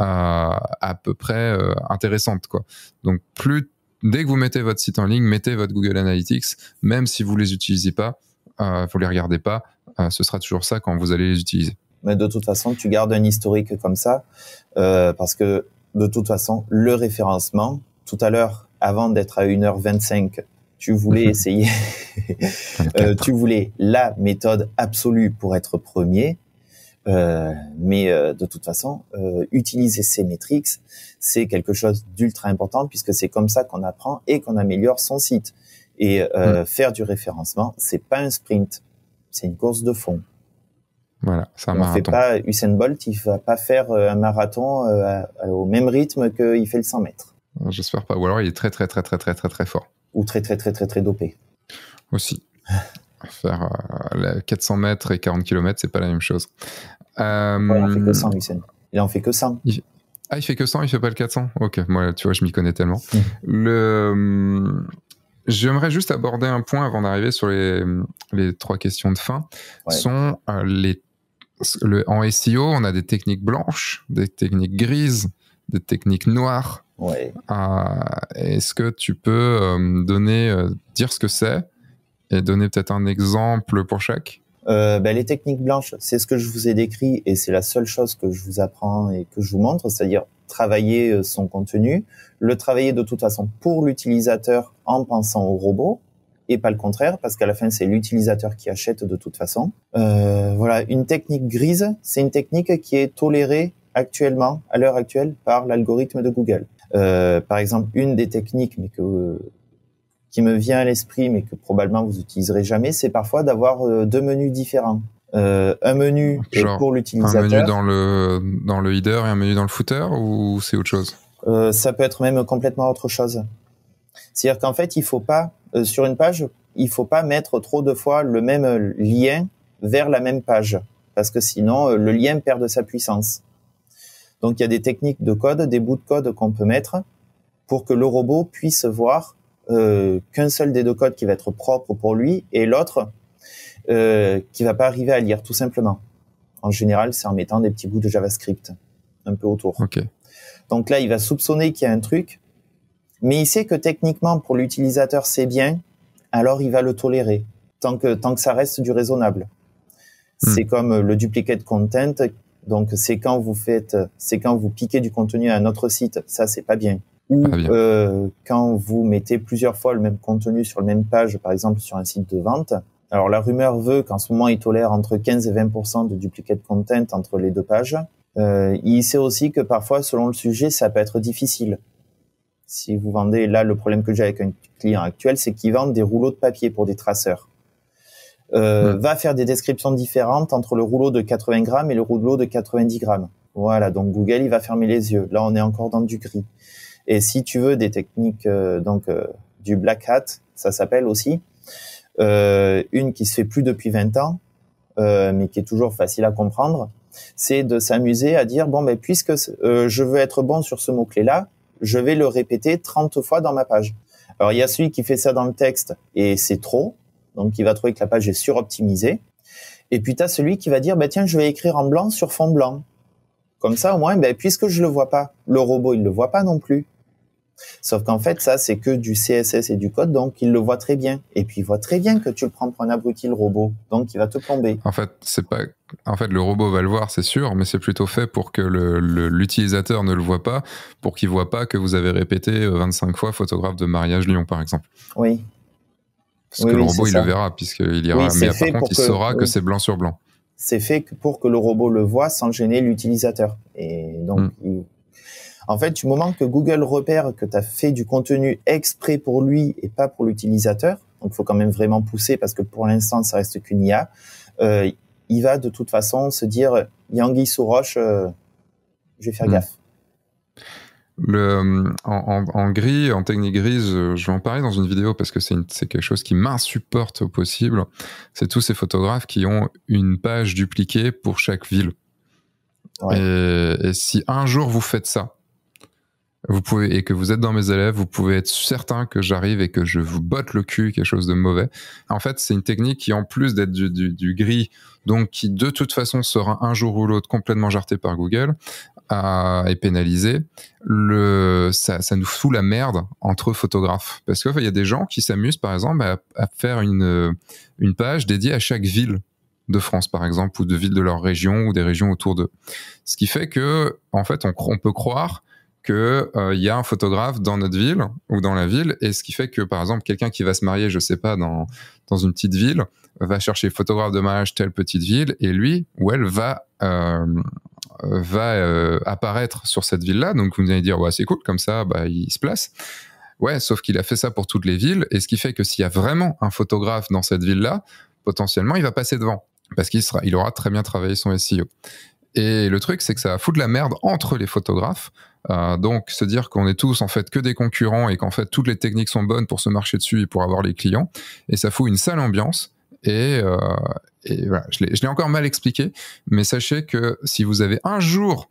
euh, à peu près euh, intéressantes. Quoi. Donc, plus dès que vous mettez votre site en ligne, mettez votre Google Analytics, même si vous les utilisez pas, euh, vous les regardez pas, euh, ce sera toujours ça quand vous allez les utiliser. Mais de toute façon, tu gardes un historique comme ça, euh, parce que de toute façon, le référencement, tout à l'heure, avant d'être à 1h25, tu voulais essayer, euh, tu voulais la méthode absolue pour être premier, euh, mais euh, de toute façon, euh, utiliser ces métriques, c'est quelque chose d'ultra important puisque c'est comme ça qu'on apprend et qu'on améliore son site. Et mm. faire du référencement, c'est pas un sprint, c'est une course de fond. Voilà, c'est un marathon. Fait pas Usain Bolt, il va pas faire un marathon au même rythme qu'il fait le 100 mètres. J'espère pas. Ou alors il est très très très très très très très fort. Ou très très très très très dopé. Aussi. Faire 400 euh, mètres et 40 km, c'est pas la même chose. Euh, il en fait que 100, euh, Il en fait que 100. Ah, il fait que 100, il fait pas le 400 Ok, moi, tu vois, je m'y connais tellement. Mm. le... Euh, j'aimerais juste aborder un point avant d'arriver sur les, les, trois questions de fin. Sont les le, en SEO, on a des techniques blanches, des techniques grises, des techniques noires. Est-ce que tu peux donner, dire ce que c'est et donner peut-être un exemple pour chaque euh, ben, les techniques blanches, c'est ce que je vous ai décrit et c'est la seule chose que je vous apprends et que je vous montre, c'est-à-dire travailler euh, son contenu, le travailler de toute façon pour l'utilisateur en pensant au robot et pas le contraire parce qu'à la fin c'est l'utilisateur qui achète de toute façon. Euh, voilà, une technique grise, c'est une technique qui est tolérée actuellement, à l'heure actuelle, par l'algorithme de Google. Euh, par exemple, une des techniques, mais que euh, qui me vient à l'esprit, mais que probablement vous utiliserez jamais, c'est parfois d'avoir euh, deux menus différents. Euh, un menu pour l'utilisateur. Un menu dans le, dans le header et un menu dans le footer ou c'est autre chose euh, Ça peut être même complètement autre chose. C'est-à-dire qu'en fait, il faut pas, sur une page, il faut pas mettre trop de fois le même lien vers la même page. Parce que sinon, le lien perd de sa puissance. Donc, il y a des techniques de code, des bouts de code qu'on peut mettre pour que le robot puisse voir euh, qu'un seul des deux codes qui va être propre pour lui et l'autre euh, qui va pas arriver à lire tout simplement. En général, c'est en mettant des petits bouts de JavaScript un peu autour. Donc là, il va soupçonner qu'il y a un truc, mais il sait que techniquement pour l'utilisateur c'est bien, alors il va le tolérer tant que tant que ça reste du raisonnable. Hmm. C'est comme le duplicate content. Donc c'est quand vous faites, c'est quand vous piquez du contenu à un autre site. Ça c'est pas bien ou euh, quand vous mettez plusieurs fois le même contenu sur le même page, par exemple sur un site de vente. Alors la rumeur veut qu'en ce moment, il tolère entre 15 et 20 de duplicate content entre les deux pages. Euh, il sait aussi que parfois, selon le sujet, ça peut être difficile. Si vous vendez, là, le problème que j'ai avec un client actuel, c'est qu'il vend des rouleaux de papier pour des traceurs. Euh, va faire des descriptions différentes entre le rouleau de 80 grammes et le rouleau de 90 grammes. Voilà, donc Google, il va fermer les yeux. Là, on est encore dans du gris. Et si tu veux des techniques euh, euh, du black hat, ça s'appelle aussi, euh, une qui se fait plus depuis 20 ans, mais qui est toujours facile à comprendre, c'est de s'amuser à dire bon ben puisque je veux être bon sur ce mot clé là, je vais le répéter 30 fois dans ma page. Alors il y a celui qui fait ça dans le texte et c'est trop, donc il va trouver que la page est suroptimisée. Et puis tu as celui qui va dire ben, tiens, je vais écrire en blanc sur fond blanc. Comme ça au moins ben, puisque je le vois pas, le robot il le voit pas non plus. Sauf qu'en fait, ça, c'est que du CSS et du code, donc il le voit très bien. Et puis, il voit très bien que tu le prends pour un abruti, le robot. Donc, il va te plomber. En fait, c'est pas. En fait, le robot va le voir, c'est sûr, mais c'est plutôt fait pour que l'utilisateur ne le voit pas, pour qu'il voit pas que vous avez répété 25 euh, fois photographe de mariage Lyon, par exemple. Oui. Parce que le robot, il le verra, puisqu'il ira. mais par contre, il saura que c'est blanc sur blanc c'est fait pour que le robot le voit sans gêner l'utilisateur. Et donc, mm. En fait, du moment que Google repère que tu as fait du contenu exprès pour lui et pas pour l'utilisateur, donc il faut quand même vraiment pousser parce que pour l'instant, ça reste qu'une IA, euh, il va de toute façon se dire, Yangui sous roche, euh, je vais faire hmm. gaffe. Le, euh, en, gris, en technique grise, je vais en parler dans une vidéo parce que c'est quelque chose qui m'insupporte au possible. C'est tous ces photographes qui ont une page dupliquée pour chaque ville. et, si un jour vous faites ça, vous pouvez et que vous êtes dans mes élèves, vous pouvez être certain que j'arrive et que je vous botte le cul quelque chose de mauvais. En fait, c'est une technique qui, en plus d'être du, gris, donc qui de toute façon sera un jour ou l'autre complètement jarté par Google euh, et pénalisé. Le, ça, nous fout la merde entre photographes parce qu'il il y a des gens qui s'amusent, par exemple, à, faire une page dédiée à chaque ville de France par exemple ou de villes de leur région ou des régions autour d'eux. Ce qui fait que en fait on, on peut croire que il euh, y a un photographe dans notre ville ou dans la ville et ce qui fait que par exemple quelqu'un qui va se marier je sais pas dans une petite ville va chercher photographe de mariage telle petite ville et lui ou elle va euh, va euh, apparaître sur cette ville là donc vous allez dire ouais c'est cool comme ça bah il se place ouais sauf qu'il a fait ça pour toutes les villes et ce qui fait que s'il y a vraiment un photographe dans cette ville là potentiellement il va passer devant parce qu'il sera il aura très bien travaillé son SEO et le truc, c'est que ça fout de la merde entre les photographes euh, donc, se dire qu'on est tous en fait que des concurrents et qu'en fait toutes les techniques sont bonnes pour se marcher dessus et pour avoir les clients. Et ça fout une sale ambiance. Et, euh, voilà, je l'ai encore mal expliqué, mais sachez que si vous avez un jour,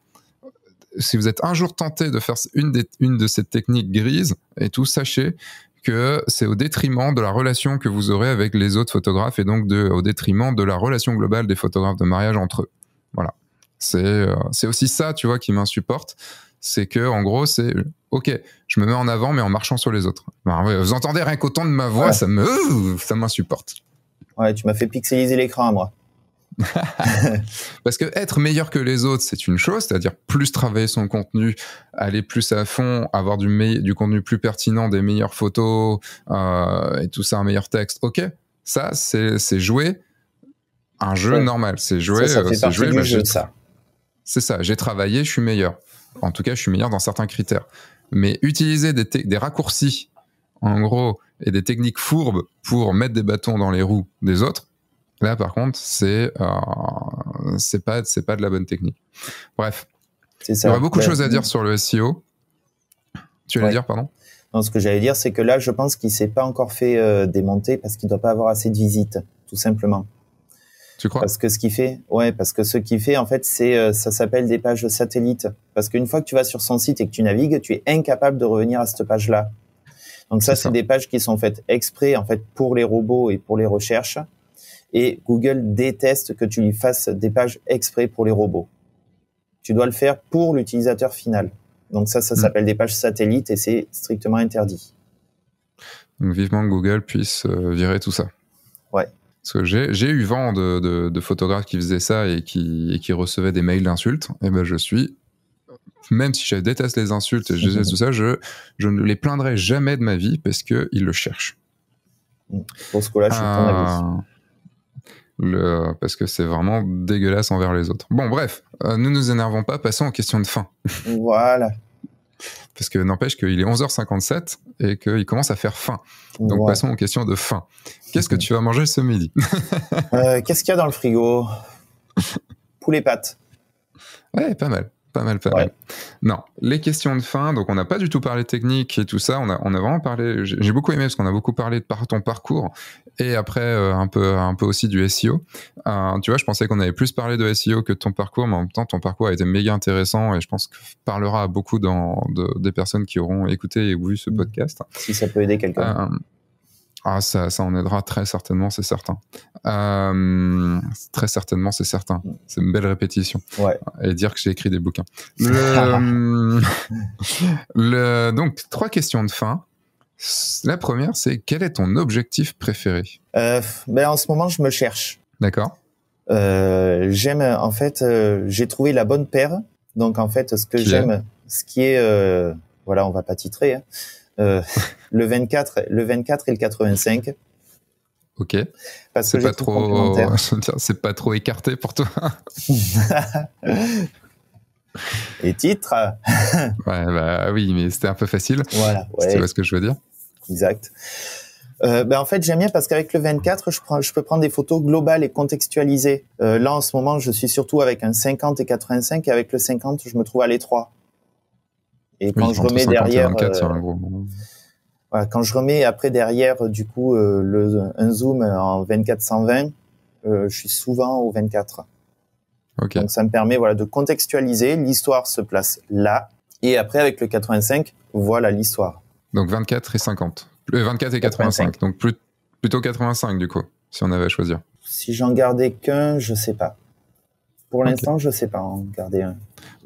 si vous êtes un jour tenté de faire une, des, une de ces techniques grises et tout, sachez que c'est au détriment de la relation que vous aurez avec les autres photographes et donc de, au détriment de la relation globale des photographes de mariage entre eux. Voilà. C'est euh, aussi ça, tu vois, qui m'insupporte c'est que en gros c'est ok je me mets en avant mais en marchant sur les autres vous entendez rien qu'au ton de ma voix ça me ça m'insupporte ouais tu m'as fait pixeliser l'écran moi parce que être meilleur que les autres c'est une chose c'est-à-dire plus travailler son contenu aller plus à fond avoir du contenu plus pertinent des meilleures photos euh, et tout ça un meilleur texte ok ça c'est jouer un jeu normal c'est jouer euh, c'est jeu de ça c'est ça j'ai travaillé je suis meilleur en tout cas, je suis meilleur dans certains critères. Mais utiliser des, raccourcis, en gros, et des techniques fourbes pour mettre des bâtons dans les roues des autres, là, par contre, c'est euh, pas, pas de la bonne technique. Bref. Ça. Il y aurait beaucoup de choses à dire sur le SEO. Tu allais dire, pardon non, ce que j'allais dire, c'est que là, je pense qu'il s'est pas encore fait euh, démonter parce qu'il doit pas avoir assez de visites, tout simplement crois Parce que ce qu'il fait, ouais, parce que ce qu'il fait, en fait, c'est, euh, ça s'appelle des pages satellites. Parce qu'une fois que tu vas sur son site et que tu navigues, tu es incapable de revenir à cette page-là. Donc ça, c'est des pages qui sont faites exprès, en fait, pour les robots et pour les recherches. Et Google déteste que tu lui fasses des pages exprès pour les robots. Tu dois le faire pour l'utilisateur final. Donc ça, ça hmm. s'appelle des pages satellites et c'est strictement interdit. Donc vivement que Google puisse euh, virer tout ça. Parce que j'ai eu vent de, photographes qui faisaient ça et qui, qui recevaient des mails d'insultes. Et ben je suis, même si je déteste les insultes et je tout ça, je, je ne les plaindrai jamais de ma vie parce qu'ils le cherchent. Pour ce là je suis euh, le, parce que c'est vraiment dégueulasse envers les autres. Bon, bref, nous euh, ne nous énervons pas, passons aux questions de fin. voilà. Parce que n'empêche qu'il est 11h57 et qu'il commence à faire faim. Donc passons aux questions de faim. Qu'est-ce que tu vas manger ce midi euh, Qu'est-ce qu'il y a dans le frigo Poulet pâte. Ouais, pas mal. Pas mal, pas Non, les questions de fin, donc on n'a pas du tout parlé technique et tout ça, on a, on a vraiment parlé, j'ai beaucoup aimé parce qu'on a beaucoup parlé de ton parcours et après euh, un, peu, un peu aussi du SEO. Euh, tu vois, je pensais qu'on avait plus parlé de SEO que de ton parcours, mais en même temps, ton parcours a été méga intéressant et je pense que parlera à beaucoup dans, des personnes qui auront écouté et ou vu ce mmh. podcast. Si ça peut aider quelqu'un. Euh, ah, ça, ça, on aidera très certainement, c'est certain. Euh, très certainement, c'est certain. C'est une belle répétition. Et dire que j'ai écrit des bouquins. Le, donc, trois questions de fin. La première, c'est quel est ton objectif préféré euh, ben, En ce moment, je me cherche. D'accord. Euh, j'aime, en fait, euh, j'ai trouvé la bonne paire. Donc, en fait, ce que j'aime, ce qui est, voilà, on va pas titrer, hein, euh, le 24, le 24 et le 85. Ok. Parce que C'est pas trop écarté pour toi. et titre. Bah oui, mais c'était un peu facile. Voilà. Tu ce que je veux dire Exact. Euh, ben, en fait, j'aime bien parce qu'avec le 24, je, je peux prendre des photos globales et contextualisées. Euh, là, en ce moment, je suis surtout avec un 50 et 85, et avec le 50, je me trouve à l'étroit. Et quand je remets derrière, un euh, voilà, quand je remets après derrière du coup euh, le, un zoom en 24-120, euh, je suis souvent au 24. Donc ça me permet voilà de contextualiser. L'histoire se place là. Et après avec le 85, voilà l'histoire. Donc 24 et 50. Le 24 et 85. Donc plutôt 85 du coup, si on avait à choisir. Si j'en gardais qu'un, je sais pas. Pour l'instant, je sais pas en garder un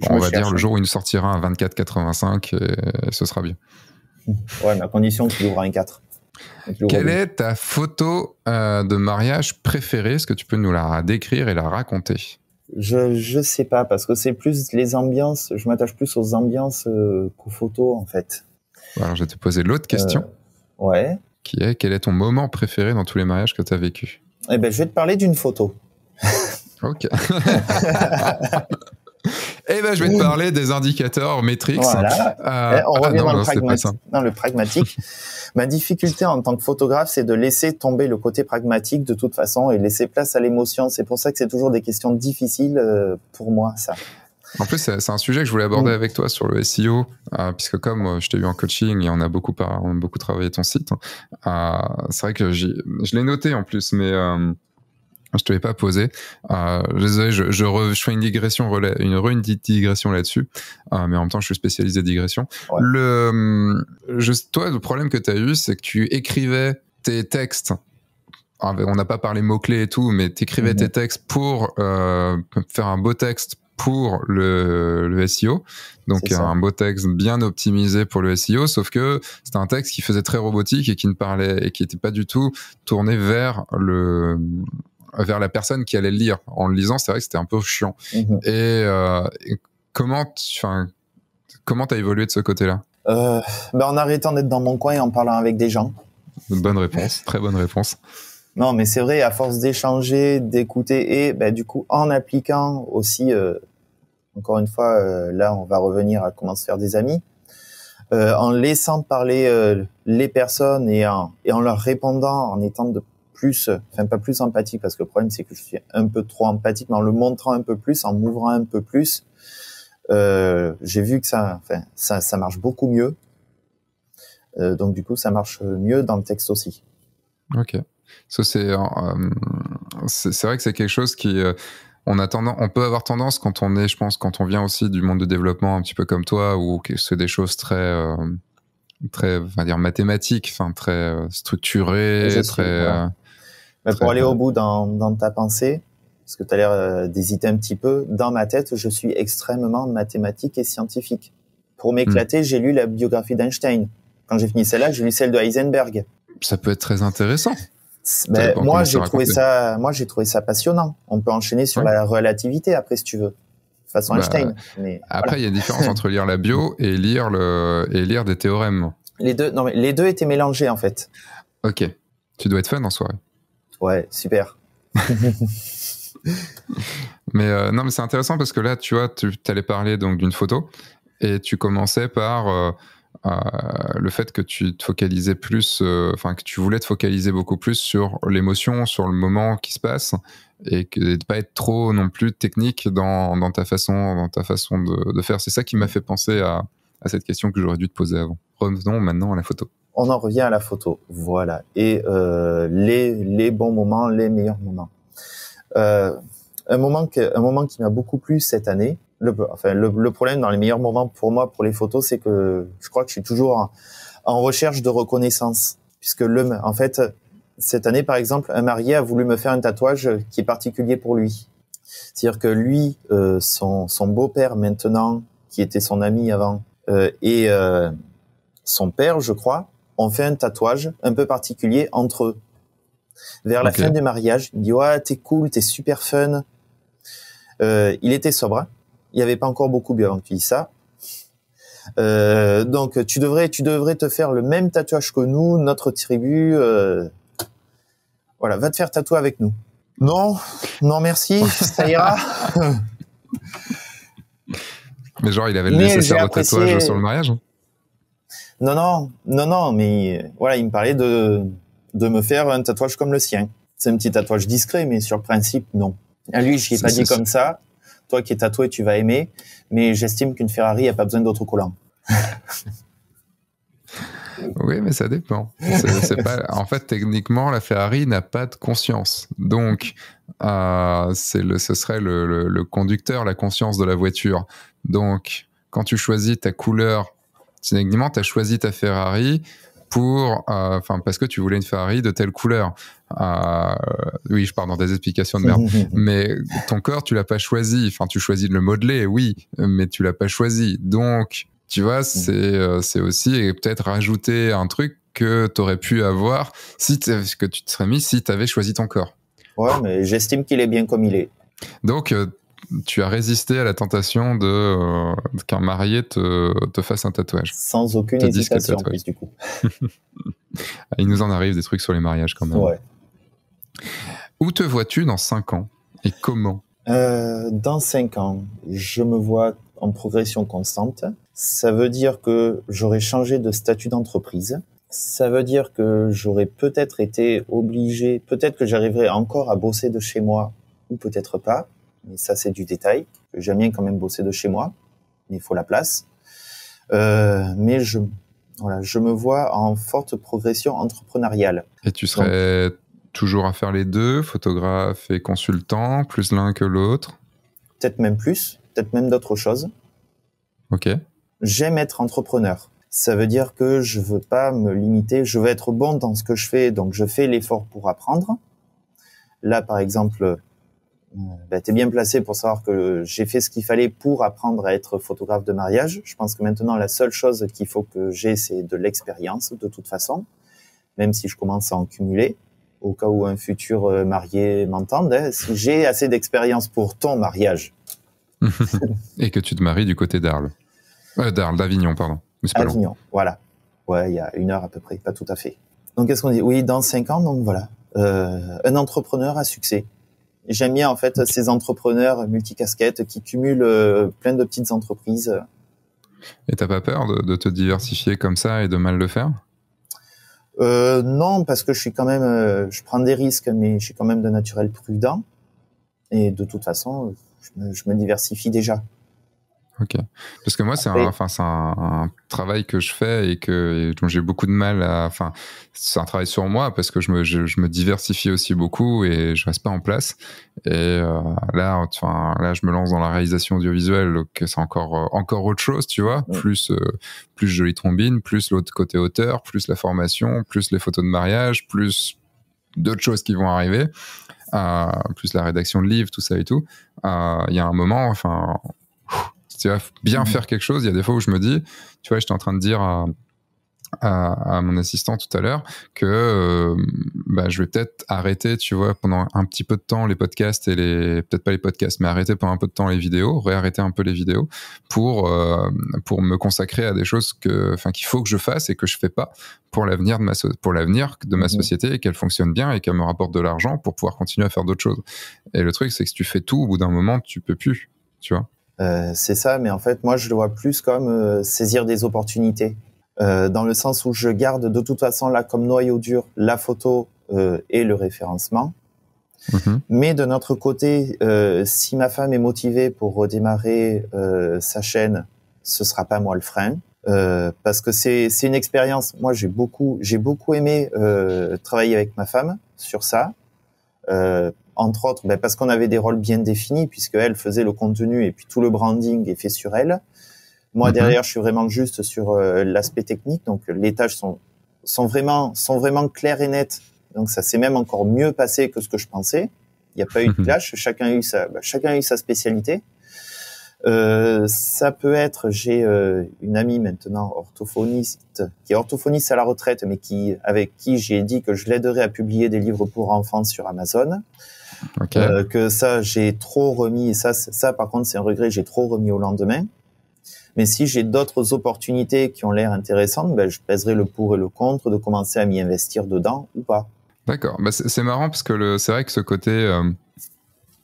on va dire le jour où il nous sortira un 24-85, euh, ce sera bien. Ouais, mais à condition qu'il ouvre un 4. Quelle est ta photo euh, de mariage préférée Est-ce que tu peux nous la décrire et la raconter je, ne sais pas, parce que c'est plus les ambiances, je m'attache plus aux ambiances euh, qu'aux photos en fait. Alors je vais te poser l'autre question. ouais. Qui est quel est ton moment préféré dans tous les mariages que tu as vécu Eh ben je vais te parler d'une photo. ok. Eh ben, je vais te parler des indicateurs métriques. Euh, eh, on ah, revient dans le, pragmatique. Ma difficulté en tant que photographe, c'est de laisser tomber le côté pragmatique de toute façon et laisser place à l'émotion. C'est pour ça que c'est toujours des questions difficiles euh, pour moi, ça. En plus, c'est un sujet que je voulais aborder mm. avec toi sur le SEO, euh, puisque comme je t'ai eu en coaching et on a beaucoup, beaucoup travaillé ton site, c'est vrai que je l'ai noté en plus, mais je te l'ai pas posé. Euh, désolé, je, je, fais une digression, une, une digression là-dessus, euh, mais en même temps, je suis spécialisé digression. Le, euh, toi, le problème que tu as eu, c'est que tu écrivais tes textes. Ah, on n'a pas parlé mots-clés et tout, mais tu écrivais tes textes pour faire un beau texte pour le, le, SEO. Donc un beau texte bien optimisé pour le SEO, sauf que c'était un texte qui faisait très robotique et qui ne parlait et qui n'était pas du tout tourné vers le vers la personne qui allait le lire. En le lisant, c'est vrai que c'était un peu chiant. Mhm. Euh, et, comment tu as évolué de ce côté-là euh, ben, En arrêtant d'être dans mon coin et en parlant avec des gens. Bonne réponse, très bonne réponse. Non, mais c'est vrai, à force d'échanger, d'écouter et ben, du coup en appliquant aussi, euh, encore une fois, là on va revenir à comment se faire des amis, en laissant parler les personnes et en, et en leur répondant, en étant de enfin pas plus empathique, parce que le problème c'est que je suis un peu trop empathique, mais en le montrant un peu plus, en m'ouvrant un peu plus, euh, j'ai vu que ça, enfin, ça, ça marche beaucoup mieux. Euh, donc du coup, ça marche mieux dans le texte aussi. Ok. Euh, c'est vrai que c'est quelque chose qui on a tendance, on peut avoir tendance quand on est, je pense, quand on vient aussi du monde de développement un petit peu comme toi, où c'est des choses très très, va dire mathématiques, enfin très structurées, très. Mais pour aller au bout dans, ta pensée, parce que tu as l'air euh, d'hésiter un petit peu, dans ma tête, je suis extrêmement mathématique et scientifique. Pour hmm. m'éclater, j'ai lu la biographie d'Einstein. Quand j'ai fini celle-là, j'ai lu celle de Heisenberg. Ça peut être très intéressant. Ben, moi, j'ai trouvé ça, moi, j'ai trouvé ça passionnant. On peut enchaîner sur la relativité après, si tu veux. Façon bah, Einstein. Mais, après, il y a une différence entre lire la bio et lire le, et lire des théorèmes. Les deux, non, mais les deux étaient mélangés, en fait. Ok. Tu dois être fun en soirée. Ouais, super. mais euh, non, mais c'est intéressant parce que là, tu vois, tu allais parler donc d'une photo et tu commençais par euh, euh, le fait que tu te focalisais plus, enfin que tu voulais te focaliser beaucoup plus sur l'émotion, sur le moment qui se passe et que pas être trop non plus technique dans, ta façon, dans ta façon de, faire. C'est ça qui m'a fait penser à cette question que j'aurais dû te poser avant. Revenons maintenant à la photo on en revient à la photo. Voilà. Et euh, les, bons moments, les meilleurs moments. Euh, un moment que, un moment qui m'a beaucoup plu cette année. Le, le, problème dans les meilleurs moments pour moi pour les photos, c'est que je crois que je suis toujours en, recherche de reconnaissance, puisque le, en fait, cette année par exemple, un marié a voulu me faire un tatouage qui est particulier pour lui. C'est-à-dire que lui, euh, son, son beau-père maintenant, qui était son ami avant, et son père, je crois, on fait un tatouage un peu particulier entre eux. Vers la fin du mariage, il dit ouais t'es cool, t'es super fun. Euh, il était sobre, hein. il n'y avait pas encore beaucoup bu avant que tu ça. Euh, donc tu devrais tu devrais te faire le même tatouage que nous, notre tribu. Euh. Voilà, va te faire tatouer avec nous. Non, non merci, ça ira. Mais genre il avait le nécessaire de tatouage sur le mariage. Hein. Non, non, non, non, mais euh, voilà, il me parlait de, me faire un tatouage comme le sien. C'est un petit tatouage discret, mais sur le principe, non. À lui, je l'ai pas dit comme ça. Toi qui es tatoué, tu vas aimer, mais j'estime qu'une Ferrari n'a pas besoin d'autres couleurs Oui, mais ça dépend. En fait, techniquement, la Ferrari n'a pas de conscience. Donc, euh, le, ce serait le, conducteur, la conscience de la voiture. Donc, quand tu choisis ta couleur Techniquement, tu as choisi ta Ferrari pour, euh, enfin, parce que tu voulais une Ferrari de telle couleur. Euh, oui, je parle dans des explications de merde. mais ton corps, tu l'as pas choisi. Enfin, tu choisis de le modeler, oui, mais tu l'as pas choisi. Donc, tu vois, mm. euh, c'est aussi peut-être rajouter un truc que tu aurais pu avoir si que tu te serais mis si tu avais choisi ton corps. Ouais, mais j'estime qu'il est bien comme il est. Donc, tu as résisté à la tentation de euh, qu'un marié te, fasse un tatouage. Sans aucune hésitation, du coup. Il nous en arrive des trucs sur les mariages, quand même. Où te vois-tu dans 5 ans et comment euh, Dans 5 ans, je me vois en progression constante. Ça veut dire que j'aurais changé de statut d'entreprise. Ça veut dire que j'aurais peut-être été obligé, peut-être que j'arriverai encore à bosser de chez moi ou peut-être pas mais ça c'est du détail. J'aime bien quand même bosser de chez moi, mais il faut la place. Euh, mais je, voilà, je me vois en forte progression entrepreneuriale. Et tu serais toujours à faire les deux, photographe et consultant, plus l'un que l'autre Peut-être même plus, peut-être même d'autres choses. Ok. J'aime être entrepreneur. Ça veut dire que je veux pas me limiter, je veux être bon dans ce que je fais, donc je fais l'effort pour apprendre. Là, par exemple, euh, ben, bah, tu es bien placé pour savoir que j'ai fait ce qu'il fallait pour apprendre à être photographe de mariage. Je pense que maintenant, la seule chose qu'il faut que j'ai, c'est de l'expérience, de toute façon, même si je commence à en cumuler, au cas où un futur euh, marié m'entende. Hein. si j'ai assez d'expérience pour ton mariage. Et que tu te maries du côté d'Arles. Euh, D'Arles, d'Avignon, pardon. pas Avignon, voilà. Ouais, il y a une heure à peu près, pas tout à fait. Donc, qu'est-ce qu'on dit Oui, dans cinq ans, donc voilà. un entrepreneur à succès j'aime bien en fait ces entrepreneurs multicasquettes qui cumulent euh, plein de petites entreprises. Et t'as pas peur de, te diversifier comme ça et de mal le faire euh, Non, parce que je suis quand même, euh, je prends des risques, mais je suis quand même de naturel prudent. Et de toute façon, je me diversifie déjà ok. Parce que moi, c'est un, enfin, c'est un, travail que je fais et que dont j'ai beaucoup de mal à. Enfin, c'est un travail sur moi parce que je me, je, me diversifie aussi beaucoup et je reste pas en place. Et euh, là, enfin, là, je me lance dans la réalisation audiovisuelle, donc c'est encore, euh, encore autre chose, tu vois. Plus, euh, plus jolie trombine, plus l'autre côté auteur, plus la formation, plus les photos de mariage, plus d'autres choses qui vont arriver. plus la rédaction de livres, tout ça et tout, il y a un moment, enfin, tu vas bien mhm. faire quelque chose. Il y a des fois où je me dis, tu vois, j'étais en train de dire à, mon assistant tout à l'heure que euh, bah, je vais peut-être arrêter, tu vois, pendant un petit peu de temps les podcasts et les peut-être pas les podcasts, mais arrêter pendant un peu de temps les vidéos, réarrêter un peu les vidéos pour euh, pour me consacrer à des choses que, enfin, qu'il faut que je fasse et que je fais pas pour l'avenir de ma pour l'avenir de ma mhm. société et qu'elle fonctionne bien et qu'elle me rapporte de l'argent pour pouvoir continuer à faire d'autres choses. Et le truc, c'est que si tu fais tout, au bout d'un moment, tu peux plus, tu vois. Euh, c'est ça, mais en fait, moi, je le vois plus comme euh, saisir des opportunités, euh, dans le sens où je garde de toute façon là comme noyau dur la photo et le référencement. Mhm. Mais de notre côté, si ma femme est motivée pour redémarrer sa chaîne, ce sera pas moi le frein. parce que c'est une expérience. Moi, j'ai beaucoup j'ai beaucoup aimé travailler avec ma femme sur ça, entre autres ben, parce qu'on avait des rôles bien définis, puisque elle faisait le contenu et puis tout le branding est fait sur elle. Moi, mhm. derrière, je suis vraiment juste sur euh, l'aspect technique, donc les tâches sont, sont, vraiment, sont vraiment claires et nettes. Donc ça s'est même encore mieux passé que ce que je pensais. Il n'y a pas eu de mhm. clash, chacun a eu sa, bah, chacun a eu sa spécialité. Euh, ça peut être, j'ai euh, une amie maintenant orthophoniste qui est orthophoniste à la retraite, mais qui avec qui j'ai dit que je l'aiderais à publier des livres pour enfants sur Amazon. Euh, que ça, j'ai trop remis. Ça, ça, par contre, c'est un regret. J'ai trop remis au lendemain. Mais si j'ai d'autres opportunités qui ont l'air intéressantes, ben, je pèserai le pour et le contre de commencer à m'y investir dedans ou pas. D'accord. Bah, c'est marrant parce que c'est vrai que ce côté euh,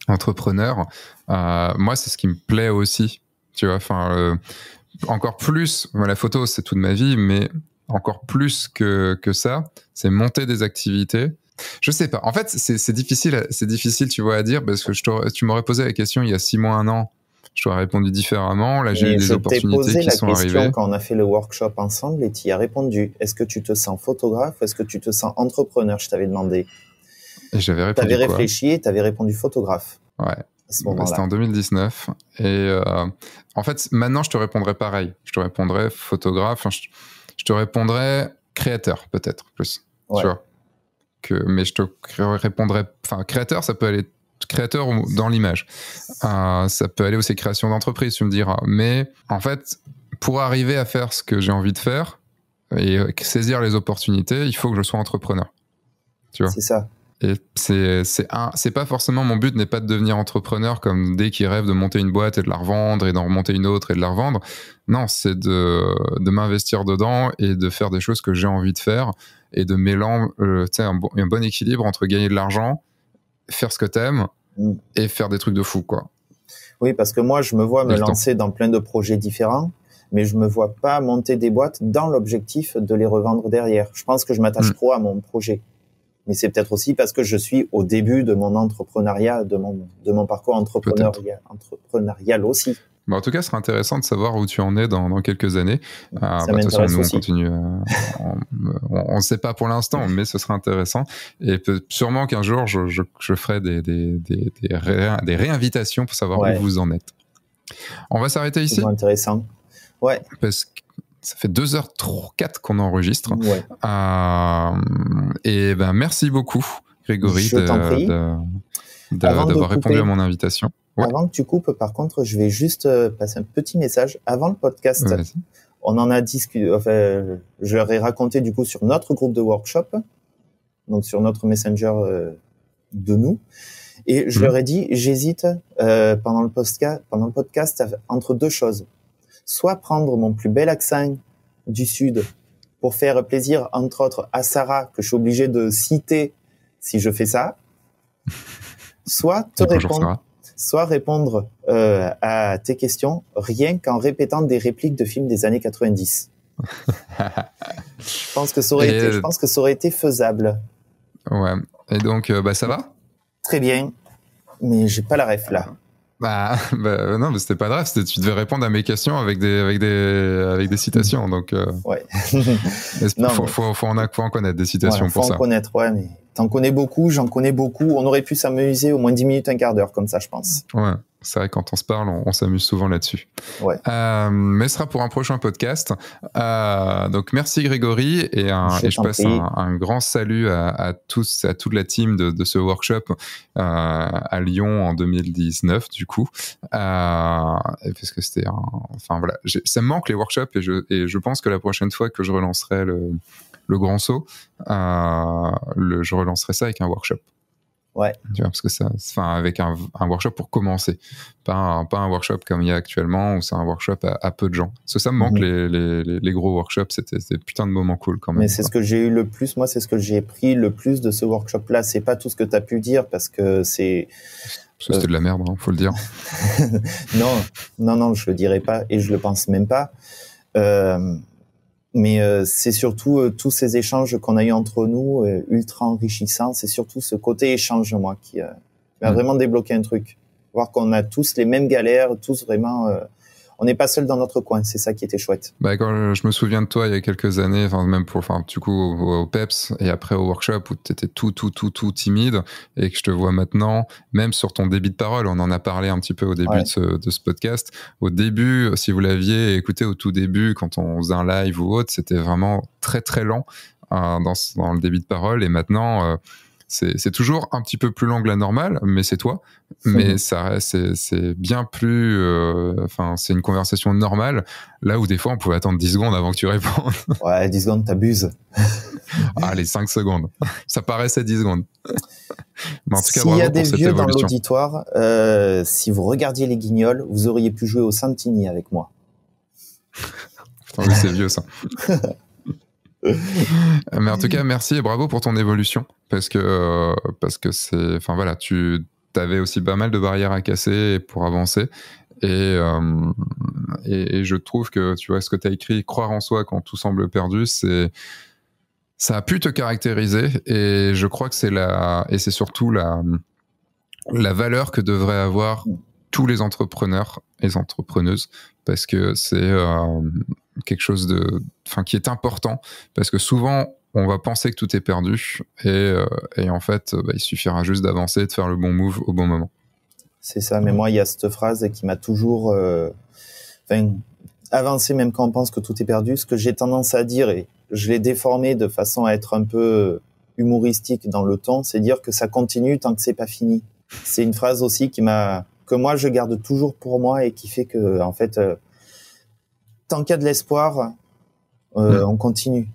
entrepreneur, euh, moi, c'est ce qui me plaît aussi. Tu vois, enfin, encore plus. la photo, c'est toute ma vie, mais encore plus que, que ça, c'est monter des activités je sais pas. En fait, c'est difficile, c'est difficile, tu vois, à dire parce que je tu m'aurais posé la question il y a six mois, un an, je t'aurais répondu différemment. Là, j'ai eu des opportunités qui sont arrivées. la question quand on a fait le workshop ensemble et tu y as répondu. Est-ce que tu te sens photographe Est-ce que tu te sens entrepreneur Je t'avais demandé. Et j'avais répondu. avais réfléchi et avais répondu photographe. Ouais. Bah, c'était en 2019. Et euh, en fait, maintenant, je te répondrai pareil. Je te répondrai photographe. je, te répondrai créateur, peut-être plus. Ouais. Tu vois mais je te répondrai. Enfin, créateur, ça peut aller créateur dans l'image. Euh, ça peut aller aussi création d'entreprise, tu me diras. Mais en fait, pour arriver à faire ce que j'ai envie de faire et euh, saisir les opportunités, il faut que je sois entrepreneur. Tu vois. C'est ça. Et c'est pas forcément mon but n'est pas de devenir entrepreneur comme dès qui rêve de monter une boîte et de la revendre et d'en remonter une autre et de la revendre. Non, c'est de, de m'investir dedans et de faire des choses que j'ai envie de faire et de mélanger euh, un, bon, équilibre entre gagner de l'argent, faire ce que t'aimes mm. et faire des trucs de fou, quoi. Oui, parce que moi, je me vois me lancer dans plein de projets différents, mais je me vois pas monter des boîtes dans l'objectif de les revendre derrière. Je pense que je m'attache mm. trop à mon projet. Mais c'est peut-être aussi parce que je suis au début de mon entrepreneuriat, de mon, parcours entrepreneurial aussi. Bah, en tout cas, ce sera intéressant de savoir où tu en es dans, quelques années. Ah, bah, de toute nous, on ne euh, sait pas pour l'instant, mais ce sera intéressant. Et sûrement qu'un jour, je, ferai des, réinvitations pour savoir où vous en êtes. On va s'arrêter ici. intéressant. Ouais. Parce que ça fait 2h04 qu'on enregistre. Euh, et ben, merci beaucoup, Grégory, d'avoir répondu à mon invitation. Avant que tu coupes, par contre, je vais juste euh, passer un petit message avant le podcast. on en a discuté, enfin, je leur ai raconté du coup sur notre groupe de workshop, donc sur notre messenger euh, de nous. Et je mhm. leur ai dit, j'hésite euh, pendant, le podcast, pendant le podcast entre deux choses. Soit prendre mon plus bel accent du Sud pour faire plaisir, entre autres, à Sarah, que je suis obligé de citer si je fais ça. Soit te répondre soit répondre euh, à tes questions rien qu'en répétant des répliques de films des années 90. je, pense que ça aurait été, euh, pense que ça aurait été faisable. Ouais. Et donc, euh, bah, ça va Très bien. Mais j'ai pas la ref là. Bah, bah, non, mais c'était pas grave. Tu devais répondre à mes questions avec des, avec des, avec des citations. Donc, euh, ouais. faut, faut, faut, en, faut, connaître des citations pour ça. Faut en connaître, ouais. Mais t'en connais beaucoup, j'en connais beaucoup. On aurait pu s'amuser au moins 10 minutes, un quart d'heure comme ça, je pense. Ouais. C'est vrai, quand on se parle, on, s'amuse souvent là-dessus. Euh, mais ce sera pour un prochain podcast. Euh, donc, merci Grégory. Et, je, passe un, grand salut à, tous, à toute la team de, ce workshop euh, à Lyon en 2019, du coup. parce que c'était Enfin, voilà. Ça me manque les workshops et je, je pense que la prochaine fois que je relancerai le, grand saut, je relancerai ça avec un workshop. Ouais. Tu vois, parce que ça, enfin, avec un, un, workshop pour commencer, pas un, pas un workshop comme il y a actuellement où c'est un workshop à, peu de gens. Parce que ça me manque mhm. les, les, les, gros workshops, c'était putain de moments cool quand même. Mais c'est ce que j'ai eu le plus, moi, c'est ce que j'ai pris le plus de ce workshop-là. C'est pas tout ce que tu as pu dire parce que c'est. C'était de la merde, hein, faut le dire. non, non, non, je le dirais pas et je le pense même pas. Euh, mais euh, c'est surtout euh, tous ces échanges qu'on a eu entre nous, euh, ultra enrichissants. C'est surtout ce côté échange, moi, qui m'a mmh. vraiment débloqué un truc. Voir qu'on a tous les mêmes galères, tous vraiment on n'est pas seul dans notre coin. C'est ça qui était chouette. Bah, quand je me souviens de toi il y a quelques années, enfin, même pour, enfin, du coup, au, PEPS et après au workshop où tu étais tout, tout, tout, tout timide et que je te vois maintenant, même sur ton débit de parole, on en a parlé un petit peu au début de, ce, podcast. Au début, euh, si vous l'aviez écouté au tout début, quand on faisait un live ou autre, c'était vraiment très, très lent hein, dans, le débit de parole et maintenant, euh, c'est toujours un petit peu plus long que la normale, mais c'est toi. Mais ça, c'est bien plus. Euh, enfin, c'est une conversation normale. Là où des fois, on pouvait attendre 10 secondes avant que tu répondes. Ouais, 10 secondes, t'abuses. Ah, allez, 5 secondes. Ça paraissait 10 secondes. Mais en tout cas, S'il y a des vieux dans l'auditoire, euh, si vous regardiez les guignols, vous auriez pu jouer au Santini avec moi. c'est vieux ça. Mais en tout euh, cas, merci et bravo pour ton évolution parce que euh, parce que c'est enfin voilà, tu avais aussi pas mal de barrières à casser pour avancer euh, et, et, je trouve que tu vois ce que tu as écrit croire en soi quand tout semble perdu, c'est ça a pu te caractériser et je crois que c'est la et c'est surtout la la valeur que devraient avoir tous les entrepreneurs et entrepreneuses parce que c'est quelque chose de, enfin, qui est important parce que souvent on va penser que tout est perdu et, euh, en fait, euh, bah, il suffira juste d'avancer, de faire le bon move au bon moment. C'est ça, mais moi, il y a cette phrase qui m'a toujours. Euh, avancé même quand on pense que tout est perdu, ce que j'ai tendance à dire, et je l'ai déformé de façon à être un peu humoristique dans le temps, c'est dire que ça continue tant que c'est pas fini. C'est une phrase aussi qui m'a que moi je garde toujours pour moi et qui fait que en fait tant qu'il y a de l'espoir, euh, on continue.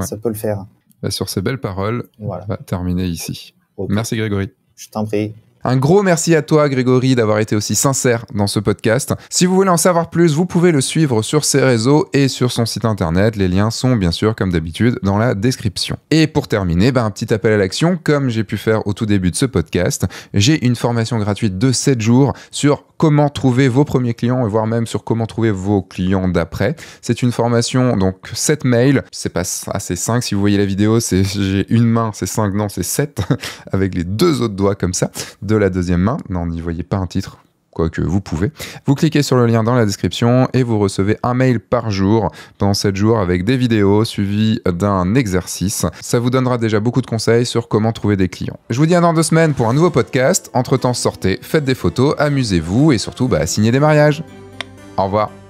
Ça peut le faire. Bah, sur ces belles paroles, on va terminer ici. Merci Grégory. Je t'en prie. Un gros merci à toi, Grégory, d'avoir été aussi sincère dans ce podcast. Si vous voulez en savoir plus, vous pouvez le suivre sur ses réseaux et sur son site internet. Les liens sont, bien sûr, comme d'habitude, dans la description. Et pour terminer, bah, un petit appel à l'action, comme j'ai pu faire au tout début de ce podcast. J'ai une formation gratuite de 7 jours sur comment trouver vos premiers clients, et voire même sur comment trouver vos clients d'après. C'est une formation, donc 7 mails, c'est pas assez ah, 5 si vous voyez la vidéo, c'est j'ai une main, c'est 5, non, c'est 7, avec les deux autres doigts comme ça, de la deuxième main. Non, n'y voyez pas un titre, que vous pouvez. Vous cliquez sur le lien dans la description et vous recevez un mail par jour pendant 7 jours avec des vidéos suivies d'un exercice. Ça vous donnera déjà beaucoup de conseils sur comment trouver des clients. Je vous dis à dans deux semaines pour un nouveau podcast. Entre-temps, sortez, faites des photos, amusez-vous et surtout, bah, signez des mariages. Au revoir.